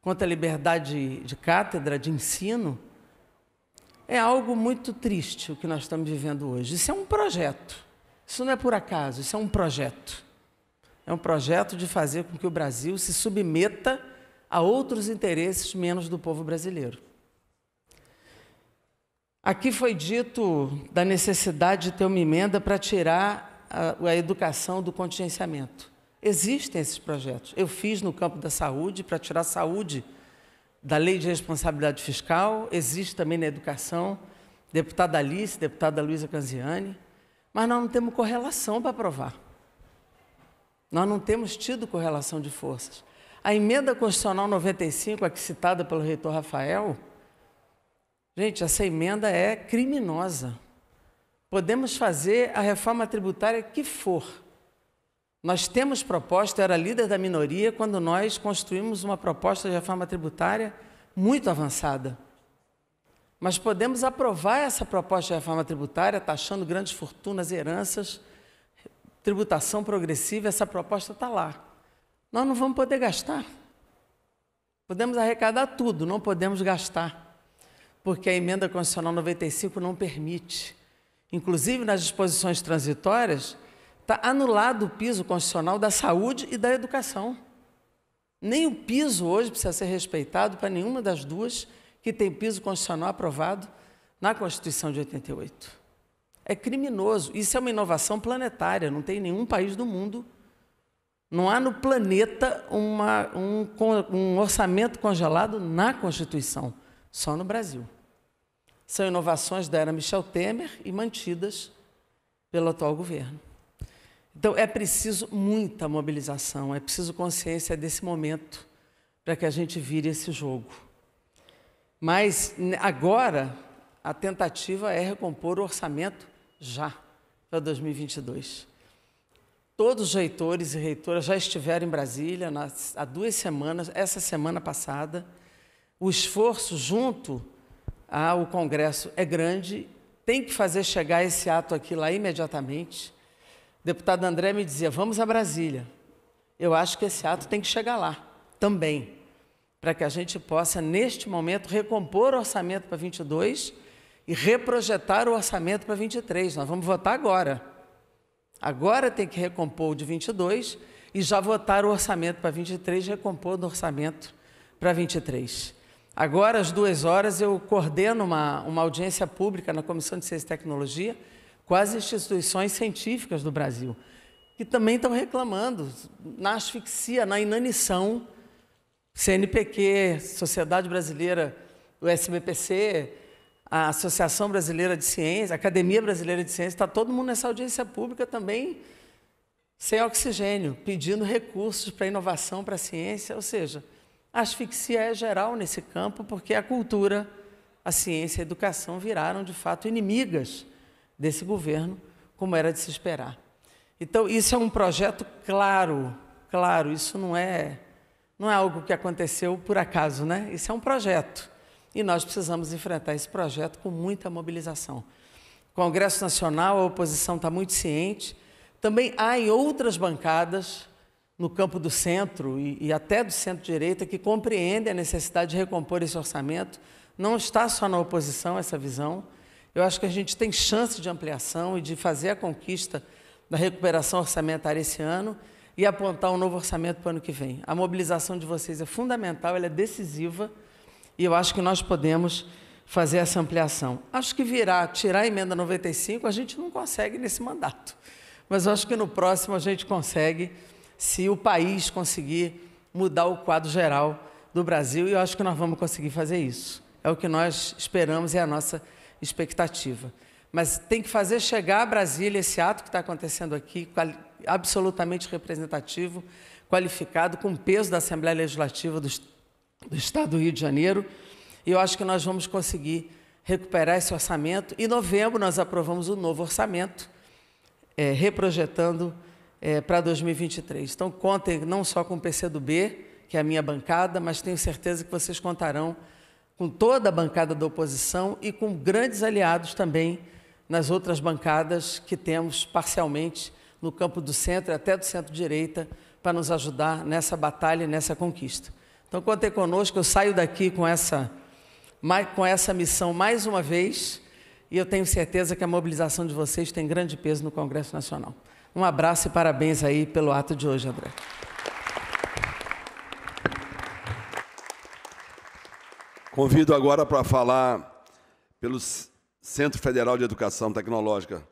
Speaker 12: contra a liberdade de cátedra, de ensino. É algo muito triste o que nós estamos vivendo hoje. Isso é um projeto. Isso não é por acaso, isso é um projeto. É um projeto de fazer com que o Brasil se submeta a outros interesses menos do povo brasileiro. Aqui foi dito da necessidade de ter uma emenda para tirar a, a educação do contingenciamento. Existem esses projetos. Eu fiz no campo da saúde para tirar a saúde da lei de responsabilidade fiscal, existe também na educação, deputada Alice, deputada Luísa Canziani, mas nós não temos correlação para aprovar. Nós não temos tido correlação de forças. A emenda constitucional 95, a que é citada pelo reitor Rafael, gente, essa emenda é criminosa. Podemos fazer a reforma tributária que for. Nós temos proposta, eu era líder da minoria quando nós construímos uma proposta de reforma tributária muito avançada. Mas podemos aprovar essa proposta de reforma tributária, taxando grandes fortunas e heranças tributação progressiva, essa proposta está lá. Nós não vamos poder gastar. Podemos arrecadar tudo, não podemos gastar, porque a emenda constitucional 95 não permite. Inclusive, nas disposições transitórias, está anulado o piso constitucional da saúde e da educação. Nem o piso hoje precisa ser respeitado para nenhuma das duas que tem piso constitucional aprovado na Constituição de 88 é criminoso. Isso é uma inovação planetária, não tem nenhum país do mundo. Não há no planeta uma, um, um orçamento congelado na Constituição, só no Brasil. São inovações da era Michel Temer e mantidas pelo atual governo. Então, é preciso muita mobilização, é preciso consciência desse momento para que a gente vire esse jogo. Mas, agora, a tentativa é recompor o orçamento já para 2022. Todos os reitores e reitoras já estiveram em Brasília nas, há duas semanas, essa semana passada. O esforço junto ao Congresso é grande, tem que fazer chegar esse ato aqui lá imediatamente. O deputado André me dizia: vamos a Brasília. Eu acho que esse ato tem que chegar lá também, para que a gente possa, neste momento, recompor o orçamento para 22 e reprojetar o orçamento para 23. Nós vamos votar agora. Agora tem que recompor o de 22 e já votar o orçamento para 23, recompor o orçamento para 23. Agora, às duas horas, eu coordeno uma, uma audiência pública na Comissão de Ciência e Tecnologia com as instituições científicas do Brasil, que também estão reclamando na asfixia, na inanição. CNPq, Sociedade Brasileira, o SBPC, a Associação Brasileira de Ciência, a Academia Brasileira de Ciência, está todo mundo nessa audiência pública também sem oxigênio, pedindo recursos para inovação, para a ciência, ou seja, a asfixia é geral nesse campo, porque a cultura, a ciência e a educação viraram, de fato, inimigas desse governo, como era de se esperar. Então, isso é um projeto claro, claro, isso não é, não é algo que aconteceu por acaso, né? Isso é um projeto e nós precisamos enfrentar esse projeto com muita mobilização. O Congresso Nacional, a oposição está muito ciente. Também há em outras bancadas, no campo do centro e, e até do centro-direita, que compreendem a necessidade de recompor esse orçamento. Não está só na oposição essa visão. Eu acho que a gente tem chance de ampliação e de fazer a conquista da recuperação orçamentária esse ano e apontar um novo orçamento para o ano que vem. A mobilização de vocês é fundamental, ela é decisiva. E eu acho que nós podemos fazer essa ampliação. Acho que virar, tirar a emenda 95, a gente não consegue nesse mandato. Mas acho que no próximo a gente consegue, se o país conseguir mudar o quadro geral do Brasil, e eu acho que nós vamos conseguir fazer isso. É o que nós esperamos, é a nossa expectativa. Mas tem que fazer chegar a Brasília esse ato que está acontecendo aqui, absolutamente representativo, qualificado, com o peso da Assembleia Legislativa dos do Estado do Rio de Janeiro. E eu acho que nós vamos conseguir recuperar esse orçamento. Em novembro, nós aprovamos o um novo orçamento, é, reprojetando é, para 2023. Então, contem não só com o PCdoB, que é a minha bancada, mas tenho certeza que vocês contarão com toda a bancada da oposição e com grandes aliados também nas outras bancadas que temos parcialmente no campo do centro e até do centro-direita para nos ajudar nessa batalha e nessa conquista. Então contem conosco, eu saio daqui com essa, com essa missão mais uma vez e eu tenho certeza que a mobilização de vocês tem grande peso no Congresso Nacional. Um abraço e parabéns aí pelo ato de hoje, André.
Speaker 1: Convido agora para falar pelo Centro Federal de Educação Tecnológica,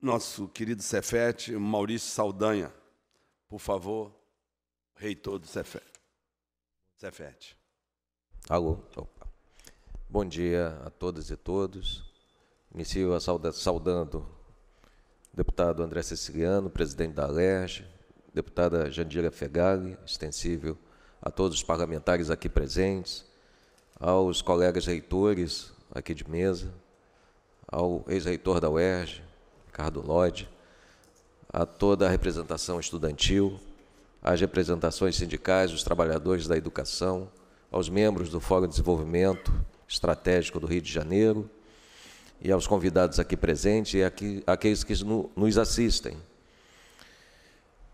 Speaker 1: nosso querido Cefet, Maurício Saldanha. Por favor, reitor do Cefet. Cefete.
Speaker 13: Alô. Opa. Bom dia a todas e todos. Me sigo saudando o deputado André Ceciliano, presidente da Alerj, deputada Jandira Fegali, extensível a todos os parlamentares aqui presentes, aos colegas reitores aqui de mesa, ao ex-reitor da UERJ, Ricardo Lodge, a toda a representação estudantil, às representações sindicais, os trabalhadores da educação, aos membros do Fórum de Desenvolvimento Estratégico do Rio de Janeiro e aos convidados aqui presentes e aqui, aqueles que nos assistem.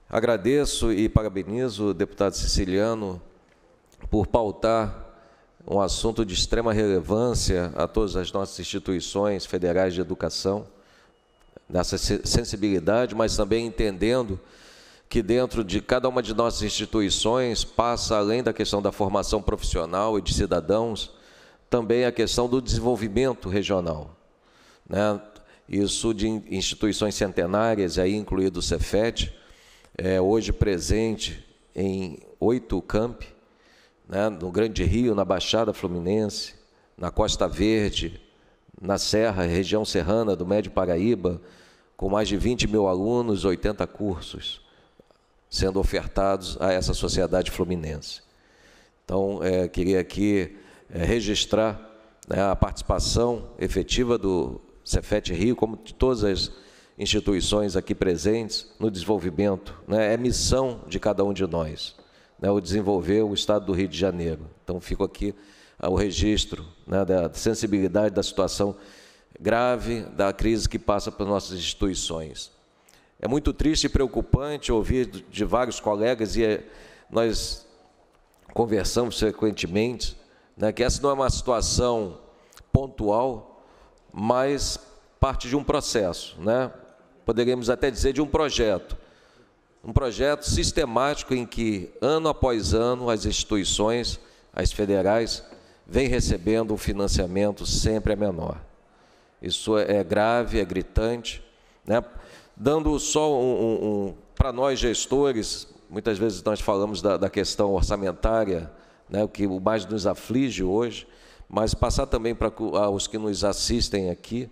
Speaker 13: Agradeço e parabenizo o deputado siciliano por pautar um assunto de extrema relevância a todas as nossas instituições federais de educação, nessa sensibilidade, mas também entendendo que dentro de cada uma de nossas instituições passa além da questão da formação profissional e de cidadãos, também a questão do desenvolvimento regional. Né? Isso de instituições centenárias, aí incluído o Cefet, é hoje presente em oito campi, né? no Grande Rio, na Baixada Fluminense, na Costa Verde, na Serra, região serrana do Médio Paraíba, com mais de 20 mil alunos, 80 cursos sendo ofertados a essa sociedade fluminense. Então, é, queria aqui é, registrar né, a participação efetiva do Cefet Rio, como de todas as instituições aqui presentes, no desenvolvimento. Né, é missão de cada um de nós, né, o desenvolver o Estado do Rio de Janeiro. Então, fico aqui ah, o registro né, da sensibilidade da situação grave da crise que passa pelas nossas instituições. É muito triste e preocupante ouvir de vários colegas, e eh, nós conversamos frequentemente, né, que essa não é uma situação pontual, mas parte de um processo, né? poderíamos até dizer de um projeto. Um projeto sistemático em que, ano após ano, as instituições, as federais, vêm recebendo um financiamento sempre menor. Isso é grave, é gritante. Né? dando só um, um, um para nós gestores, muitas vezes nós falamos da, da questão orçamentária, né, o que mais nos aflige hoje, mas passar também para os que nos assistem aqui,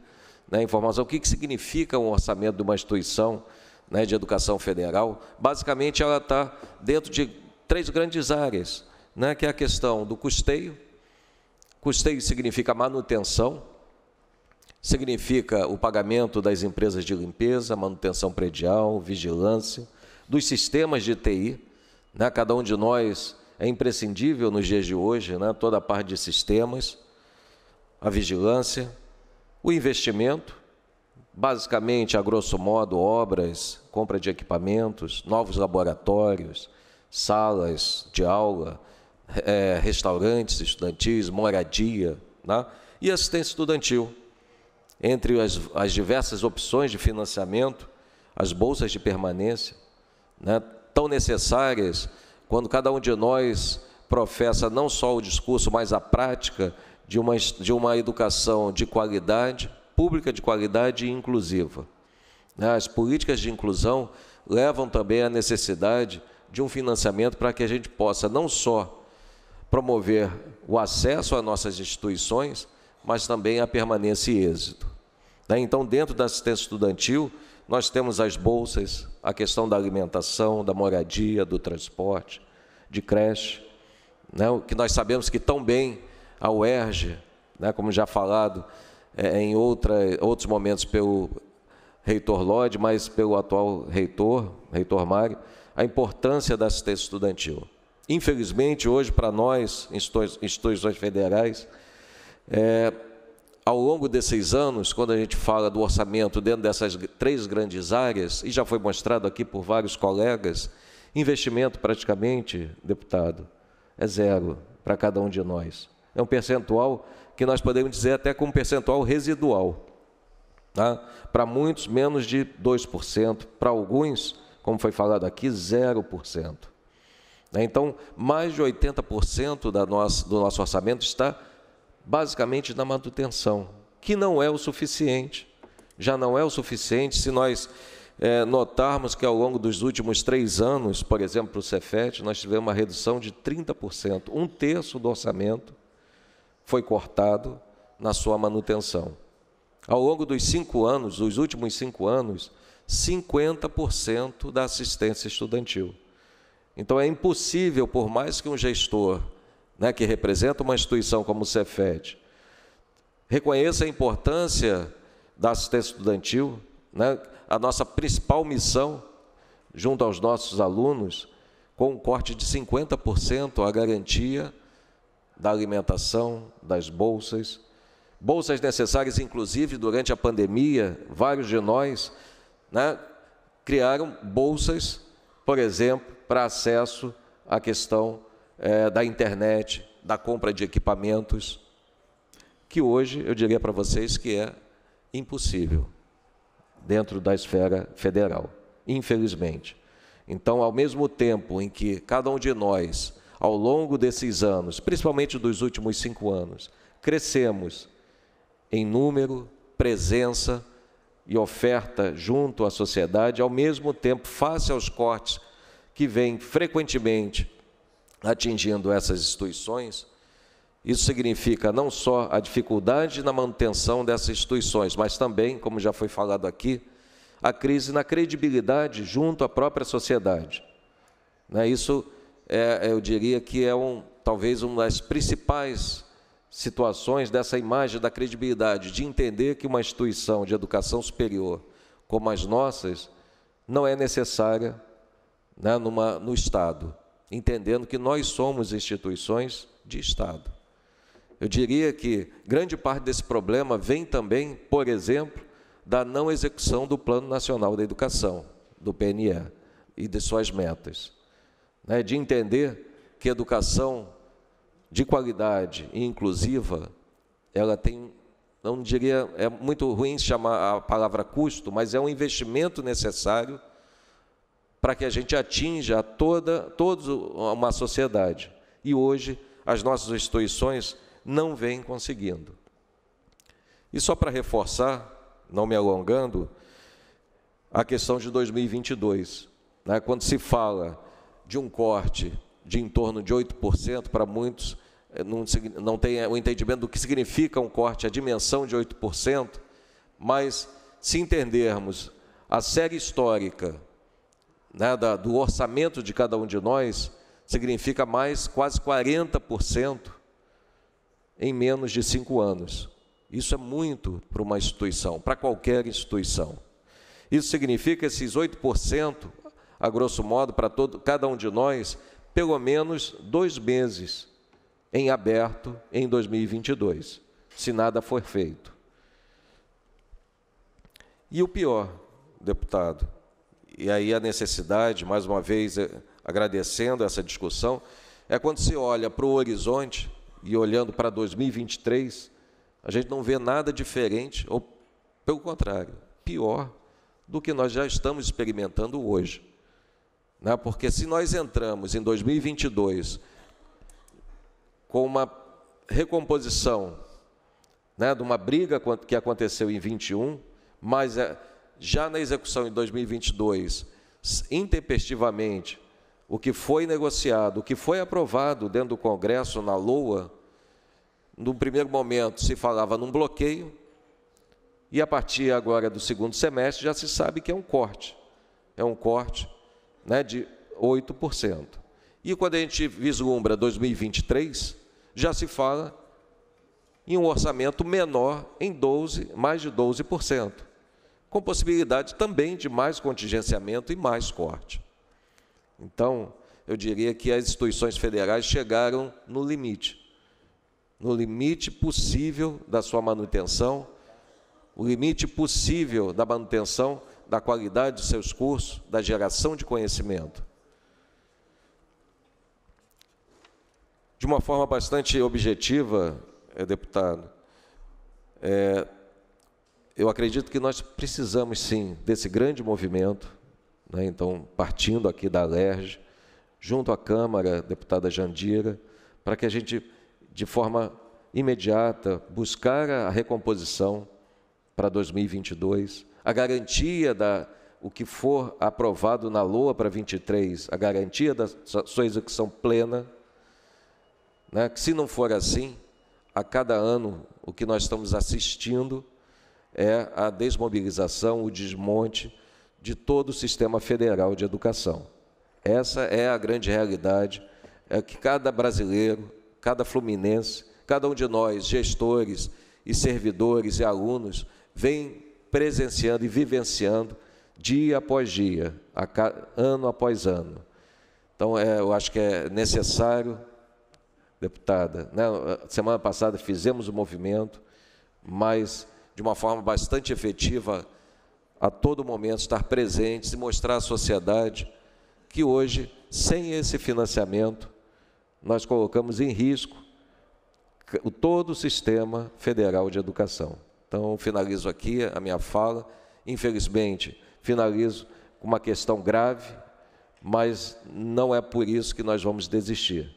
Speaker 13: né, informação o que, que significa um orçamento de uma instituição né, de educação federal. Basicamente, ela está dentro de três grandes áreas, né, que é a questão do custeio, custeio significa manutenção, significa o pagamento das empresas de limpeza, manutenção predial, vigilância, dos sistemas de TI. Né? Cada um de nós é imprescindível nos dias de hoje, né? toda a parte de sistemas, a vigilância, o investimento, basicamente, a grosso modo, obras, compra de equipamentos, novos laboratórios, salas de aula, é, restaurantes estudantis, moradia né? e assistência estudantil entre as, as diversas opções de financiamento, as bolsas de permanência, né, tão necessárias quando cada um de nós professa não só o discurso, mas a prática de uma, de uma educação de qualidade, pública de qualidade e inclusiva. Né, as políticas de inclusão levam também à necessidade de um financiamento para que a gente possa não só promover o acesso às nossas instituições, mas também a permanência e êxito. Né? Então, dentro da assistência estudantil, nós temos as bolsas, a questão da alimentação, da moradia, do transporte, de creche, né? que nós sabemos que tão bem a UERJ, né? como já falado é, em outra, outros momentos pelo reitor Lloyd, mas pelo atual reitor, reitor Mário, a importância da assistência estudantil. Infelizmente, hoje, para nós, instituições federais, é, ao longo desses anos, quando a gente fala do orçamento dentro dessas três grandes áreas, e já foi mostrado aqui por vários colegas, investimento praticamente, deputado, é zero para cada um de nós. É um percentual que nós podemos dizer até com um percentual residual. Tá? Para muitos, menos de 2%, para alguns, como foi falado aqui, 0%. Né? Então, mais de 80% da nossa, do nosso orçamento está basicamente da manutenção, que não é o suficiente. Já não é o suficiente se nós é, notarmos que ao longo dos últimos três anos, por exemplo, para o Cefet, nós tivemos uma redução de 30%, um terço do orçamento foi cortado na sua manutenção. Ao longo dos cinco anos, dos últimos cinco anos, 50% da assistência estudantil. Então é impossível, por mais que um gestor né, que representa uma instituição como o Cefet, reconheça a importância da assistência estudantil, né, a nossa principal missão junto aos nossos alunos, com um corte de 50% a garantia da alimentação, das bolsas, bolsas necessárias, inclusive durante a pandemia, vários de nós né, criaram bolsas, por exemplo, para acesso à questão é, da internet, da compra de equipamentos, que hoje eu diria para vocês que é impossível dentro da esfera federal, infelizmente. Então, ao mesmo tempo em que cada um de nós, ao longo desses anos, principalmente dos últimos cinco anos, crescemos em número, presença e oferta junto à sociedade, ao mesmo tempo, face aos cortes que vêm frequentemente atingindo essas instituições, isso significa não só a dificuldade na manutenção dessas instituições, mas também, como já foi falado aqui, a crise na credibilidade junto à própria sociedade. Né? Isso, é, eu diria que é um, talvez uma das principais situações dessa imagem da credibilidade, de entender que uma instituição de educação superior como as nossas não é necessária né, numa, no Estado entendendo que nós somos instituições de Estado. Eu diria que grande parte desse problema vem também, por exemplo, da não execução do Plano Nacional da Educação, do PNE, e de suas metas. Né? De entender que educação de qualidade e inclusiva, ela tem, não diria, é muito ruim chamar a palavra custo, mas é um investimento necessário para que a gente atinja toda, toda uma sociedade. E hoje as nossas instituições não vêm conseguindo. E só para reforçar, não me alongando, a questão de 2022. Né? Quando se fala de um corte de em torno de 8%, para muitos eh, não, não tem eh, o entendimento do que significa um corte, a dimensão de 8%, mas se entendermos a série histórica né, da, do orçamento de cada um de nós, significa mais quase 40% em menos de cinco anos. Isso é muito para uma instituição, para qualquer instituição. Isso significa esses 8%, a grosso modo, para todo, cada um de nós, pelo menos dois meses em aberto em 2022, se nada for feito. E o pior, deputado, e aí a necessidade, mais uma vez eh, agradecendo essa discussão, é quando se olha para o horizonte e olhando para 2023, a gente não vê nada diferente, ou pelo contrário, pior do que nós já estamos experimentando hoje. Né? Porque se nós entramos em 2022 com uma recomposição né, de uma briga que aconteceu em 21, mas é já na execução em 2022, intempestivamente, o que foi negociado, o que foi aprovado dentro do Congresso, na LOA, no primeiro momento se falava num bloqueio, e a partir agora do segundo semestre já se sabe que é um corte. É um corte né, de 8%. E quando a gente vislumbra 2023, já se fala em um orçamento menor em 12, mais de 12% com possibilidade também de mais contingenciamento e mais corte. Então, eu diria que as instituições federais chegaram no limite, no limite possível da sua manutenção, o limite possível da manutenção da qualidade de seus cursos, da geração de conhecimento. De uma forma bastante objetiva, eh, deputado, eh, eu acredito que nós precisamos sim desse grande movimento, né? então, partindo aqui da LERJ, junto à Câmara, deputada Jandira, para que a gente, de forma imediata, buscar a recomposição para 2022, a garantia da o que for aprovado na LOA para 23, a garantia da sua execução plena, né? que se não for assim, a cada ano o que nós estamos assistindo é a desmobilização, o desmonte de todo o sistema federal de educação. Essa é a grande realidade é que cada brasileiro, cada fluminense, cada um de nós, gestores e servidores e alunos, vem presenciando e vivenciando dia após dia, ano após ano. Então, é, eu acho que é necessário, deputada. Né? Semana passada fizemos o um movimento, mas de uma forma bastante efetiva, a todo momento estar presentes e mostrar à sociedade que hoje, sem esse financiamento, nós colocamos em risco o todo o sistema federal de educação. Então, finalizo aqui a minha fala. Infelizmente, finalizo com uma questão grave, mas não é por isso que nós vamos desistir.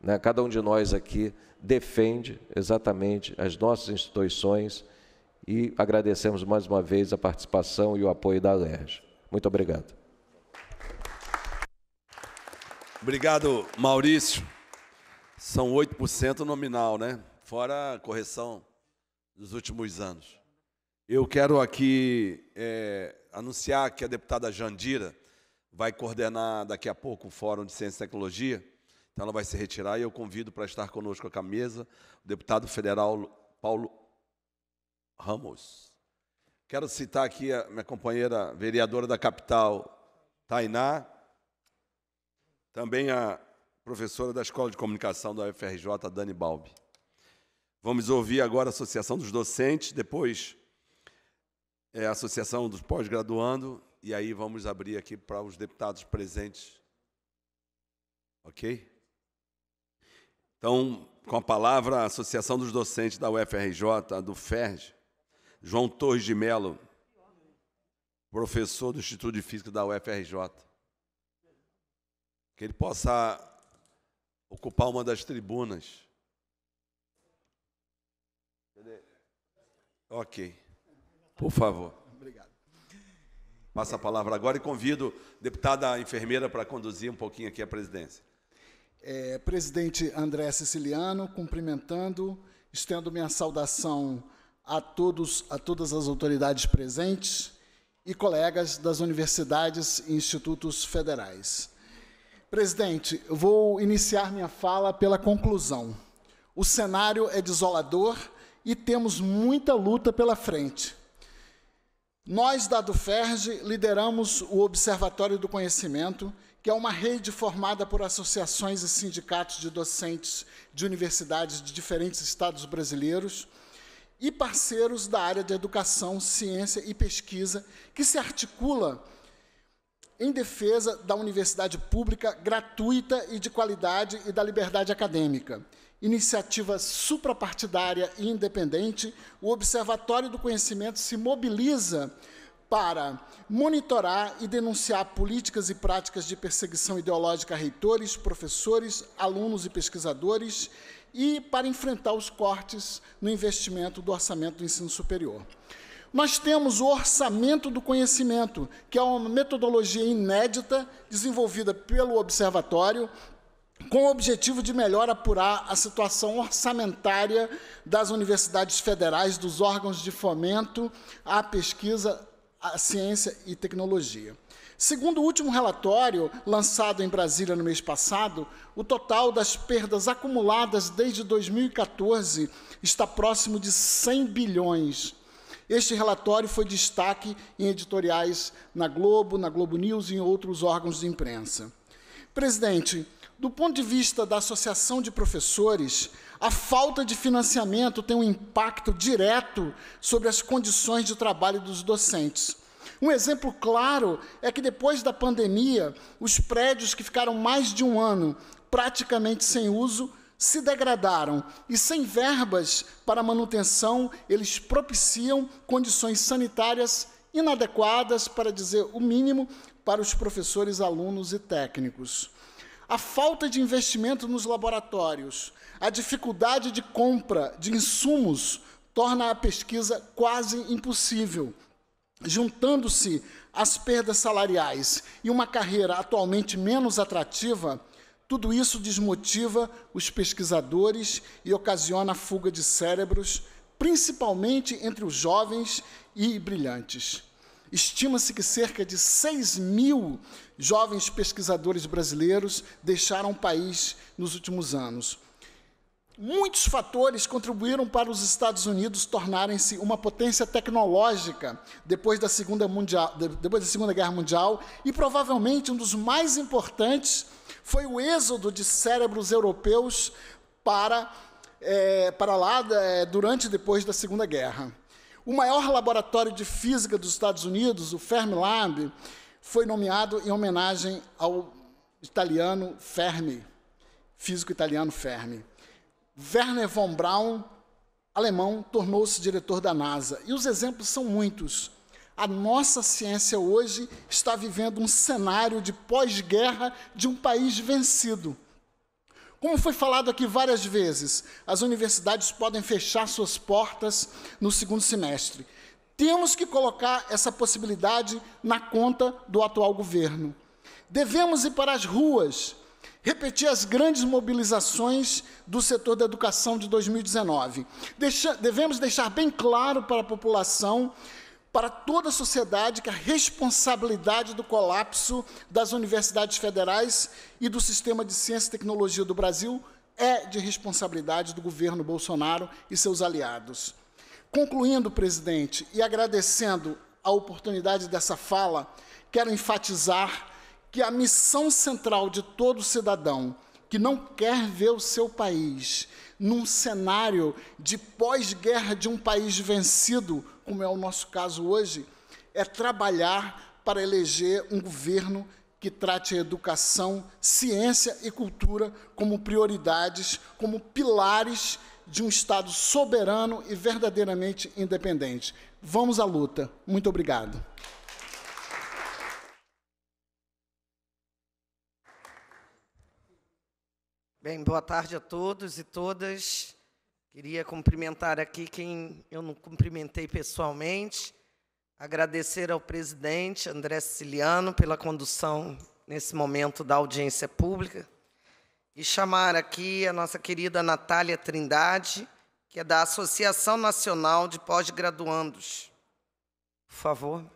Speaker 13: Né? Cada um de nós aqui defende exatamente as nossas instituições e agradecemos mais uma vez a participação e o apoio da LERJ. Muito obrigado.
Speaker 1: Obrigado, Maurício. São 8% nominal, né? Fora a correção dos últimos anos. Eu quero aqui é, anunciar que a deputada Jandira vai coordenar daqui a pouco o Fórum de Ciência e Tecnologia. Então, ela vai se retirar e eu convido para estar conosco com a mesa o deputado federal Paulo Ramos. Quero citar aqui a minha companheira vereadora da capital, Tainá, também a professora da Escola de Comunicação da UFRJ, Dani Balbi. Vamos ouvir agora a Associação dos Docentes, depois é, a Associação dos Pós-Graduando, e aí vamos abrir aqui para os deputados presentes. Ok? Então, com a palavra, a Associação dos Docentes da UFRJ, do FERJ, João Torres de Melo, professor do Instituto de Física da UFRJ. Que ele possa ocupar uma das tribunas. Ok. Por favor. Obrigado. Passa a palavra agora e convido a deputada enfermeira para conduzir um pouquinho aqui a presidência.
Speaker 14: É, presidente André Siciliano, cumprimentando, estendo minha saudação a, todos, a todas as autoridades presentes e colegas das universidades e institutos federais. Presidente, vou iniciar minha fala pela conclusão. O cenário é desolador e temos muita luta pela frente. Nós, da Duferj, lideramos o Observatório do Conhecimento, que é uma rede formada por associações e sindicatos de docentes de universidades de diferentes estados brasileiros e parceiros da área de educação, ciência e pesquisa, que se articula em defesa da universidade pública gratuita e de qualidade e da liberdade acadêmica. Iniciativa suprapartidária e independente, o Observatório do Conhecimento se mobiliza para monitorar e denunciar políticas e práticas de perseguição ideológica a reitores, professores, alunos e pesquisadores e para enfrentar os cortes no investimento do orçamento do ensino superior. Nós temos o orçamento do conhecimento, que é uma metodologia inédita desenvolvida pelo observatório com o objetivo de melhor apurar a situação orçamentária das universidades federais, dos órgãos de fomento à pesquisa, à ciência e tecnologia. Segundo o último relatório lançado em Brasília no mês passado, o total das perdas acumuladas desde 2014 está próximo de 100 bilhões. Este relatório foi destaque em editoriais na Globo, na Globo News e em outros órgãos de imprensa. Presidente, do ponto de vista da Associação de Professores, a falta de financiamento tem um impacto direto sobre as condições de trabalho dos docentes. Um exemplo claro é que depois da pandemia, os prédios que ficaram mais de um ano praticamente sem uso se degradaram e, sem verbas para manutenção, eles propiciam condições sanitárias inadequadas, para dizer o mínimo, para os professores, alunos e técnicos. A falta de investimento nos laboratórios, a dificuldade de compra de insumos torna a pesquisa quase impossível. Juntando-se às perdas salariais e uma carreira atualmente menos atrativa, tudo isso desmotiva os pesquisadores e ocasiona fuga de cérebros, principalmente entre os jovens e brilhantes. Estima-se que cerca de 6 mil jovens pesquisadores brasileiros deixaram o país nos últimos anos, Muitos fatores contribuíram para os Estados Unidos tornarem-se uma potência tecnológica depois da, Segunda Mundial, depois da Segunda Guerra Mundial, e provavelmente um dos mais importantes foi o êxodo de cérebros europeus para, é, para lá é, durante e depois da Segunda Guerra. O maior laboratório de física dos Estados Unidos, o Fermilab, foi nomeado em homenagem ao italiano Fermi, físico italiano Fermi. Werner von Braun, alemão, tornou-se diretor da NASA. E os exemplos são muitos. A nossa ciência hoje está vivendo um cenário de pós-guerra de um país vencido. Como foi falado aqui várias vezes, as universidades podem fechar suas portas no segundo semestre. Temos que colocar essa possibilidade na conta do atual governo. Devemos ir para as ruas, repetir as grandes mobilizações do setor da educação de 2019. Deixa, devemos deixar bem claro para a população, para toda a sociedade, que a responsabilidade do colapso das universidades federais e do sistema de ciência e tecnologia do Brasil é de responsabilidade do governo Bolsonaro e seus aliados. Concluindo, presidente, e agradecendo a oportunidade dessa fala, quero enfatizar que a missão central de todo cidadão que não quer ver o seu país num cenário de pós-guerra de um país vencido, como é o nosso caso hoje, é trabalhar para eleger um governo que trate a educação, ciência e cultura como prioridades, como pilares de um Estado soberano e verdadeiramente independente. Vamos à luta. Muito obrigado.
Speaker 15: Bem, boa tarde a todos e todas. Queria cumprimentar aqui quem eu não cumprimentei pessoalmente, agradecer ao presidente André Siciliano pela condução nesse momento da audiência pública e chamar aqui a nossa querida Natália Trindade, que é da Associação Nacional de Pós-Graduandos. Por favor.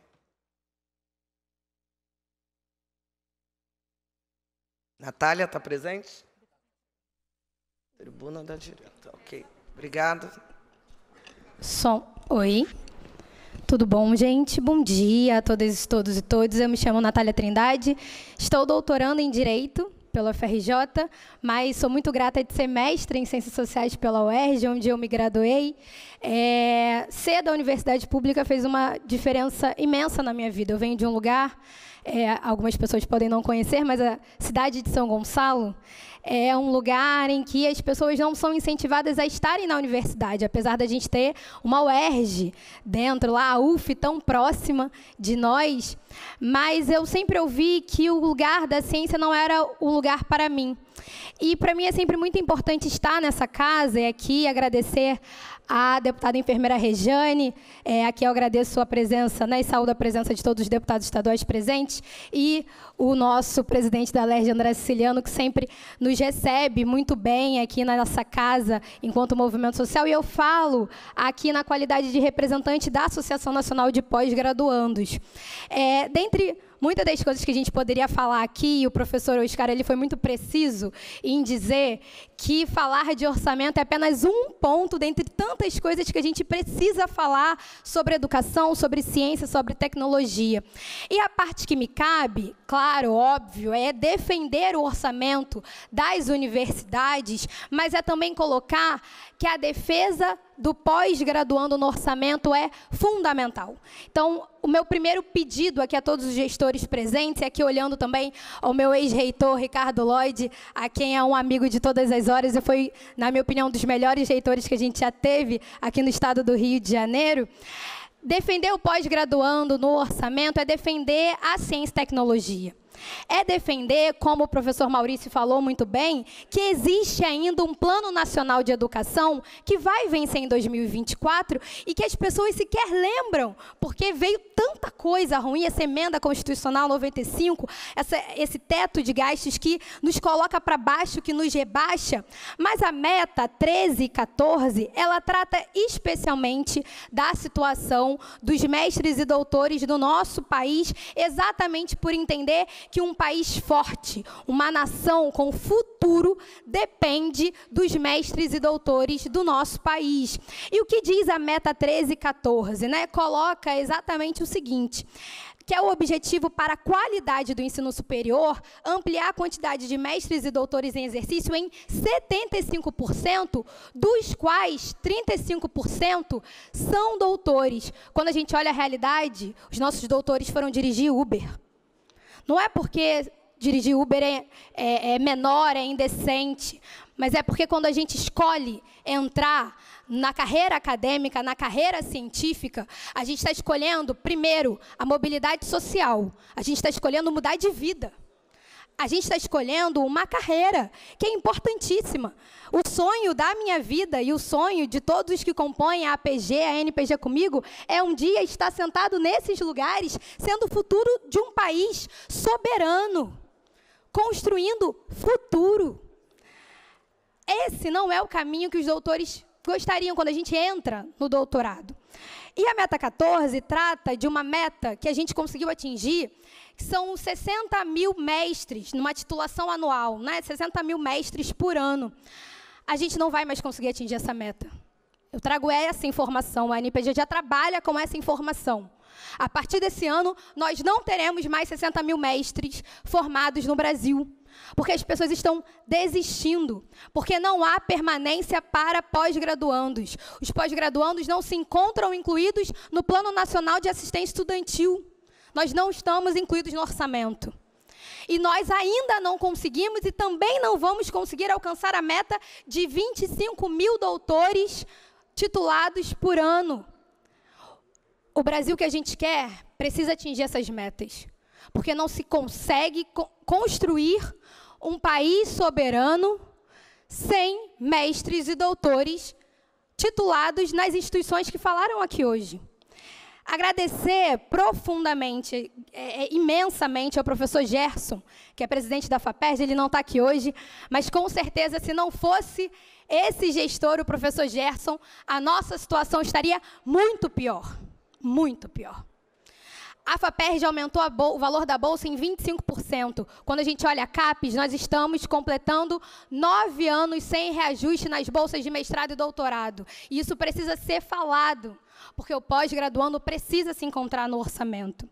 Speaker 15: Natália, está presente? Tribuna da Direita, ok. Obrigada.
Speaker 16: Som. Oi. Tudo bom, gente? Bom dia a todas, todos e todos. Eu me chamo Natália Trindade, estou doutorando em Direito pela FRJ, mas sou muito grata de ser mestre em Ciências Sociais pela UERJ, onde eu me graduei. É, ser da universidade pública fez uma diferença imensa na minha vida. Eu venho de um lugar é, algumas pessoas podem não conhecer, mas a cidade de São Gonçalo é um lugar em que as pessoas não são incentivadas a estarem na universidade, apesar da gente ter uma UERJ dentro lá, a UF tão próxima de nós, mas eu sempre ouvi que o lugar da ciência não era o lugar para mim. E para mim é sempre muito importante estar nessa casa e aqui agradecer à deputada enfermeira Rejane. É, aqui eu agradeço a presença, né, e saúdo a presença de todos os deputados estaduais presentes e o nosso presidente da LERJ, André Siciliano, que sempre nos recebe muito bem aqui na nossa casa enquanto movimento social. E eu falo aqui na qualidade de representante da Associação Nacional de Pós-Graduandos. É, dentre muitas das coisas que a gente poderia falar aqui, o professor Oscar ele foi muito preciso em dizer que falar de orçamento é apenas um ponto dentre tantas coisas que a gente precisa falar sobre educação, sobre ciência, sobre tecnologia. E a parte que me cabe, claro, óbvio, é defender o orçamento das universidades, mas é também colocar que a defesa do pós-graduando no orçamento é fundamental. Então, o meu primeiro pedido aqui a todos os gestores presentes, e aqui olhando também ao meu ex-reitor Ricardo Lloyd, a quem é um amigo de todas as horas e foi, na minha opinião, um dos melhores reitores que a gente já teve aqui no estado do Rio de Janeiro. Defender o pós-graduando no orçamento é defender a ciência e tecnologia. É defender, como o professor Maurício falou muito bem, que existe ainda um plano nacional de educação que vai vencer em 2024 e que as pessoas sequer lembram, porque veio tanta coisa ruim, essa emenda constitucional 95, essa, esse teto de gastos que nos coloca para baixo, que nos rebaixa. Mas a meta 13 e 14, ela trata especialmente da situação dos mestres e doutores do nosso país, exatamente por entender que um país forte, uma nação com futuro, depende dos mestres e doutores do nosso país. E o que diz a meta 1314, né? Coloca exatamente o seguinte: que é o objetivo para a qualidade do ensino superior, ampliar a quantidade de mestres e doutores em exercício em 75%, dos quais 35% são doutores. Quando a gente olha a realidade, os nossos doutores foram dirigir Uber. Não é porque dirigir Uber é, é, é menor, é indecente, mas é porque quando a gente escolhe entrar na carreira acadêmica, na carreira científica, a gente está escolhendo, primeiro, a mobilidade social. A gente está escolhendo mudar de vida a gente está escolhendo uma carreira que é importantíssima. O sonho da minha vida e o sonho de todos que compõem a APG, a NPG comigo, é um dia estar sentado nesses lugares, sendo o futuro de um país soberano, construindo futuro. Esse não é o caminho que os doutores gostariam quando a gente entra no doutorado. E a meta 14 trata de uma meta que a gente conseguiu atingir que são 60 mil mestres, numa titulação anual, né? 60 mil mestres por ano. A gente não vai mais conseguir atingir essa meta. Eu trago essa informação, a NPG já trabalha com essa informação. A partir desse ano, nós não teremos mais 60 mil mestres formados no Brasil, porque as pessoas estão desistindo, porque não há permanência para pós-graduandos. Os pós-graduandos não se encontram incluídos no Plano Nacional de Assistência Estudantil. Nós não estamos incluídos no orçamento. E nós ainda não conseguimos e também não vamos conseguir alcançar a meta de 25 mil doutores titulados por ano. O Brasil que a gente quer precisa atingir essas metas, porque não se consegue co construir um país soberano sem mestres e doutores titulados nas instituições que falaram aqui hoje. Agradecer profundamente, é, é, imensamente ao professor Gerson, que é presidente da FAPERJ, ele não está aqui hoje, mas com certeza, se não fosse esse gestor, o professor Gerson, a nossa situação estaria muito pior. Muito pior. A FAPERJ aumentou o valor da bolsa em 25%. Quando a gente olha a CAPES, nós estamos completando nove anos sem reajuste nas bolsas de mestrado e doutorado. E isso precisa ser falado, porque o pós-graduando precisa se encontrar no orçamento.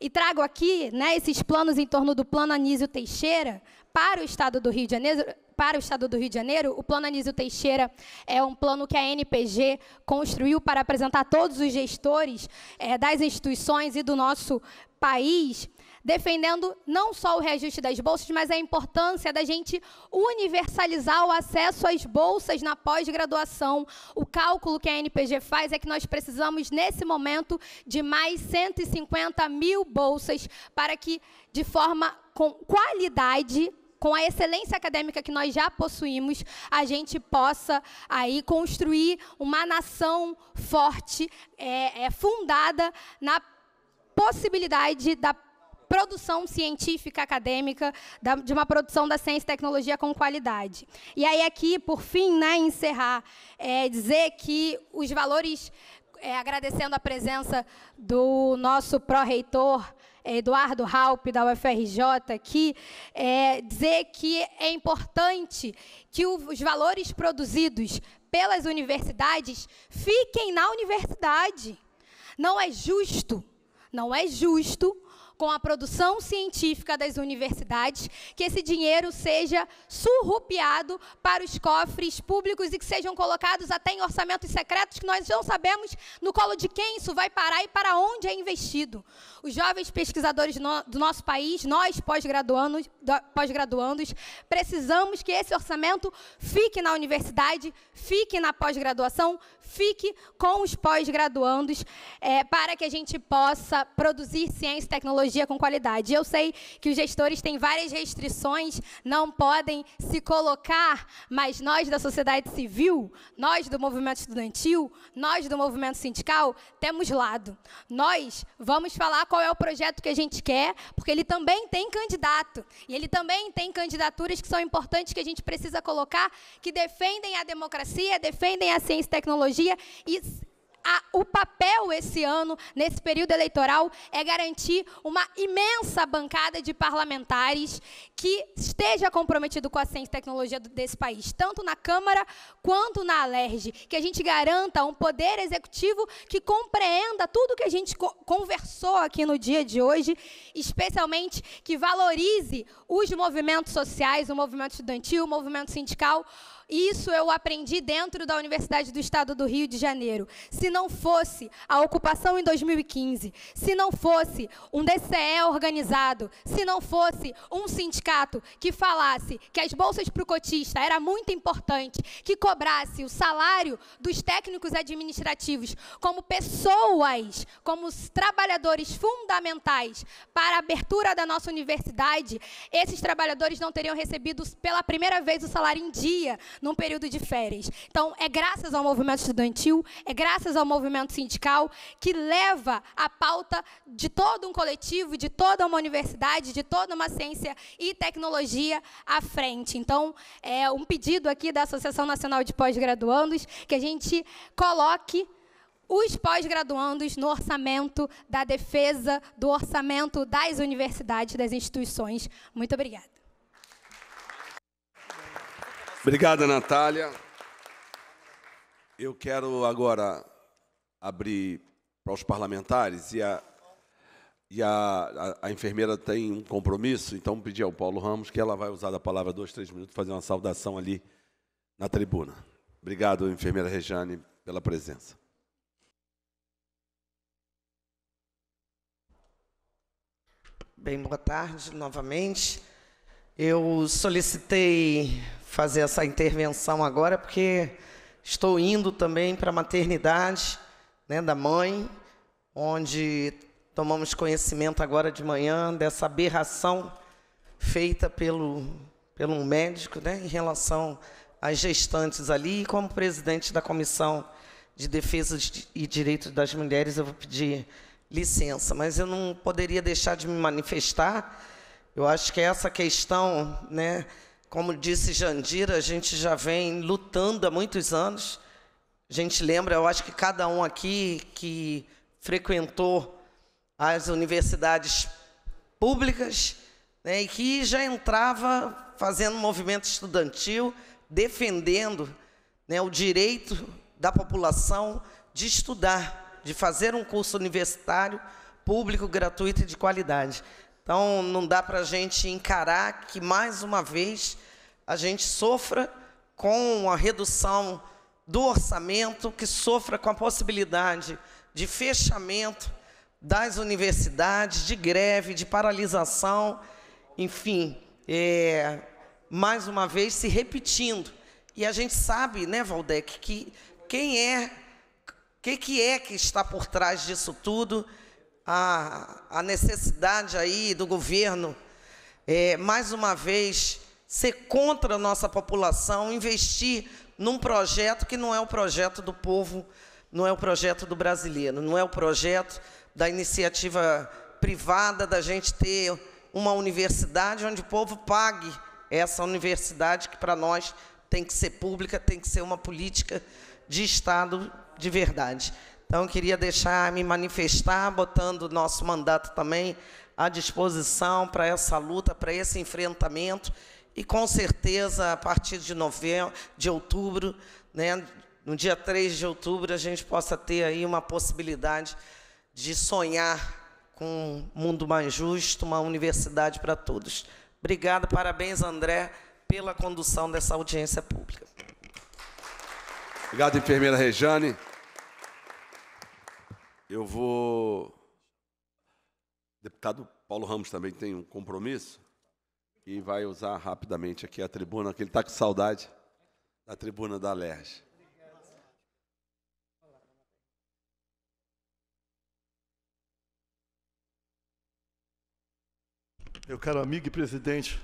Speaker 16: E trago aqui né, esses planos em torno do plano Anísio Teixeira para o estado do Rio de Janeiro, para o estado do Rio de Janeiro, o plano Anísio Teixeira é um plano que a NPG construiu para apresentar todos os gestores é, das instituições e do nosso país, defendendo não só o reajuste das bolsas, mas a importância da gente universalizar o acesso às bolsas na pós-graduação. O cálculo que a NPG faz é que nós precisamos, nesse momento, de mais 150 mil bolsas para que, de forma com qualidade, com a excelência acadêmica que nós já possuímos, a gente possa aí construir uma nação forte, é, é fundada na possibilidade da produção científica acadêmica, da, de uma produção da ciência e tecnologia com qualidade. E aí aqui, por fim, né, encerrar, é, dizer que os valores, é, agradecendo a presença do nosso pró-reitor, é, Eduardo Halpe, da UFRJ, aqui, é, dizer que é importante que os valores produzidos pelas universidades fiquem na universidade. Não é justo, não é justo com a produção científica das universidades, que esse dinheiro seja surrupiado para os cofres públicos e que sejam colocados até em orçamentos secretos que nós não sabemos no colo de quem isso vai parar e para onde é investido. Os jovens pesquisadores do nosso país, nós pós-graduandos, pós precisamos que esse orçamento fique na universidade, fique na pós-graduação, fique com os pós-graduandos, é, para que a gente possa produzir ciência e tecnologia com qualidade. Eu sei que os gestores têm várias restrições, não podem se colocar, mas nós da sociedade civil, nós do movimento estudantil, nós do movimento sindical, temos lado. Nós vamos falar com qual é o projeto que a gente quer, porque ele também tem candidato. E ele também tem candidaturas que são importantes que a gente precisa colocar, que defendem a democracia, defendem a ciência e tecnologia e a, o papel esse ano, nesse período eleitoral, é garantir uma imensa bancada de parlamentares que esteja comprometido com a ciência e tecnologia desse país, tanto na Câmara quanto na Alerj, que a gente garanta um poder executivo que compreenda tudo que a gente co conversou aqui no dia de hoje, especialmente que valorize os movimentos sociais, o movimento estudantil, o movimento sindical, isso eu aprendi dentro da Universidade do Estado do Rio de Janeiro. Se não fosse a ocupação em 2015, se não fosse um DCE organizado, se não fosse um sindicato que falasse que as bolsas para o cotista era muito importante, que cobrasse o salário dos técnicos administrativos como pessoas, como trabalhadores fundamentais para a abertura da nossa universidade, esses trabalhadores não teriam recebido pela primeira vez o salário em dia num período de férias. Então, é graças ao movimento estudantil, é graças ao movimento sindical que leva a pauta de todo um coletivo, de toda uma universidade, de toda uma ciência e tecnologia à frente. Então, é um pedido aqui da Associação Nacional de Pós-Graduandos que a gente coloque os pós-graduandos no orçamento da defesa, do orçamento das universidades, das instituições. Muito obrigada.
Speaker 1: Obrigada, Natália. Eu quero agora abrir para os parlamentares e a, e a, a, a enfermeira tem um compromisso, então pedir ao Paulo Ramos que ela vai usar da palavra dois, três minutos, fazer uma saudação ali na tribuna. Obrigado, enfermeira Rejane, pela presença.
Speaker 15: Bem, boa tarde novamente. Eu solicitei fazer essa intervenção agora porque estou indo também para a maternidade né, da mãe, onde tomamos conhecimento agora de manhã dessa aberração feita pelo, pelo um médico né, em relação às gestantes ali. E como presidente da Comissão de Defesa e Direitos das Mulheres, eu vou pedir licença, mas eu não poderia deixar de me manifestar eu acho que é essa questão, né, como disse Jandira, a gente já vem lutando há muitos anos. A gente lembra, eu acho que cada um aqui que frequentou as universidades públicas né, e que já entrava fazendo movimento estudantil, defendendo né, o direito da população de estudar, de fazer um curso universitário público, gratuito e de qualidade. Então, não dá para a gente encarar que, mais uma vez, a gente sofra com a redução do orçamento, que sofra com a possibilidade de fechamento das universidades, de greve, de paralisação, enfim, é, mais uma vez se repetindo. E a gente sabe, né, Valdec, que quem é, o que, que é que está por trás disso tudo? a, a necessidade aí do governo, é, mais uma vez, ser contra a nossa população, investir num projeto que não é o projeto do povo, não é o projeto do brasileiro, não é o projeto da iniciativa privada, da gente ter uma universidade onde o povo pague essa universidade que para nós tem que ser pública, tem que ser uma política de Estado de verdade. Então, queria deixar me manifestar, botando o nosso mandato também à disposição para essa luta, para esse enfrentamento. E com certeza, a partir de novembro, de outubro, né, no dia 3 de outubro, a gente possa ter aí uma possibilidade de sonhar com um mundo mais justo, uma universidade para todos. Obrigada, parabéns, André, pela condução dessa audiência pública.
Speaker 1: Obrigado, enfermeira Rejane. Eu vou. Deputado Paulo Ramos também tem um compromisso e vai usar rapidamente aqui a tribuna, que ele está com saudade da tribuna da LERJ.
Speaker 17: Meu caro amigo e presidente,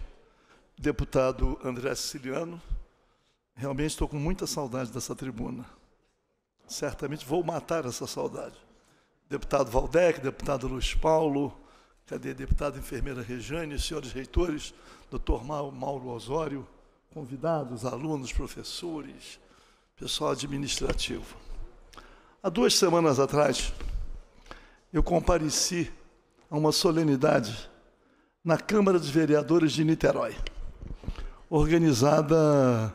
Speaker 17: deputado André Siciliano, realmente estou com muita saudade dessa tribuna. Certamente vou matar essa saudade deputado Valdec, deputado Luiz Paulo, cadê deputada enfermeira Rejane, senhores reitores, doutor Mauro Osório, convidados, alunos, professores, pessoal administrativo. Há duas semanas atrás, eu compareci a uma solenidade na Câmara dos Vereadores de Niterói, organizada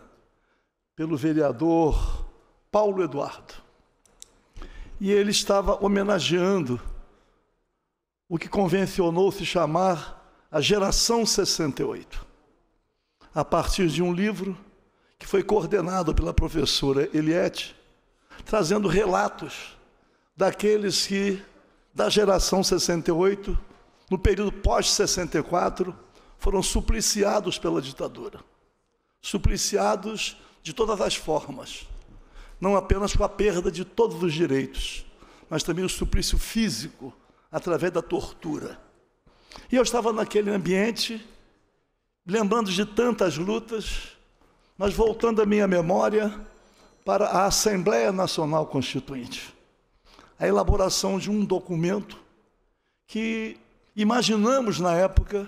Speaker 17: pelo vereador Paulo Eduardo e ele estava homenageando o que convencionou se chamar a Geração 68, a partir de um livro que foi coordenado pela professora Eliette, trazendo relatos daqueles que, da geração 68, no período pós-64, foram supliciados pela ditadura, supliciados de todas as formas não apenas com a perda de todos os direitos, mas também o suplício físico através da tortura. E eu estava naquele ambiente, lembrando de tantas lutas, mas voltando a minha memória para a Assembleia Nacional Constituinte, a elaboração de um documento que imaginamos na época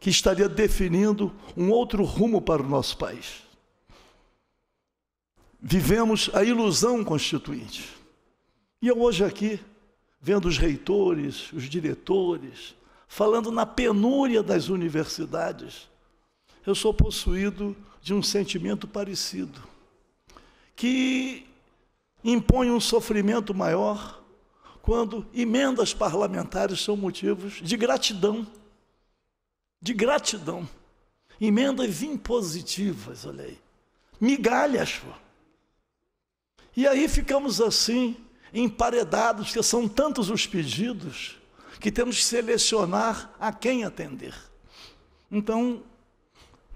Speaker 17: que estaria definindo um outro rumo para o nosso país vivemos a ilusão constituinte. E eu hoje aqui, vendo os reitores, os diretores, falando na penúria das universidades, eu sou possuído de um sentimento parecido, que impõe um sofrimento maior quando emendas parlamentares são motivos de gratidão. De gratidão. Emendas impositivas, olha aí. Migalhas, pô. E aí ficamos assim, emparedados, porque são tantos os pedidos que temos que selecionar a quem atender. Então,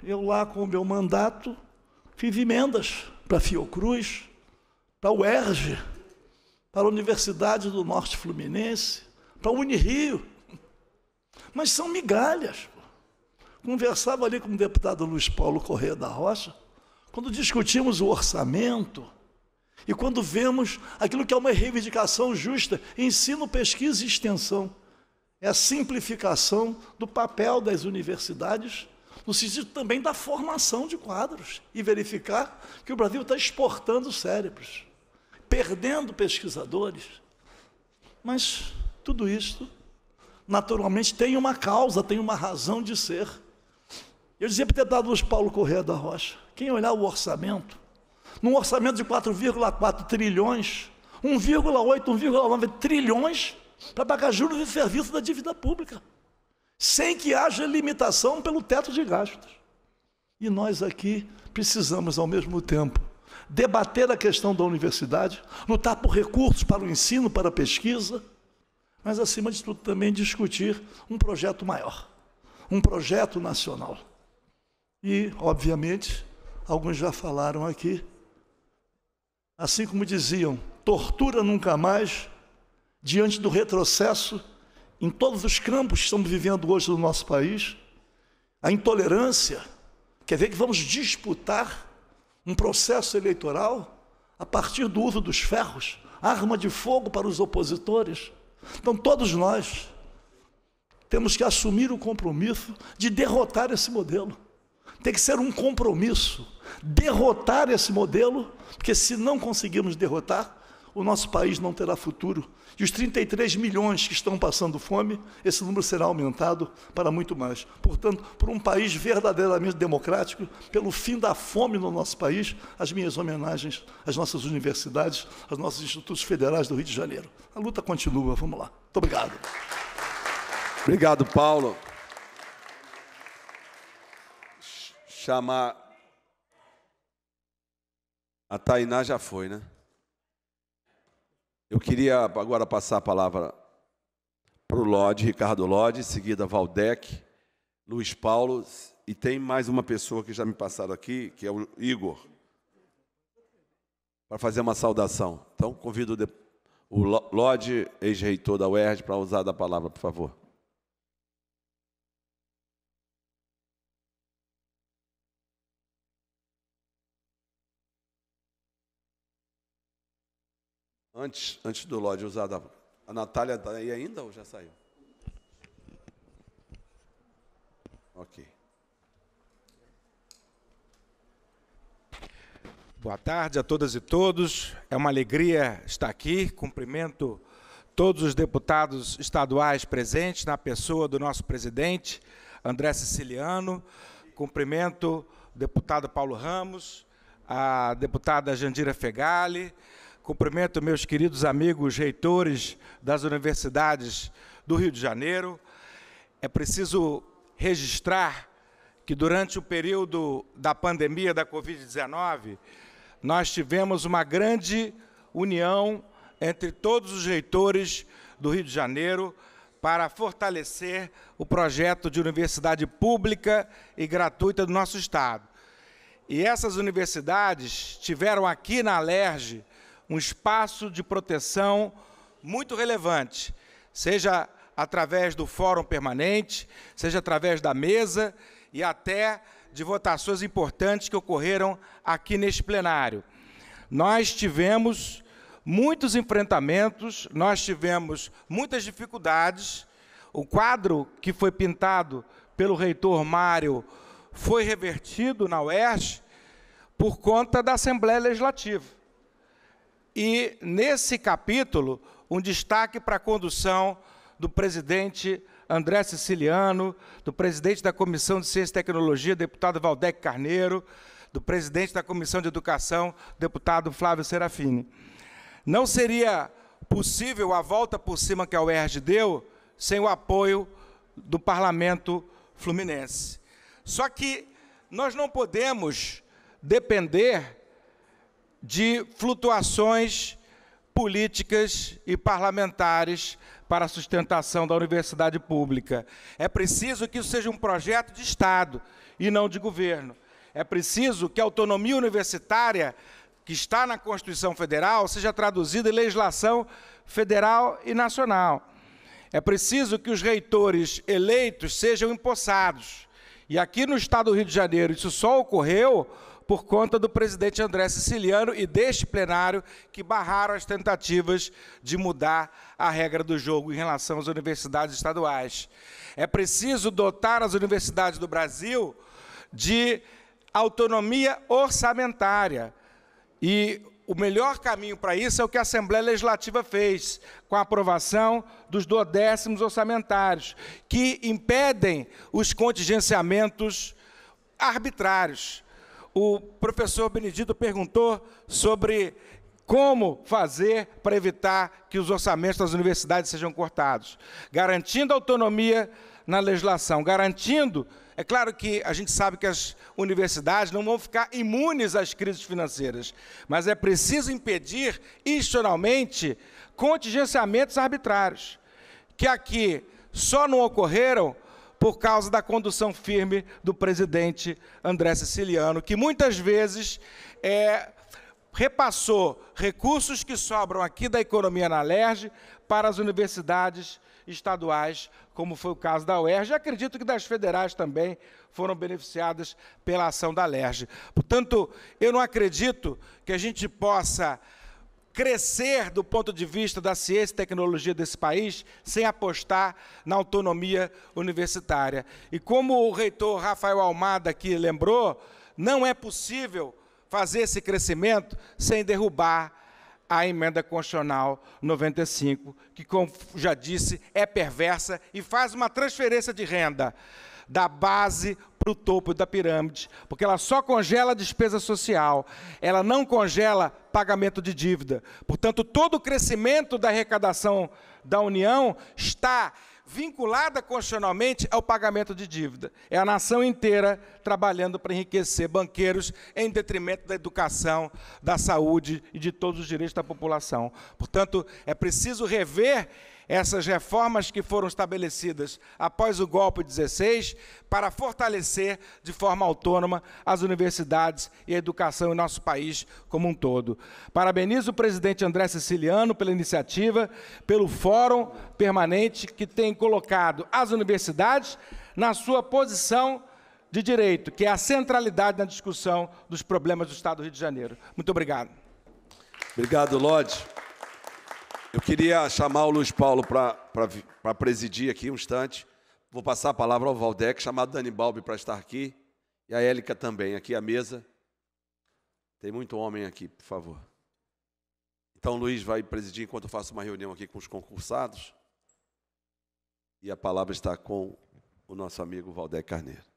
Speaker 17: eu lá com o meu mandato fiz emendas para Fiocruz, para o ERJ, para a Universidade do Norte Fluminense, para o Unirio. Mas são migalhas. Conversava ali com o deputado Luiz Paulo Correia da Rocha, quando discutimos o orçamento, e quando vemos aquilo que é uma reivindicação justa, ensino, pesquisa e extensão, é a simplificação do papel das universidades, no sentido também da formação de quadros, e verificar que o Brasil está exportando cérebros, perdendo pesquisadores. Mas tudo isto, naturalmente, tem uma causa, tem uma razão de ser. Eu dizia para o deputado Paulo Correia da Rocha: quem olhar o orçamento, num orçamento de 4,4 trilhões, 1,8, 1,9 trilhões para pagar juros e serviços da dívida pública, sem que haja limitação pelo teto de gastos. E nós aqui precisamos, ao mesmo tempo, debater a questão da universidade, lutar por recursos para o ensino, para a pesquisa, mas, acima de tudo, também discutir um projeto maior, um projeto nacional. E, obviamente, alguns já falaram aqui, assim como diziam, tortura nunca mais, diante do retrocesso em todos os campos que estamos vivendo hoje no nosso país, a intolerância, quer ver que vamos disputar um processo eleitoral a partir do uso dos ferros, arma de fogo para os opositores. Então, todos nós temos que assumir o compromisso de derrotar esse modelo. Tem que ser um compromisso derrotar esse modelo, porque se não conseguirmos derrotar, o nosso país não terá futuro. E os 33 milhões que estão passando fome, esse número será aumentado para muito mais. Portanto, por um país verdadeiramente democrático, pelo fim da fome no nosso país, as minhas homenagens às nossas universidades, aos nossos institutos federais do Rio de Janeiro. A luta continua, vamos lá. Muito
Speaker 1: obrigado. Obrigado, Paulo. chamar. A Tainá já foi, né? Eu queria agora passar a palavra para o Lodge, Ricardo Lodge, seguida Valdec, Luiz Paulo, e tem mais uma pessoa que já me passaram aqui, que é o Igor, para fazer uma saudação. Então, convido o Lodge, ex-reitor da UERJ, para usar da palavra, por favor. Antes, antes do Lodge usar da. A Natália está aí ainda ou já saiu? Ok.
Speaker 18: Boa tarde a todas e todos. É uma alegria estar aqui. Cumprimento todos os deputados estaduais presentes, na pessoa do nosso presidente, André Siciliano. Cumprimento o deputado Paulo Ramos, a deputada Jandira Fegali, Cumprimento meus queridos amigos reitores das universidades do Rio de Janeiro. É preciso registrar que durante o período da pandemia da Covid-19, nós tivemos uma grande união entre todos os reitores do Rio de Janeiro para fortalecer o projeto de universidade pública e gratuita do nosso Estado. E essas universidades tiveram aqui na Alerj um espaço de proteção muito relevante, seja através do fórum permanente, seja através da mesa e até de votações importantes que ocorreram aqui neste plenário. Nós tivemos muitos enfrentamentos, nós tivemos muitas dificuldades. O quadro que foi pintado pelo reitor Mário foi revertido na UERJ por conta da Assembleia Legislativa. E nesse capítulo, um destaque para a condução do presidente André Siciliano, do presidente da Comissão de Ciência e Tecnologia, deputado Valdec Carneiro, do presidente da Comissão de Educação, deputado Flávio Serafini. Não seria possível a volta por cima que a UERJ deu sem o apoio do parlamento fluminense. Só que nós não podemos depender de flutuações políticas e parlamentares para a sustentação da universidade pública. É preciso que isso seja um projeto de Estado e não de governo. É preciso que a autonomia universitária que está na Constituição Federal seja traduzida em legislação federal e nacional. É preciso que os reitores eleitos sejam empossados. E aqui no estado do Rio de Janeiro, isso só ocorreu por conta do presidente André Siciliano e deste plenário que barraram as tentativas de mudar a regra do jogo em relação às universidades estaduais. É preciso dotar as universidades do Brasil de autonomia orçamentária. E o melhor caminho para isso é o que a Assembleia Legislativa fez, com a aprovação dos duodécimos orçamentários, que impedem os contingenciamentos arbitrários o professor Benedito perguntou sobre como fazer para evitar que os orçamentos das universidades sejam cortados, garantindo autonomia na legislação, garantindo. É claro que a gente sabe que as universidades não vão ficar imunes às crises financeiras, mas é preciso impedir institucionalmente contingenciamentos arbitrários, que aqui só não ocorreram por causa da condução firme do presidente André Siciliano, que muitas vezes é, repassou recursos que sobram aqui da economia na LERJ para as universidades estaduais, como foi o caso da UERJ, acredito que das federais também foram beneficiadas pela ação da LERJ. Portanto, eu não acredito que a gente possa crescer do ponto de vista da ciência e tecnologia desse país sem apostar na autonomia universitária. E como o reitor Rafael Almada aqui lembrou, não é possível fazer esse crescimento sem derrubar a emenda constitucional 95, que, como já disse, é perversa e faz uma transferência de renda da base para o topo da pirâmide, porque ela só congela a despesa social, ela não congela pagamento de dívida. Portanto, todo o crescimento da arrecadação da União está vinculada constitucionalmente ao pagamento de dívida. É a nação inteira trabalhando para enriquecer banqueiros em detrimento da educação, da saúde e de todos os direitos da população. Portanto, é preciso rever essas reformas que foram estabelecidas após o golpe 16 para fortalecer de forma autônoma as universidades e a educação em nosso país como um todo. Parabenizo o presidente André Siciliano pela iniciativa, pelo fórum permanente que tem colocado as universidades na sua posição de direito, que é a centralidade na discussão dos problemas do Estado do Rio de Janeiro. Muito obrigado.
Speaker 1: Obrigado, Lodi. Eu queria chamar o Luiz Paulo para presidir aqui um instante. Vou passar a palavra ao Valdec, chamado Dani Balbi para estar aqui, e a Élica também, aqui à mesa. Tem muito homem aqui, por favor. Então, o Luiz vai presidir enquanto eu faço uma reunião aqui com os concursados. E a palavra está com o nosso amigo Valdec Carneiro.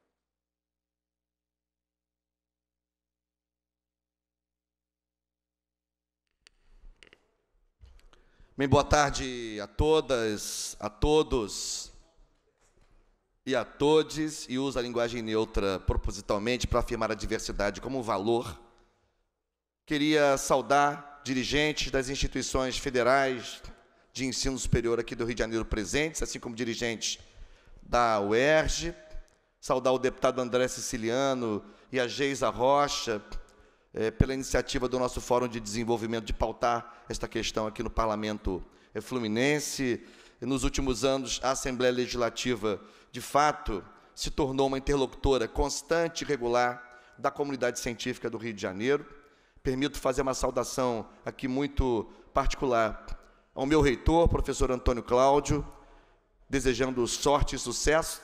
Speaker 1: Bem, boa
Speaker 19: tarde a todas, a todos e a todes, e uso a linguagem neutra propositalmente para afirmar a diversidade como valor. Queria saudar dirigentes das instituições federais de ensino superior aqui do Rio de Janeiro presentes, assim como dirigentes da UERJ, saudar o deputado André Siciliano e a Geisa Rocha, é, pela iniciativa do nosso Fórum de Desenvolvimento de pautar esta questão aqui no Parlamento eh, Fluminense. Nos últimos anos, a Assembleia Legislativa, de fato, se tornou uma interlocutora constante e regular da comunidade científica do Rio de Janeiro. Permito fazer uma saudação aqui muito particular ao meu reitor, professor Antônio Cláudio, desejando sorte e sucesso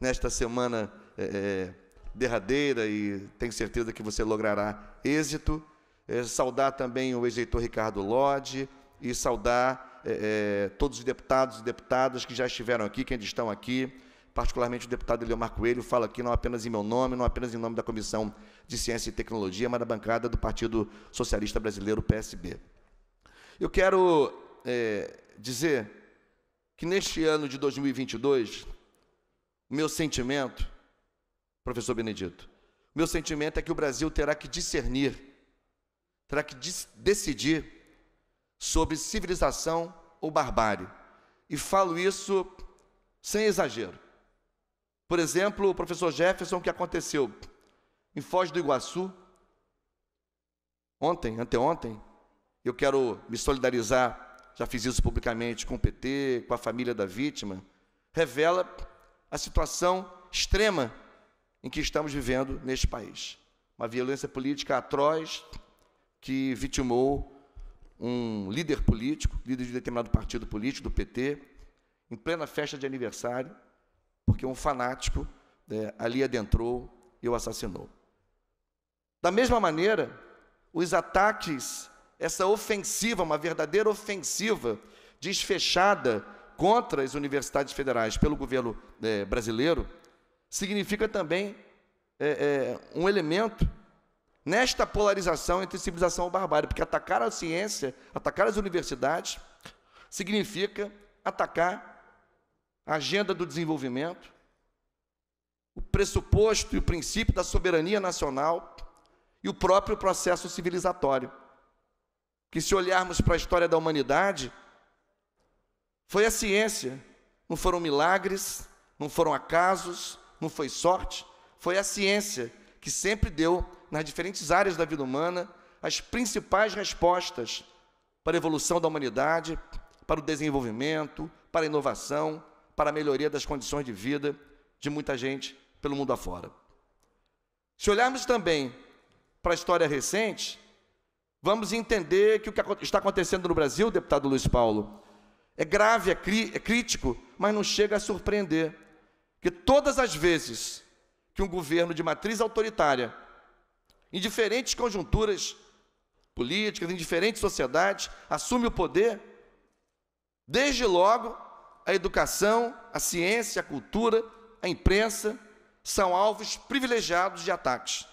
Speaker 19: nesta semana é, derradeira e tenho certeza que você logrará êxito. É, saudar também o ex-reitor Ricardo Lodi e saudar é, é, todos os deputados e deputadas que já estiveram aqui, que ainda estão aqui, particularmente o deputado Leomar Coelho, fala aqui não apenas em meu nome, não apenas em nome da Comissão de Ciência e Tecnologia, mas da bancada do Partido Socialista Brasileiro, PSB. Eu quero é, dizer que neste ano de 2022, meu sentimento professor Benedito. Meu sentimento é que o Brasil terá que discernir, terá que decidir sobre civilização ou barbárie. E falo isso sem exagero. Por exemplo, o professor Jefferson, o que aconteceu em Foz do Iguaçu, ontem, anteontem, eu quero me solidarizar, já fiz isso publicamente com o PT, com a família da vítima, revela a situação extrema em que estamos vivendo neste país. Uma violência política atroz que vitimou um líder político, líder de determinado partido político, do PT, em plena festa de aniversário, porque um fanático é, ali adentrou e o assassinou. Da mesma maneira, os ataques, essa ofensiva, uma verdadeira ofensiva desfechada contra as universidades federais pelo governo é, brasileiro, significa também é, é, um elemento nesta polarização entre civilização e barbárie, porque atacar a ciência, atacar as universidades, significa atacar a agenda do desenvolvimento, o pressuposto e o princípio da soberania nacional e o próprio processo civilizatório. Que se olharmos para a história da humanidade, foi a ciência, não foram milagres, não foram acasos, não foi sorte, foi a ciência que sempre deu, nas diferentes áreas da vida humana, as principais respostas para a evolução da humanidade, para o desenvolvimento, para a inovação, para a melhoria das condições de vida de muita gente pelo mundo afora. Se olharmos também para a história recente, vamos entender que o que está acontecendo no Brasil, deputado Luiz Paulo, é grave, é, é crítico, mas não chega a surpreender que todas as vezes que um governo de matriz autoritária, em diferentes conjunturas políticas, em diferentes sociedades, assume o poder, desde logo a educação, a ciência, a cultura, a imprensa são alvos privilegiados de ataques.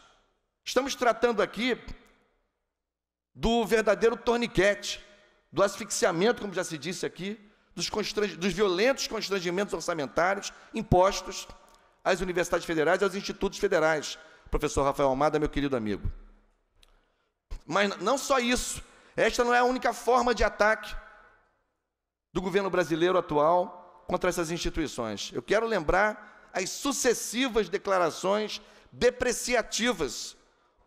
Speaker 19: Estamos tratando aqui do verdadeiro torniquete, do asfixiamento, como já se disse aqui, dos, dos violentos constrangimentos orçamentários impostos às universidades federais e aos institutos federais, professor Rafael Almada, meu querido amigo. Mas não só isso, esta não é a única forma de ataque do governo brasileiro atual contra essas instituições. Eu quero lembrar as sucessivas declarações depreciativas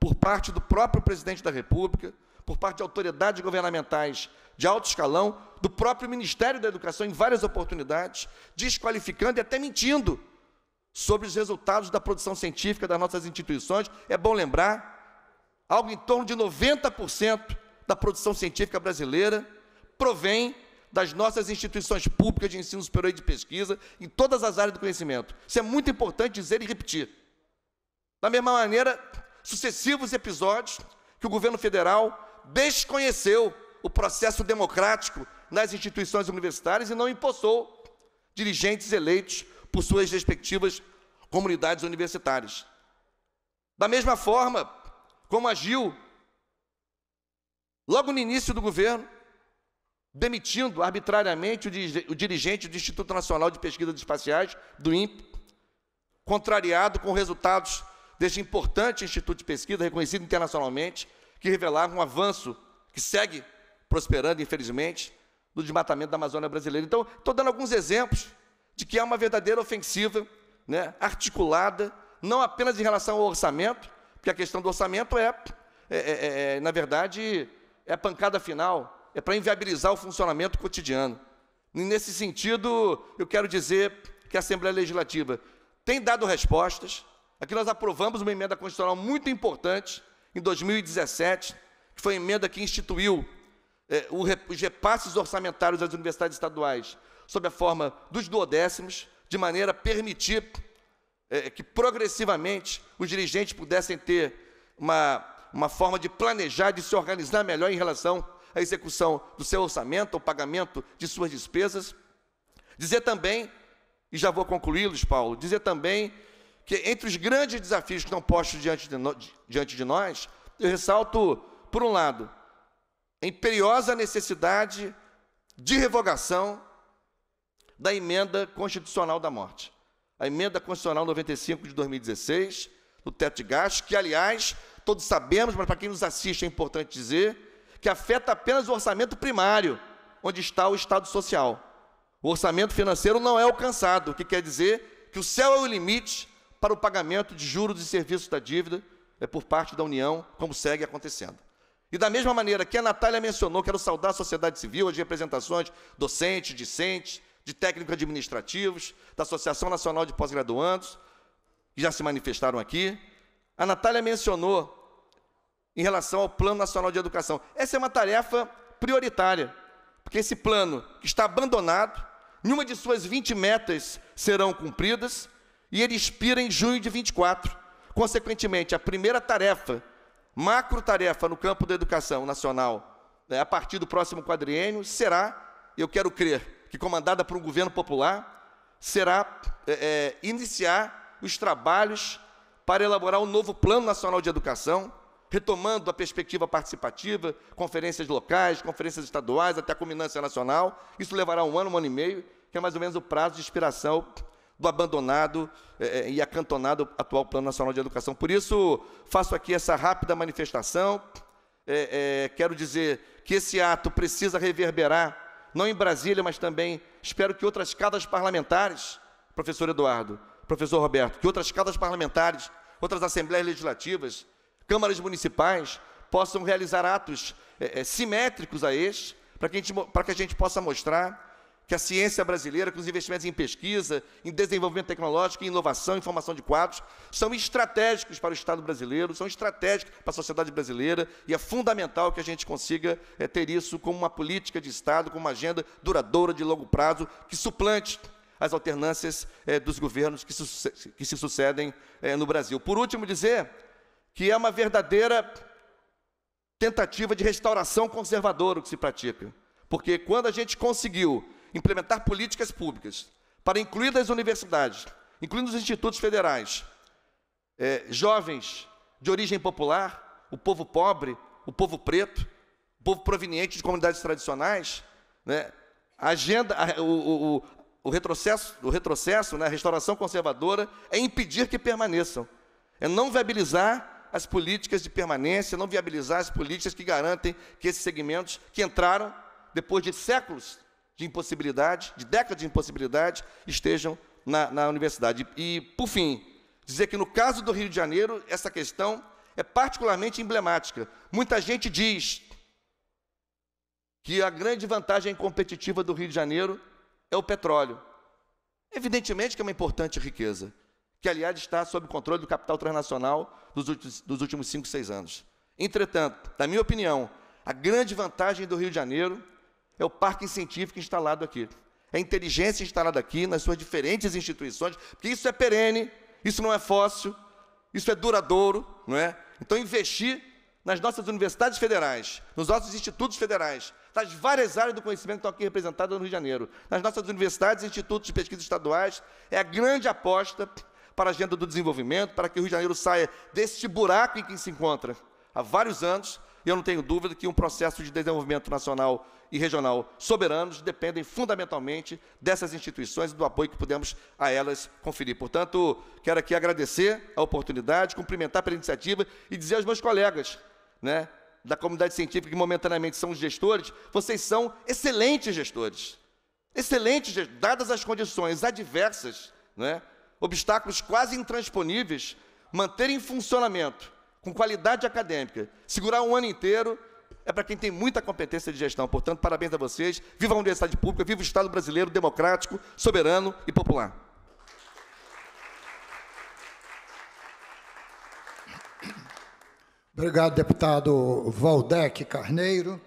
Speaker 19: por parte do próprio presidente da República, por parte de autoridades governamentais de alto escalão, do próprio Ministério da Educação em várias oportunidades, desqualificando e até mentindo sobre os resultados da produção científica das nossas instituições. É bom lembrar, algo em torno de 90% da produção científica brasileira provém das nossas instituições públicas de ensino superior e de pesquisa em todas as áreas do conhecimento. Isso é muito importante dizer e repetir. Da mesma maneira, sucessivos episódios que o governo federal desconheceu o processo democrático nas instituições universitárias e não impulsou dirigentes eleitos por suas respectivas comunidades universitárias. Da mesma forma como agiu logo no início do governo, demitindo arbitrariamente o dirigente do Instituto Nacional de Pesquisas Espaciais, do INPE, contrariado com resultados deste importante instituto de pesquisa reconhecido internacionalmente, que revelava um avanço que segue prosperando, infelizmente, do desmatamento da Amazônia brasileira. Então, estou dando alguns exemplos de que há uma verdadeira ofensiva né, articulada, não apenas em relação ao orçamento, porque a questão do orçamento é, é, é, é, é na verdade, é a pancada final, é para inviabilizar o funcionamento cotidiano. E nesse sentido, eu quero dizer que a Assembleia Legislativa tem dado respostas. Aqui nós aprovamos uma emenda constitucional muito importante em 2017, que foi a emenda que instituiu é, os repasses orçamentários das universidades estaduais sob a forma dos duodécimos, de maneira a permitir é, que progressivamente os dirigentes pudessem ter uma, uma forma de planejar, de se organizar melhor em relação à execução do seu orçamento, ao pagamento de suas despesas. Dizer também, e já vou concluí los Paulo, dizer também que entre os grandes desafios que estão postos diante de, no, diante de nós, eu ressalto, por um lado, imperiosa necessidade de revogação da emenda constitucional da morte. A emenda constitucional 95 de 2016, do teto de gastos, que, aliás, todos sabemos, mas para quem nos assiste é importante dizer, que afeta apenas o orçamento primário, onde está o Estado Social. O orçamento financeiro não é alcançado, o que quer dizer que o céu é o limite para o pagamento de juros e serviços da dívida é por parte da União, como segue acontecendo. E da mesma maneira que a Natália mencionou, quero saudar a sociedade civil, as representações docentes, discentes, de técnicos administrativos, da Associação Nacional de Pós-Graduandos, que já se manifestaram aqui. A Natália mencionou em relação ao Plano Nacional de Educação. Essa é uma tarefa prioritária, porque esse plano está abandonado, nenhuma de suas 20 metas serão cumpridas, e ele expira em junho de 24. Consequentemente, a primeira tarefa macro tarefa no campo da educação nacional, né, a partir do próximo quadriênio, será, eu quero crer, que comandada por um governo popular, será é, é, iniciar os trabalhos para elaborar um novo Plano Nacional de Educação, retomando a perspectiva participativa, conferências locais, conferências estaduais, até a culminância nacional. Isso levará um ano, um ano e meio, que é mais ou menos o prazo de inspiração do abandonado eh, eh, e acantonado atual Plano Nacional de Educação. Por isso, faço aqui essa rápida manifestação. Eh, quero dizer que esse ato precisa reverberar, não em Brasília, mas também, espero que outras casas parlamentares, professor Eduardo, professor Roberto, que outras casas parlamentares, outras assembleias legislativas, câmaras municipais, possam realizar atos simétricos a este, para que, que a gente possa mostrar que a ciência brasileira, que os investimentos em pesquisa, em desenvolvimento tecnológico, em inovação, em formação de quadros, são estratégicos para o Estado brasileiro, são estratégicos para a sociedade brasileira, e é fundamental que a gente consiga é, ter isso como uma política de Estado, como uma agenda duradoura, de longo prazo, que suplante as alternâncias é, dos governos que, que se sucedem é, no Brasil. Por último, dizer que é uma verdadeira tentativa de restauração conservadora que se pratica. Porque quando a gente conseguiu implementar políticas públicas para incluir das universidades, incluindo os institutos federais, é, jovens de origem popular, o povo pobre, o povo preto, o povo proveniente de comunidades tradicionais, né? a agenda, a, o, o, o, retrocesso, o retrocesso na né? restauração conservadora é impedir que permaneçam, é não viabilizar as políticas de permanência, não viabilizar as políticas que garantem que esses segmentos que entraram depois de séculos de impossibilidade, de décadas de impossibilidade, estejam na, na universidade. E, por fim, dizer que no caso do Rio de Janeiro, essa questão é particularmente emblemática. Muita gente diz que a grande vantagem competitiva do Rio de Janeiro é o petróleo. Evidentemente que é uma importante riqueza, que, aliás, está sob controle do capital transnacional dos últimos, dos últimos cinco, seis anos. Entretanto, na minha opinião, a grande vantagem do Rio de Janeiro é o parque científico instalado aqui. É a inteligência instalada aqui nas suas diferentes instituições, porque isso é perene, isso não é fóssil, isso é duradouro, não é? Então investir nas nossas universidades federais, nos nossos institutos federais, nas várias áreas do conhecimento que estão aqui representadas no Rio de Janeiro, nas nossas universidades e institutos de pesquisa estaduais, é a grande aposta para a agenda do desenvolvimento, para que o Rio de Janeiro saia deste buraco em que se encontra há vários anos, e eu não tenho dúvida que um processo de desenvolvimento nacional e regional soberanos dependem fundamentalmente dessas instituições e do apoio que podemos a elas conferir. Portanto, quero aqui agradecer a oportunidade, cumprimentar pela iniciativa e dizer aos meus colegas né, da comunidade científica, que momentaneamente são os gestores, vocês são excelentes gestores. Excelentes, dadas as condições adversas, né, obstáculos quase intransponíveis, manter em funcionamento, com qualidade acadêmica, segurar um ano inteiro é para quem tem muita competência de gestão. Portanto, parabéns a vocês. Viva a Universidade Pública, viva o Estado brasileiro democrático, soberano e popular.
Speaker 20: Obrigado, deputado Valdec Carneiro.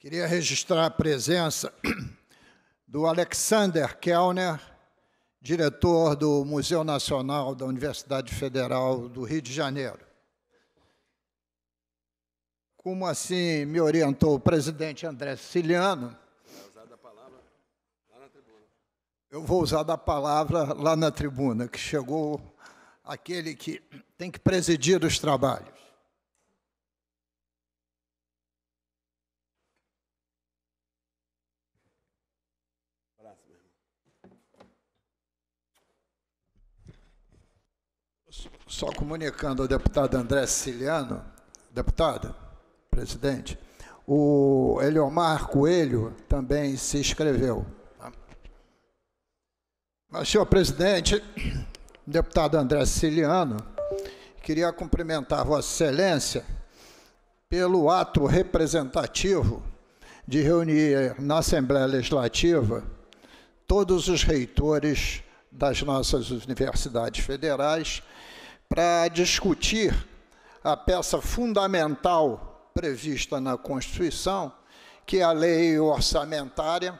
Speaker 20: Queria registrar a presença do Alexander Kellner, diretor do Museu Nacional da Universidade Federal do Rio de Janeiro como assim me orientou o presidente André Siciliano. Eu vou usar da palavra lá na tribuna, que chegou aquele que tem que presidir os trabalhos. Só comunicando ao deputado André Siciliano, deputada, presidente, o Eliomar Coelho também se inscreveu. Tá? Mas, senhor presidente, deputado André Siciliano, queria cumprimentar Vossa Excelência pelo ato representativo de reunir na Assembleia Legislativa todos os reitores das nossas universidades federais para discutir a peça fundamental prevista na Constituição, que é a lei orçamentária,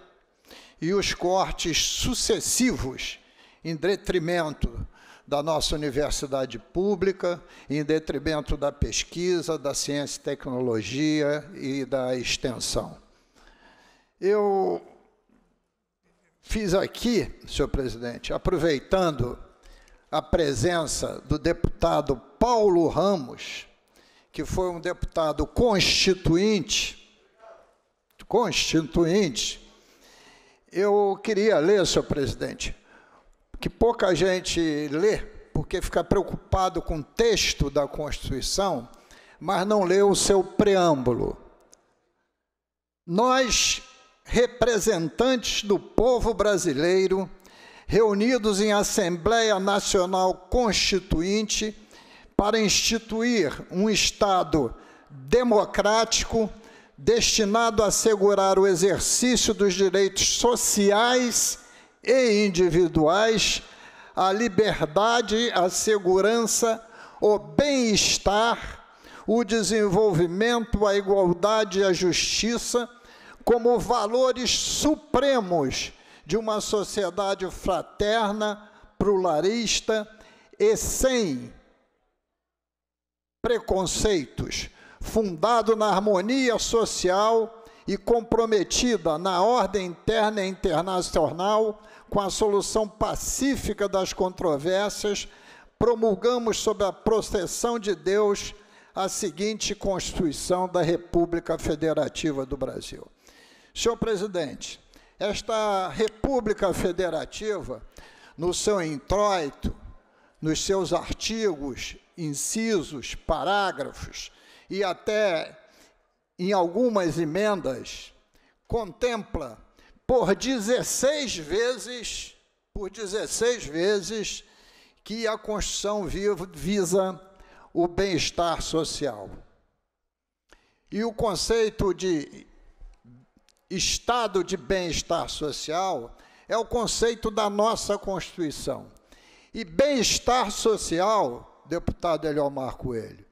Speaker 20: e os cortes sucessivos em detrimento da nossa universidade pública, em detrimento da pesquisa, da ciência e tecnologia e da extensão. Eu fiz aqui, senhor presidente, aproveitando a presença do deputado Paulo Ramos, que foi um deputado constituinte, constituinte, eu queria ler, senhor presidente, que pouca gente lê, porque fica preocupado com o texto da Constituição, mas não lê o seu preâmbulo. Nós, representantes do povo brasileiro, reunidos em Assembleia Nacional Constituinte, para instituir um Estado democrático destinado a assegurar o exercício dos direitos sociais e individuais, a liberdade, a segurança, o bem-estar, o desenvolvimento, a igualdade e a justiça como valores supremos de uma sociedade fraterna, pluralista e sem preconceitos, fundado na harmonia social e comprometida na ordem interna e internacional com a solução pacífica das controvérsias, promulgamos sob a proteção de Deus a seguinte Constituição da República Federativa do Brasil. Senhor presidente, esta República Federativa, no seu introito, nos seus artigos incisos, parágrafos e até em algumas emendas, contempla por 16 vezes, por 16 vezes, que a Constituição visa o bem-estar social. E o conceito de estado de bem-estar social é o conceito da nossa Constituição. E bem-estar social deputado Eliomar Coelho,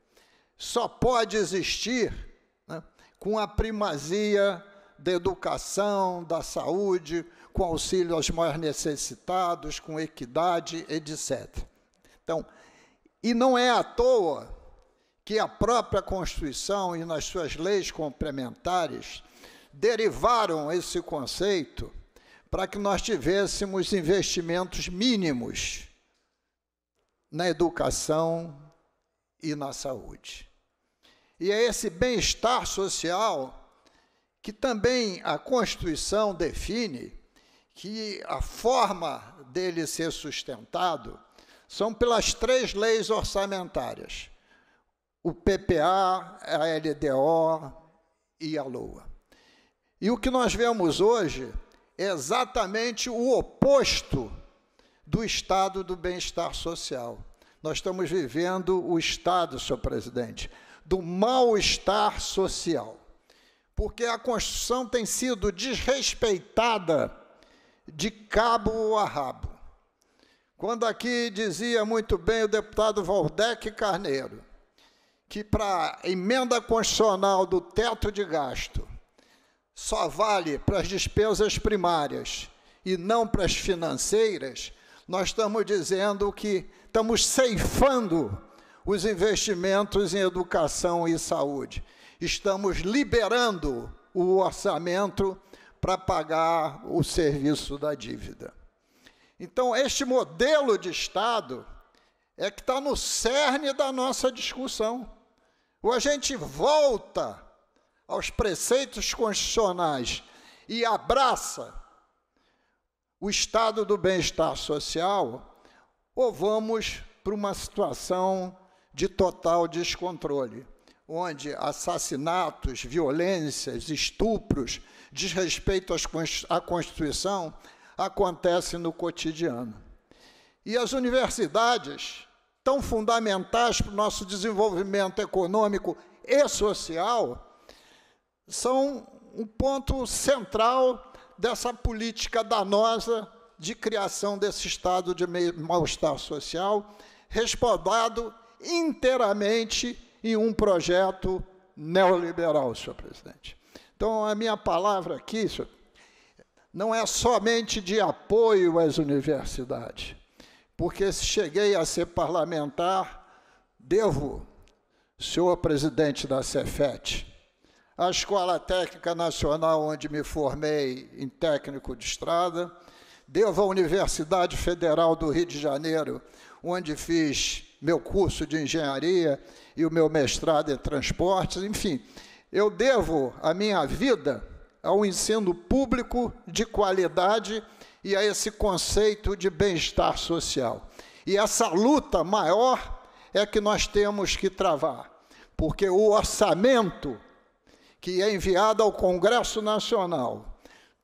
Speaker 20: só pode existir né, com a primazia da educação, da saúde, com auxílio aos mais necessitados, com equidade, etc. Então, e não é à toa que a própria Constituição e nas suas leis complementares derivaram esse conceito para que nós tivéssemos investimentos mínimos na educação e na saúde. E é esse bem-estar social que também a Constituição define que a forma dele ser sustentado são pelas três leis orçamentárias: o PPA, a LDO e a LOA. E o que nós vemos hoje é exatamente o oposto do estado do bem-estar social. Nós estamos vivendo o estado, senhor presidente, do mal-estar social. Porque a Constituição tem sido desrespeitada de cabo a rabo. Quando aqui dizia muito bem o deputado Valdec Carneiro, que para a emenda constitucional do teto de gasto só vale para as despesas primárias e não para as financeiras, nós estamos dizendo que estamos ceifando os investimentos em educação e saúde. Estamos liberando o orçamento para pagar o serviço da dívida. Então, este modelo de Estado é que está no cerne da nossa discussão. Ou a gente volta aos preceitos constitucionais e abraça o estado do bem-estar social ou vamos para uma situação de total descontrole, onde assassinatos, violências, estupros, desrespeito à Constituição acontecem no cotidiano. E as universidades, tão fundamentais para o nosso desenvolvimento econômico e social, são um ponto central dessa política danosa de criação desse estado de mal-estar social, respaldado inteiramente em um projeto neoliberal, senhor presidente. Então, a minha palavra aqui, senhor, não é somente de apoio às universidades, porque se cheguei a ser parlamentar, devo, senhor presidente da Cefet, a Escola Técnica Nacional, onde me formei em técnico de estrada, devo à Universidade Federal do Rio de Janeiro, onde fiz meu curso de engenharia e o meu mestrado em transportes, enfim, eu devo a minha vida ao ensino público de qualidade e a esse conceito de bem-estar social. E essa luta maior é que nós temos que travar, porque o orçamento que é enviada ao Congresso Nacional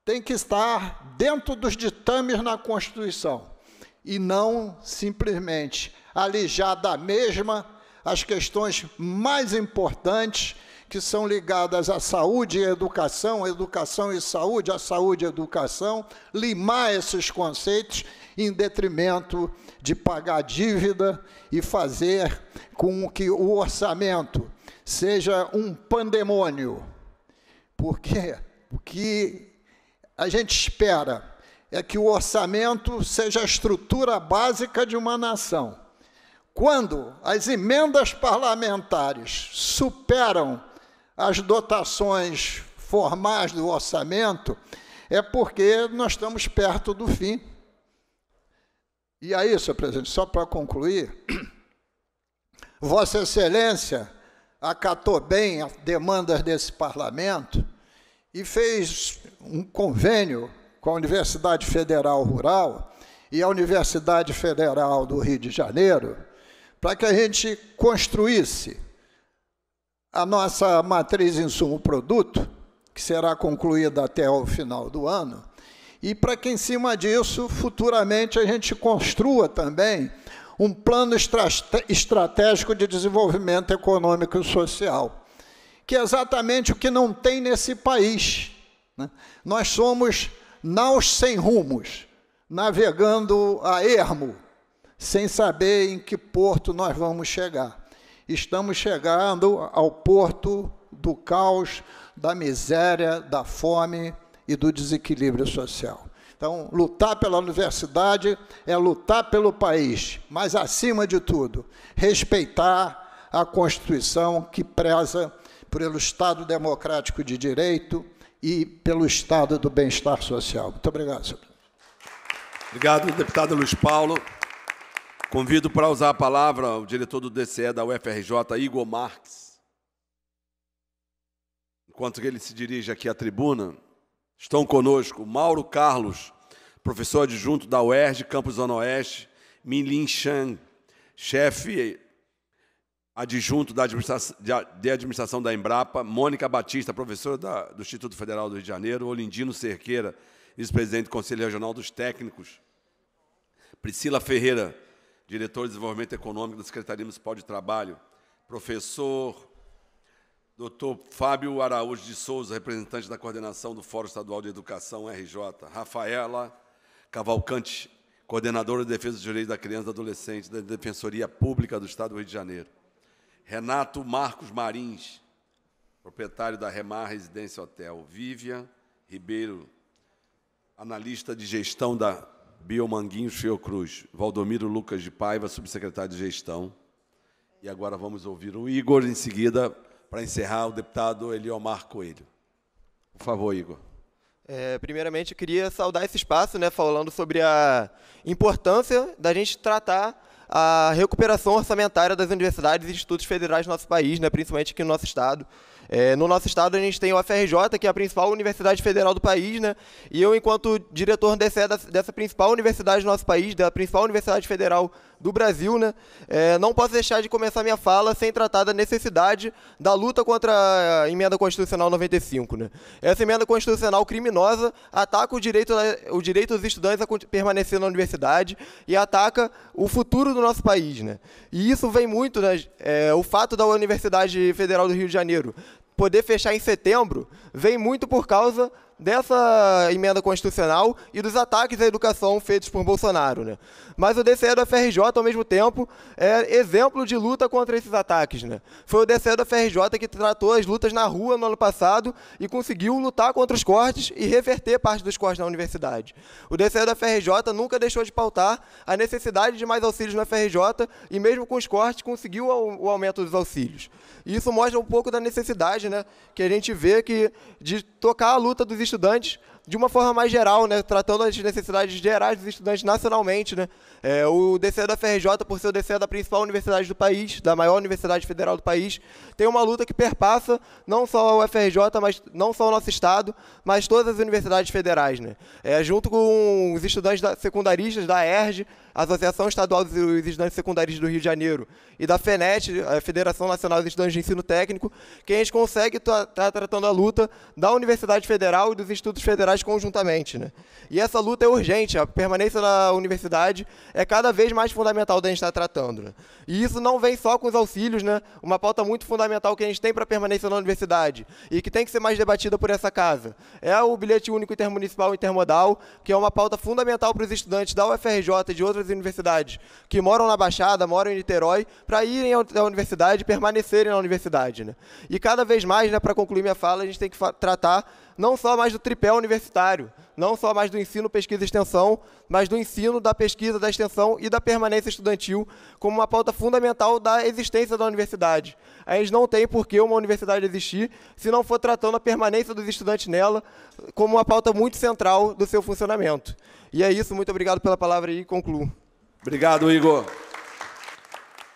Speaker 20: tem que estar dentro dos ditames na Constituição e não simplesmente alijar da mesma as questões mais importantes que são ligadas à saúde e à educação, à educação e saúde, à saúde e à educação, limar esses conceitos em detrimento de pagar dívida e fazer com que o orçamento seja um pandemônio, porque o que a gente espera é que o orçamento seja a estrutura básica de uma nação. Quando as emendas parlamentares superam as dotações formais do orçamento, é porque nós estamos perto do fim. E aí, senhor presidente, só para concluir, Vossa Excelência acatou bem as demandas desse parlamento e fez um convênio com a Universidade Federal Rural e a Universidade Federal do Rio de Janeiro para que a gente construísse a nossa matriz insumo-produto, que será concluída até o final do ano, e para que, em cima disso, futuramente a gente construa também um plano estratégico de desenvolvimento econômico e social, que é exatamente o que não tem nesse país. Né? Nós somos naus sem rumos, navegando a ermo, sem saber em que porto nós vamos chegar. Estamos chegando ao porto do caos, da miséria, da fome e do desequilíbrio social. Então, lutar pela universidade é lutar pelo país, mas, acima de tudo, respeitar a Constituição que preza pelo Estado democrático de direito e pelo Estado do bem-estar social. Muito obrigado, senhor.
Speaker 1: Obrigado, deputado Luiz Paulo. Convido para usar a palavra o diretor do DCE da UFRJ, Igor Marques. Enquanto ele se dirige aqui à tribuna, Estão conosco Mauro Carlos, professor adjunto da UERJ, Campus Zona Oeste, Minlin Chan, chefe adjunto da administração, de administração da Embrapa, Mônica Batista, professora da, do Instituto Federal do Rio de Janeiro, Olindino Cerqueira, vice-presidente do Conselho Regional dos Técnicos, Priscila Ferreira, diretor de Desenvolvimento Econômico da Secretaria Municipal de Trabalho, professor Doutor Fábio Araújo de Souza, representante da coordenação do Fórum Estadual de Educação, RJ. Rafaela Cavalcante, coordenadora de defesa dos direitos da criança e adolescente da Defensoria Pública do Estado do Rio de Janeiro. Renato Marcos Marins, proprietário da Remar Residência Hotel. Vivian Ribeiro, analista de gestão da Biomanguinhos Fiocruz. Valdomiro Lucas de Paiva, subsecretário de gestão. E agora vamos ouvir o Igor, em seguida, para encerrar, o deputado Eliomar Coelho. Por favor, Igor.
Speaker 21: É, primeiramente, eu queria saudar esse espaço, né, falando sobre a importância da gente tratar a recuperação orçamentária das universidades e institutos federais do nosso país, né, principalmente aqui no nosso estado. É, no nosso estado, a gente tem o FRJ, que é a principal universidade federal do país, né? E eu, enquanto diretor dessa, dessa principal universidade do nosso país, da principal universidade federal do Brasil, né? É, não posso deixar de começar minha fala sem tratar da necessidade da luta contra a emenda constitucional 95, né? Essa emenda constitucional criminosa ataca o direito, o direito dos estudantes a permanecer na universidade e ataca o futuro do nosso país, né? E isso vem muito, né? É, o fato da Universidade Federal do Rio de Janeiro poder fechar em setembro vem muito por causa dessa emenda constitucional e dos ataques à educação feitos por Bolsonaro. Né? mas o DCE da FRJ, ao mesmo tempo, é exemplo de luta contra esses ataques. Né? Foi o DCE da FRJ que tratou as lutas na rua no ano passado e conseguiu lutar contra os cortes e reverter parte dos cortes na universidade. O DCE da FRJ nunca deixou de pautar a necessidade de mais auxílios na FRJ e, mesmo com os cortes, conseguiu o aumento dos auxílios. E isso mostra um pouco da necessidade né, que a gente vê que de tocar a luta dos estudantes de uma forma mais geral, né, tratando as necessidades gerais dos estudantes nacionalmente, né, é, o DCE da FRJ, por ser o DCE da principal universidade do país, da maior universidade federal do país, tem uma luta que perpassa não só o FRJ, mas não só o nosso estado, mas todas as universidades federais, né? É, junto com os estudantes da, secundaristas da ERJ, Associação Estadual dos Estudantes Secundaristas do Rio de Janeiro, e da FENET, a Federação Nacional dos Estudantes de Ensino Técnico, que a gente consegue estar tá, tá tratando a luta da Universidade Federal e dos institutos federais conjuntamente, né? E essa luta é urgente, a permanência da universidade é cada vez mais fundamental da gente estar tá tratando. Né? E isso não vem só com os auxílios, né? uma pauta muito fundamental que a gente tem para a permanência na universidade e que tem que ser mais debatida por essa casa. É o bilhete único intermunicipal e intermodal, que é uma pauta fundamental para os estudantes da UFRJ e de outras universidades que moram na Baixada, moram em Niterói, para irem à universidade e permanecerem na universidade. Né? E cada vez mais, né, para concluir minha fala, a gente tem que tratar não só mais do tripé universitário, não só mais do ensino, pesquisa e extensão, mas do ensino, da pesquisa, da extensão e da permanência estudantil como uma pauta fundamental da existência da universidade. A gente não tem por que uma universidade existir se não for tratando a permanência dos estudantes nela como uma pauta muito central do seu funcionamento. E é isso, muito obrigado pela palavra e concluo. Obrigado, Igor.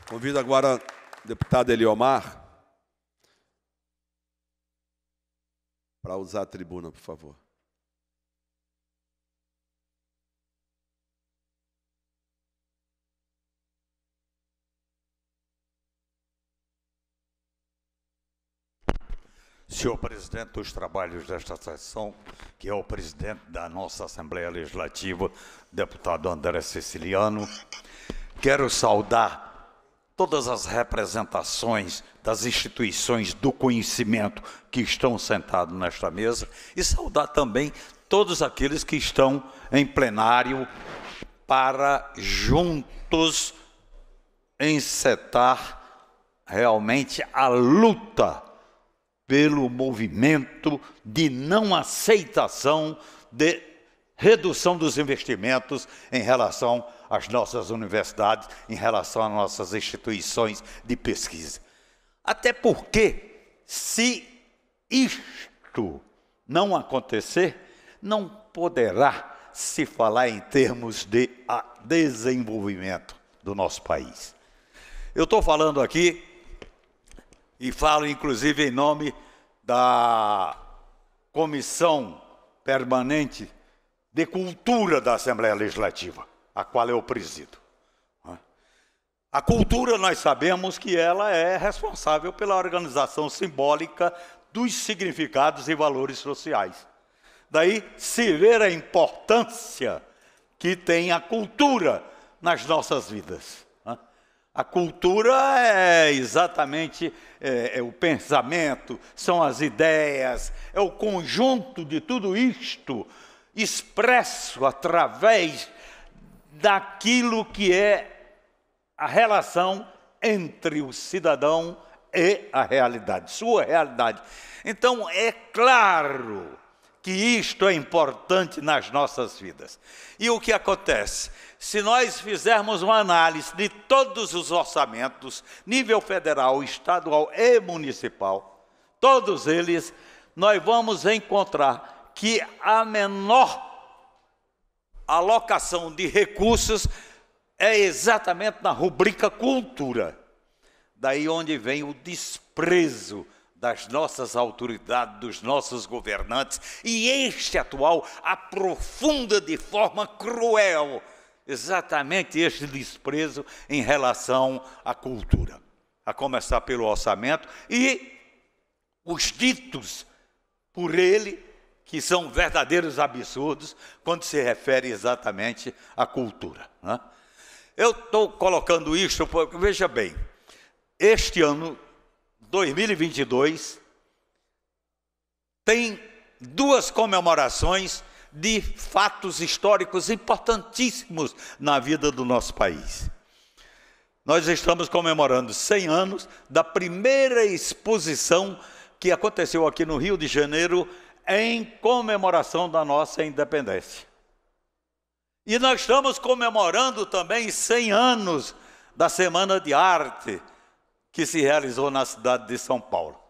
Speaker 1: Convido agora o deputado Eliomar. para usar a tribuna, por favor.
Speaker 22: Senhor presidente dos trabalhos desta sessão, que é o presidente da nossa Assembleia Legislativa, deputado André Siciliano, quero saudar todas as representações das instituições do conhecimento que estão sentados nesta mesa e saudar também todos aqueles que estão em plenário para juntos encetar realmente a luta pelo movimento de não aceitação de redução dos investimentos em relação às nossas universidades, em relação às nossas instituições de pesquisa. Até porque, se isto não acontecer, não poderá se falar em termos de ah, desenvolvimento do nosso país. Eu estou falando aqui e falo, inclusive, em nome da Comissão Permanente de Cultura da Assembleia Legislativa, a qual eu presido. A cultura, nós sabemos que ela é responsável pela organização simbólica dos significados e valores sociais. Daí se ver a importância que tem a cultura nas nossas vidas. A cultura é exatamente é, é o pensamento, são as ideias, é o conjunto de tudo isto expresso através daquilo que é a relação entre o cidadão e a realidade, sua realidade. Então, é claro que isto é importante nas nossas vidas. E o que acontece? Se nós fizermos uma análise de todos os orçamentos, nível federal, estadual e municipal, todos eles, nós vamos encontrar que a menor alocação de recursos é exatamente na rubrica cultura. Daí onde vem o desprezo das nossas autoridades, dos nossos governantes, e este atual aprofunda de forma cruel exatamente este desprezo em relação à cultura, a começar pelo orçamento e os ditos por ele que são verdadeiros absurdos quando se refere exatamente à cultura. Né? Eu estou colocando isso porque, veja bem, este ano, 2022, tem duas comemorações de fatos históricos importantíssimos na vida do nosso país. Nós estamos comemorando 100 anos da primeira exposição que aconteceu aqui no Rio de Janeiro em comemoração da nossa independência. E nós estamos comemorando também 100 anos da Semana de Arte que se realizou na cidade de São Paulo.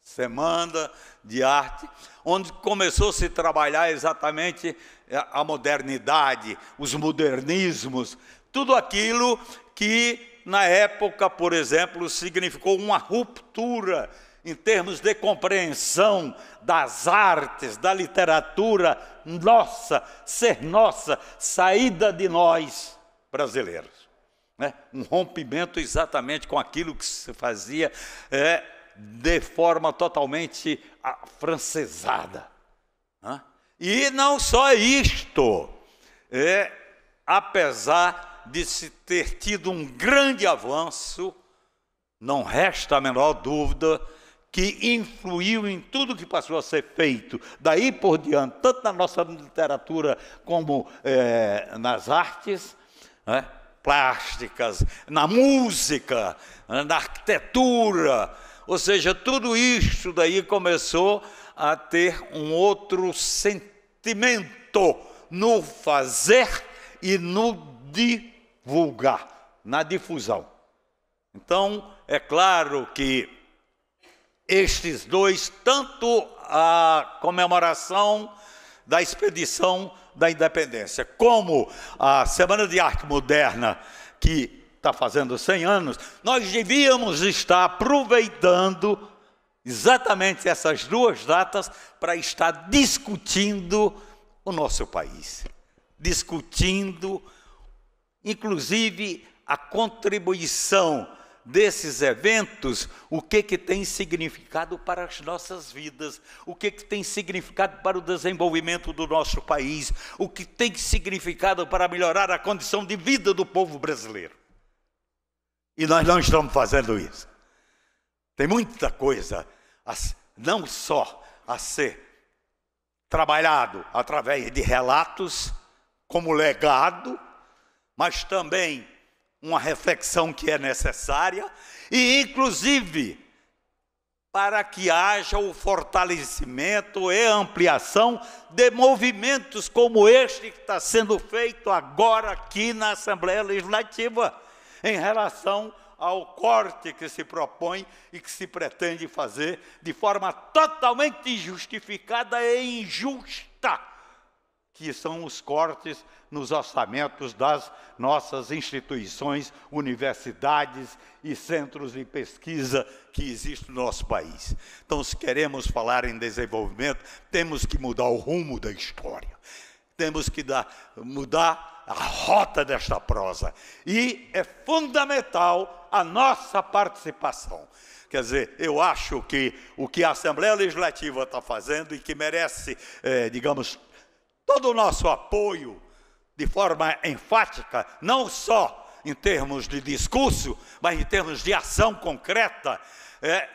Speaker 22: Semana de Arte, onde começou -se a se trabalhar exatamente é, a modernidade, os modernismos, tudo aquilo que na época, por exemplo, significou uma ruptura em termos de compreensão das artes, da literatura nossa, ser nossa, saída de nós brasileiros. Né? Um rompimento exatamente com aquilo que se fazia é, de forma totalmente francesada. Né? E não só isto, é, apesar de se ter tido um grande avanço, não resta a menor dúvida que influiu em tudo que passou a ser feito daí por diante, tanto na nossa literatura como é, nas artes né, plásticas, na música, né, na arquitetura. Ou seja, tudo isso daí começou a ter um outro sentimento no fazer e no divulgar, na difusão. Então, é claro que estes dois, tanto a comemoração da expedição da independência, como a Semana de Arte Moderna, que está fazendo 100 anos, nós devíamos estar aproveitando exatamente essas duas datas para estar discutindo o nosso país, discutindo, inclusive, a contribuição desses eventos, o que, que tem significado para as nossas vidas, o que, que tem significado para o desenvolvimento do nosso país, o que tem significado para melhorar a condição de vida do povo brasileiro. E nós não estamos fazendo isso. Tem muita coisa, a, não só a ser trabalhado através de relatos, como legado, mas também uma reflexão que é necessária, e inclusive para que haja o fortalecimento e ampliação de movimentos como este que está sendo feito agora aqui na Assembleia Legislativa, em relação ao corte que se propõe e que se pretende fazer de forma totalmente injustificada e injusta que são os cortes nos orçamentos das nossas instituições, universidades e centros de pesquisa que existem no nosso país. Então, se queremos falar em desenvolvimento, temos que mudar o rumo da história, temos que dar, mudar a rota desta prosa. E é fundamental a nossa participação. Quer dizer, eu acho que o que a Assembleia Legislativa está fazendo e que merece, eh, digamos, todo o nosso apoio de forma enfática, não só em termos de discurso, mas em termos de ação concreta. É,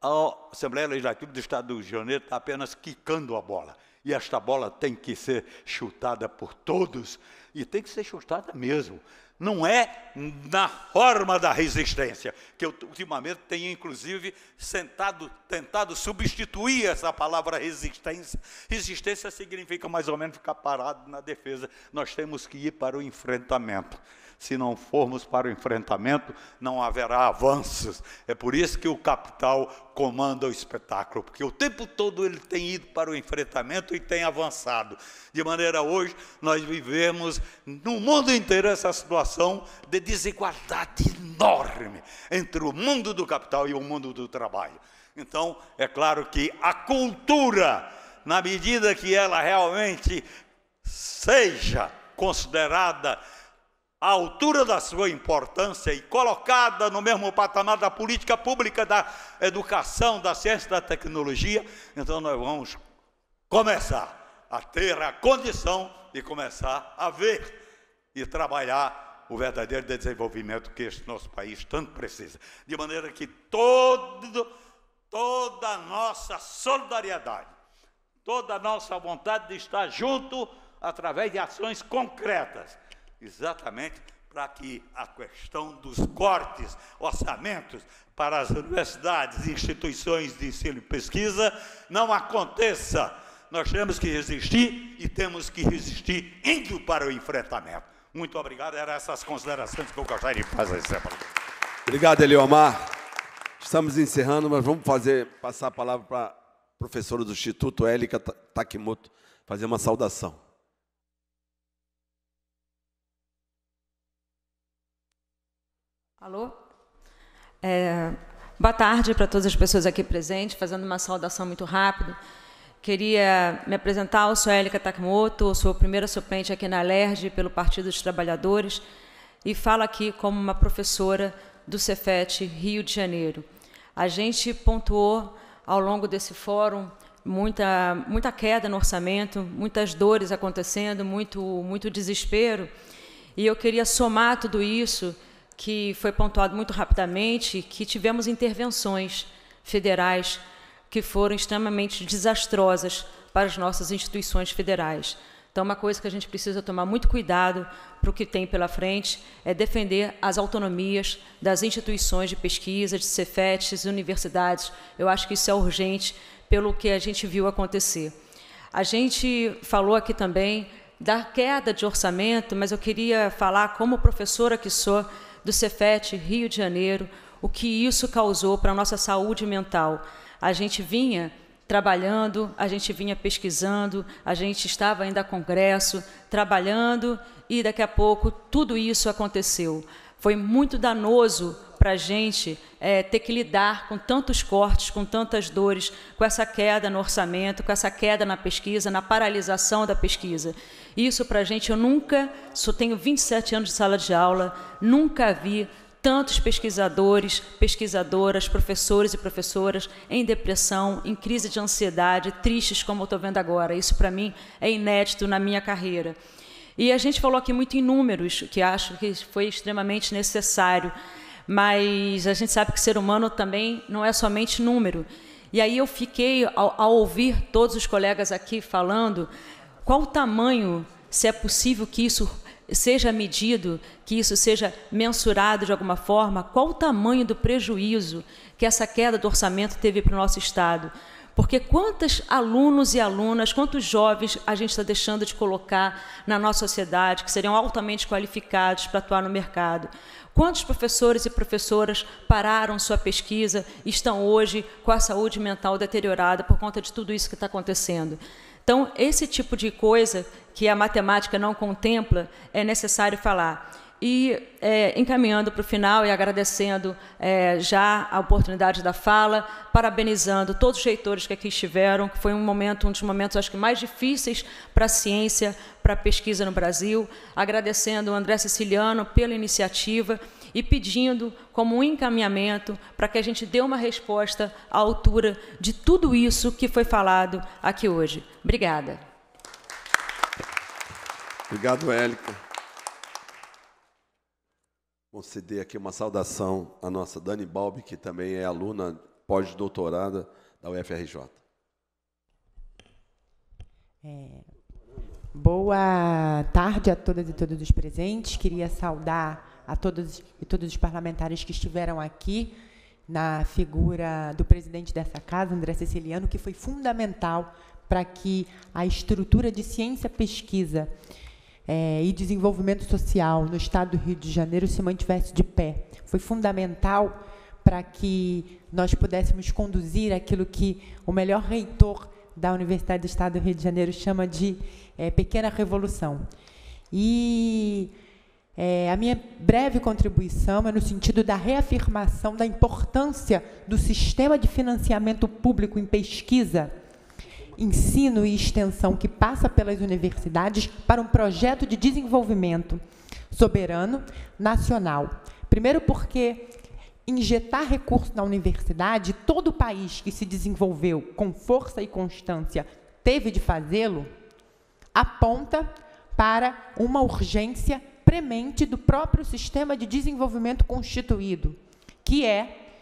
Speaker 22: a Assembleia Legislativa do Estado do Rio de Janeiro está apenas quicando a bola. E esta bola tem que ser chutada por todos, e tem que ser chutada mesmo não é na forma da resistência, que eu ultimamente tenho inclusive sentado, tentado substituir essa palavra resistência. Resistência significa mais ou menos ficar parado na defesa. Nós temos que ir para o enfrentamento. Se não formos para o enfrentamento, não haverá avanços. É por isso que o capital comanda o espetáculo, porque o tempo todo ele tem ido para o enfrentamento e tem avançado. De maneira hoje nós vivemos no mundo inteiro essa situação de desigualdade enorme entre o mundo do capital e o mundo do trabalho. Então, é claro que a cultura, na medida que ela realmente seja considerada à altura da sua importância e colocada no mesmo patamar da política pública, da educação, da ciência, da tecnologia, então nós vamos começar a ter a condição de começar a ver e trabalhar o verdadeiro desenvolvimento que este nosso país tanto precisa. De maneira que todo, toda a nossa solidariedade, toda a nossa vontade de estar junto através de ações concretas exatamente para que a questão dos cortes, orçamentos para as universidades e instituições de ensino e pesquisa não aconteça. Nós temos que resistir e temos que resistir indo para o enfrentamento. Muito obrigado. Eram essas considerações que eu gostaria
Speaker 3: de fazer.
Speaker 1: Obrigado, Eliomar. Estamos encerrando, mas vamos fazer,
Speaker 22: passar a palavra
Speaker 1: para a professora do Instituto, Élica Takimoto, fazer uma saudação.
Speaker 23: Alô? É, boa tarde para todas as pessoas aqui presentes, fazendo uma saudação muito rápida. Queria me apresentar, eu sou Élica Takimoto, sou a primeira suplente aqui na LERJ pelo Partido dos Trabalhadores e falo aqui como uma professora do Cefet Rio de Janeiro. A gente pontuou ao longo desse fórum muita, muita queda no orçamento, muitas dores acontecendo, muito, muito desespero. E eu queria somar tudo isso que foi pontuado muito rapidamente que tivemos intervenções federais que foram extremamente desastrosas para as nossas instituições federais. Então, uma coisa que a gente precisa tomar muito cuidado para o que tem pela frente é defender as autonomias das instituições de pesquisa, de Cefetes, universidades. Eu acho que isso é urgente pelo que a gente viu acontecer. A gente falou aqui também da queda de orçamento, mas eu queria falar, como professora que sou, do Cefet Rio de Janeiro, o que isso causou para a nossa saúde mental. A gente vinha trabalhando, a gente vinha pesquisando, a gente estava ainda a congresso, trabalhando e daqui a pouco tudo isso aconteceu. Foi muito danoso para a gente é, ter que lidar com tantos cortes, com tantas dores, com essa queda no orçamento, com essa queda na pesquisa, na paralisação da pesquisa. Isso para a gente, eu nunca, só tenho 27 anos de sala de aula, nunca vi tantos pesquisadores, pesquisadoras, professores e professoras em depressão, em crise de ansiedade, tristes como eu estou vendo agora. Isso para mim é inédito na minha carreira. E a gente falou aqui muito em números, que acho que foi extremamente necessário, mas a gente sabe que ser humano também não é somente número. E aí eu fiquei, ao, ao ouvir todos os colegas aqui falando, qual o tamanho, se é possível que isso seja medido, que isso seja mensurado de alguma forma? Qual o tamanho do prejuízo que essa queda do orçamento teve para o nosso Estado? Porque quantos alunos e alunas, quantos jovens a gente está deixando de colocar na nossa sociedade, que seriam altamente qualificados para atuar no mercado? Quantos professores e professoras pararam sua pesquisa e estão hoje com a saúde mental deteriorada por conta de tudo isso que está acontecendo? Então, esse tipo de coisa que a matemática não contempla é necessário falar. E é, encaminhando para o final e agradecendo é, já a oportunidade da fala, parabenizando todos os reitores que aqui estiveram, que foi um momento, um dos momentos acho que mais difíceis para a ciência, para a pesquisa no Brasil. Agradecendo o André Siciliano pela iniciativa e pedindo como um encaminhamento para que a gente dê uma resposta à altura de tudo isso que foi falado aqui hoje. Obrigada.
Speaker 1: Obrigado, Élica. Vou ceder aqui uma saudação à nossa Dani Balbi, que também é aluna pós-doutorada da UFRJ.
Speaker 24: É, boa tarde a todas e todos os presentes. Queria saudar a todos e todos os parlamentares que estiveram aqui, na figura do presidente dessa casa, André Siciliano, que foi fundamental para que a estrutura de ciência, pesquisa é, e desenvolvimento social no Estado do Rio de Janeiro se mantivesse de pé. Foi fundamental para que nós pudéssemos conduzir aquilo que o melhor reitor da Universidade do Estado do Rio de Janeiro chama de é, pequena revolução. E é, a minha breve contribuição é no sentido da reafirmação da importância do sistema de financiamento público em pesquisa, ensino e extensão que passa pelas universidades para um projeto de desenvolvimento soberano nacional. Primeiro, porque injetar recursos na universidade, todo o país que se desenvolveu com força e constância teve de fazê-lo, aponta para uma urgência premente do próprio sistema de desenvolvimento constituído, que é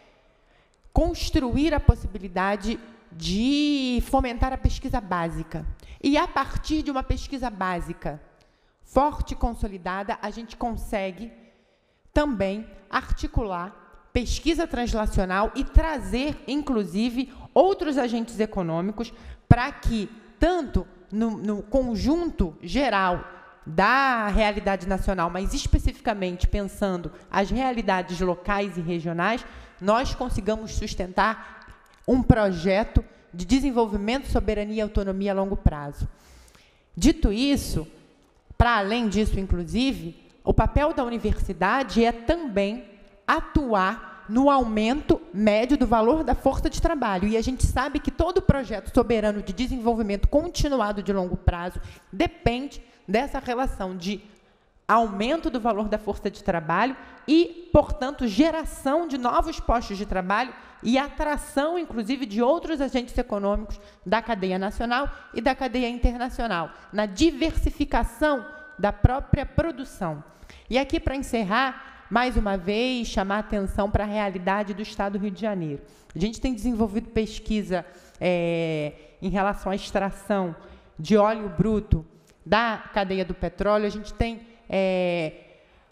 Speaker 24: construir a possibilidade de fomentar a pesquisa básica. E a partir de uma pesquisa básica forte e consolidada, a gente consegue também articular pesquisa translacional e trazer, inclusive, outros agentes econômicos para que, tanto no, no conjunto geral da realidade nacional, mas especificamente pensando as realidades locais e regionais, nós consigamos sustentar um projeto de desenvolvimento, soberania e autonomia a longo prazo. Dito isso, para além disso, inclusive, o papel da universidade é também atuar no aumento médio do valor da força de trabalho. E a gente sabe que todo projeto soberano de desenvolvimento continuado de longo prazo depende dessa relação de aumento do valor da força de trabalho e, portanto, geração de novos postos de trabalho e atração, inclusive, de outros agentes econômicos da cadeia nacional e da cadeia internacional, na diversificação da própria produção. E aqui, para encerrar, mais uma vez, chamar atenção para a realidade do Estado do Rio de Janeiro. A gente tem desenvolvido pesquisa é, em relação à extração de óleo bruto da cadeia do petróleo, a gente tem é,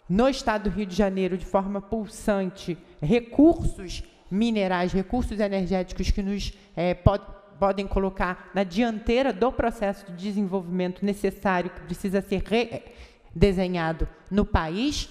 Speaker 24: no estado do Rio de Janeiro, de forma pulsante, recursos minerais, recursos energéticos que nos é, pod podem colocar na dianteira do processo de desenvolvimento necessário que precisa ser redesenhado é, no país.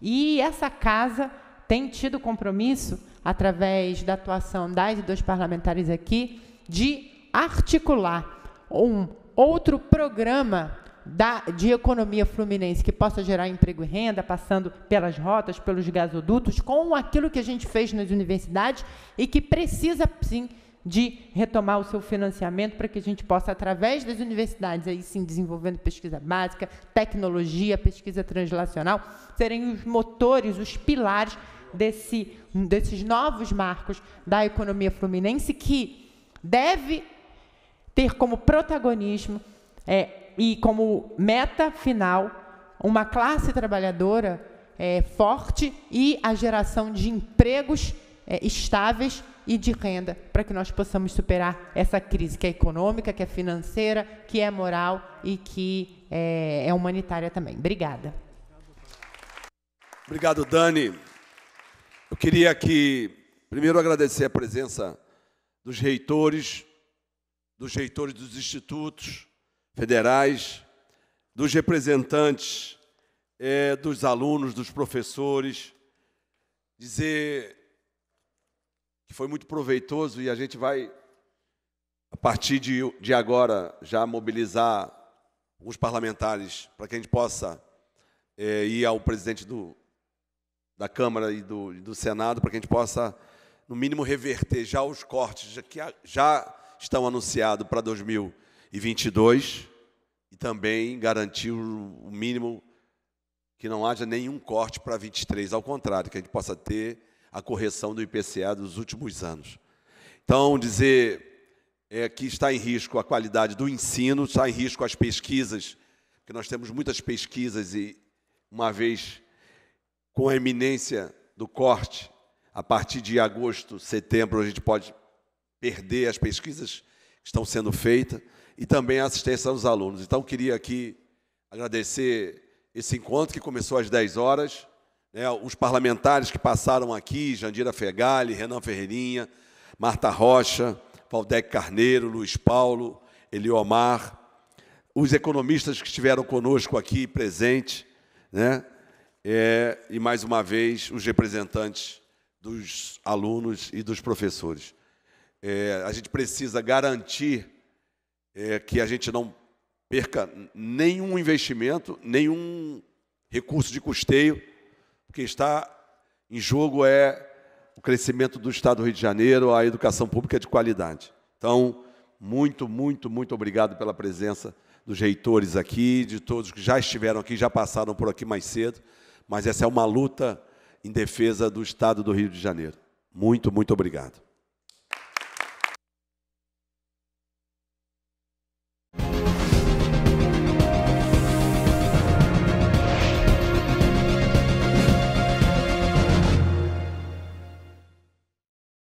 Speaker 24: E essa casa tem tido compromisso, através da atuação das e dos parlamentares aqui, de articular um outro programa da, de economia fluminense que possa gerar emprego e renda, passando pelas rotas, pelos gasodutos, com aquilo que a gente fez nas universidades e que precisa, sim, de retomar o seu financiamento para que a gente possa, através das universidades, aí sim, desenvolvendo pesquisa básica, tecnologia, pesquisa translacional, serem os motores, os pilares desse, desses novos marcos da economia fluminense que deve ter como protagonismo é, e como meta final uma classe trabalhadora é, forte e a geração de empregos é, estáveis e de renda para que nós possamos superar essa crise que é econômica, que é financeira, que é moral e que é, é humanitária também. Obrigada.
Speaker 1: Obrigado, Dani. Eu queria aqui, primeiro, agradecer a presença dos reitores, dos reitores dos institutos, federais, dos representantes é, dos alunos, dos professores, dizer que foi muito proveitoso e a gente vai, a partir de, de agora, já mobilizar os parlamentares para que a gente possa é, ir ao presidente do, da Câmara e do, do Senado, para que a gente possa, no mínimo, reverter já os cortes que já estão anunciados para 2020 e 22, e também garantir o mínimo que não haja nenhum corte para 23, ao contrário, que a gente possa ter a correção do IPCA dos últimos anos. Então, dizer é, que está em risco a qualidade do ensino, está em risco as pesquisas, que nós temos muitas pesquisas e, uma vez com a eminência do corte, a partir de agosto, setembro, a gente pode perder as pesquisas que estão sendo feitas e também a assistência aos alunos. Então, queria aqui agradecer esse encontro que começou às 10 horas, né, os parlamentares que passaram aqui, Jandira Fegali, Renan Ferreirinha, Marta Rocha, Valdec Carneiro, Luiz Paulo, Eliomar, os economistas que estiveram conosco aqui presentes, né, é, e, mais uma vez, os representantes dos alunos e dos professores. É, a gente precisa garantir é, que a gente não perca nenhum investimento, nenhum recurso de custeio, porque está em jogo é o crescimento do Estado do Rio de Janeiro, a educação pública é de qualidade. Então, muito, muito, muito obrigado pela presença dos reitores aqui, de todos que já estiveram aqui, já passaram por aqui mais cedo, mas essa é uma luta em defesa do Estado do Rio de Janeiro. Muito, muito obrigado.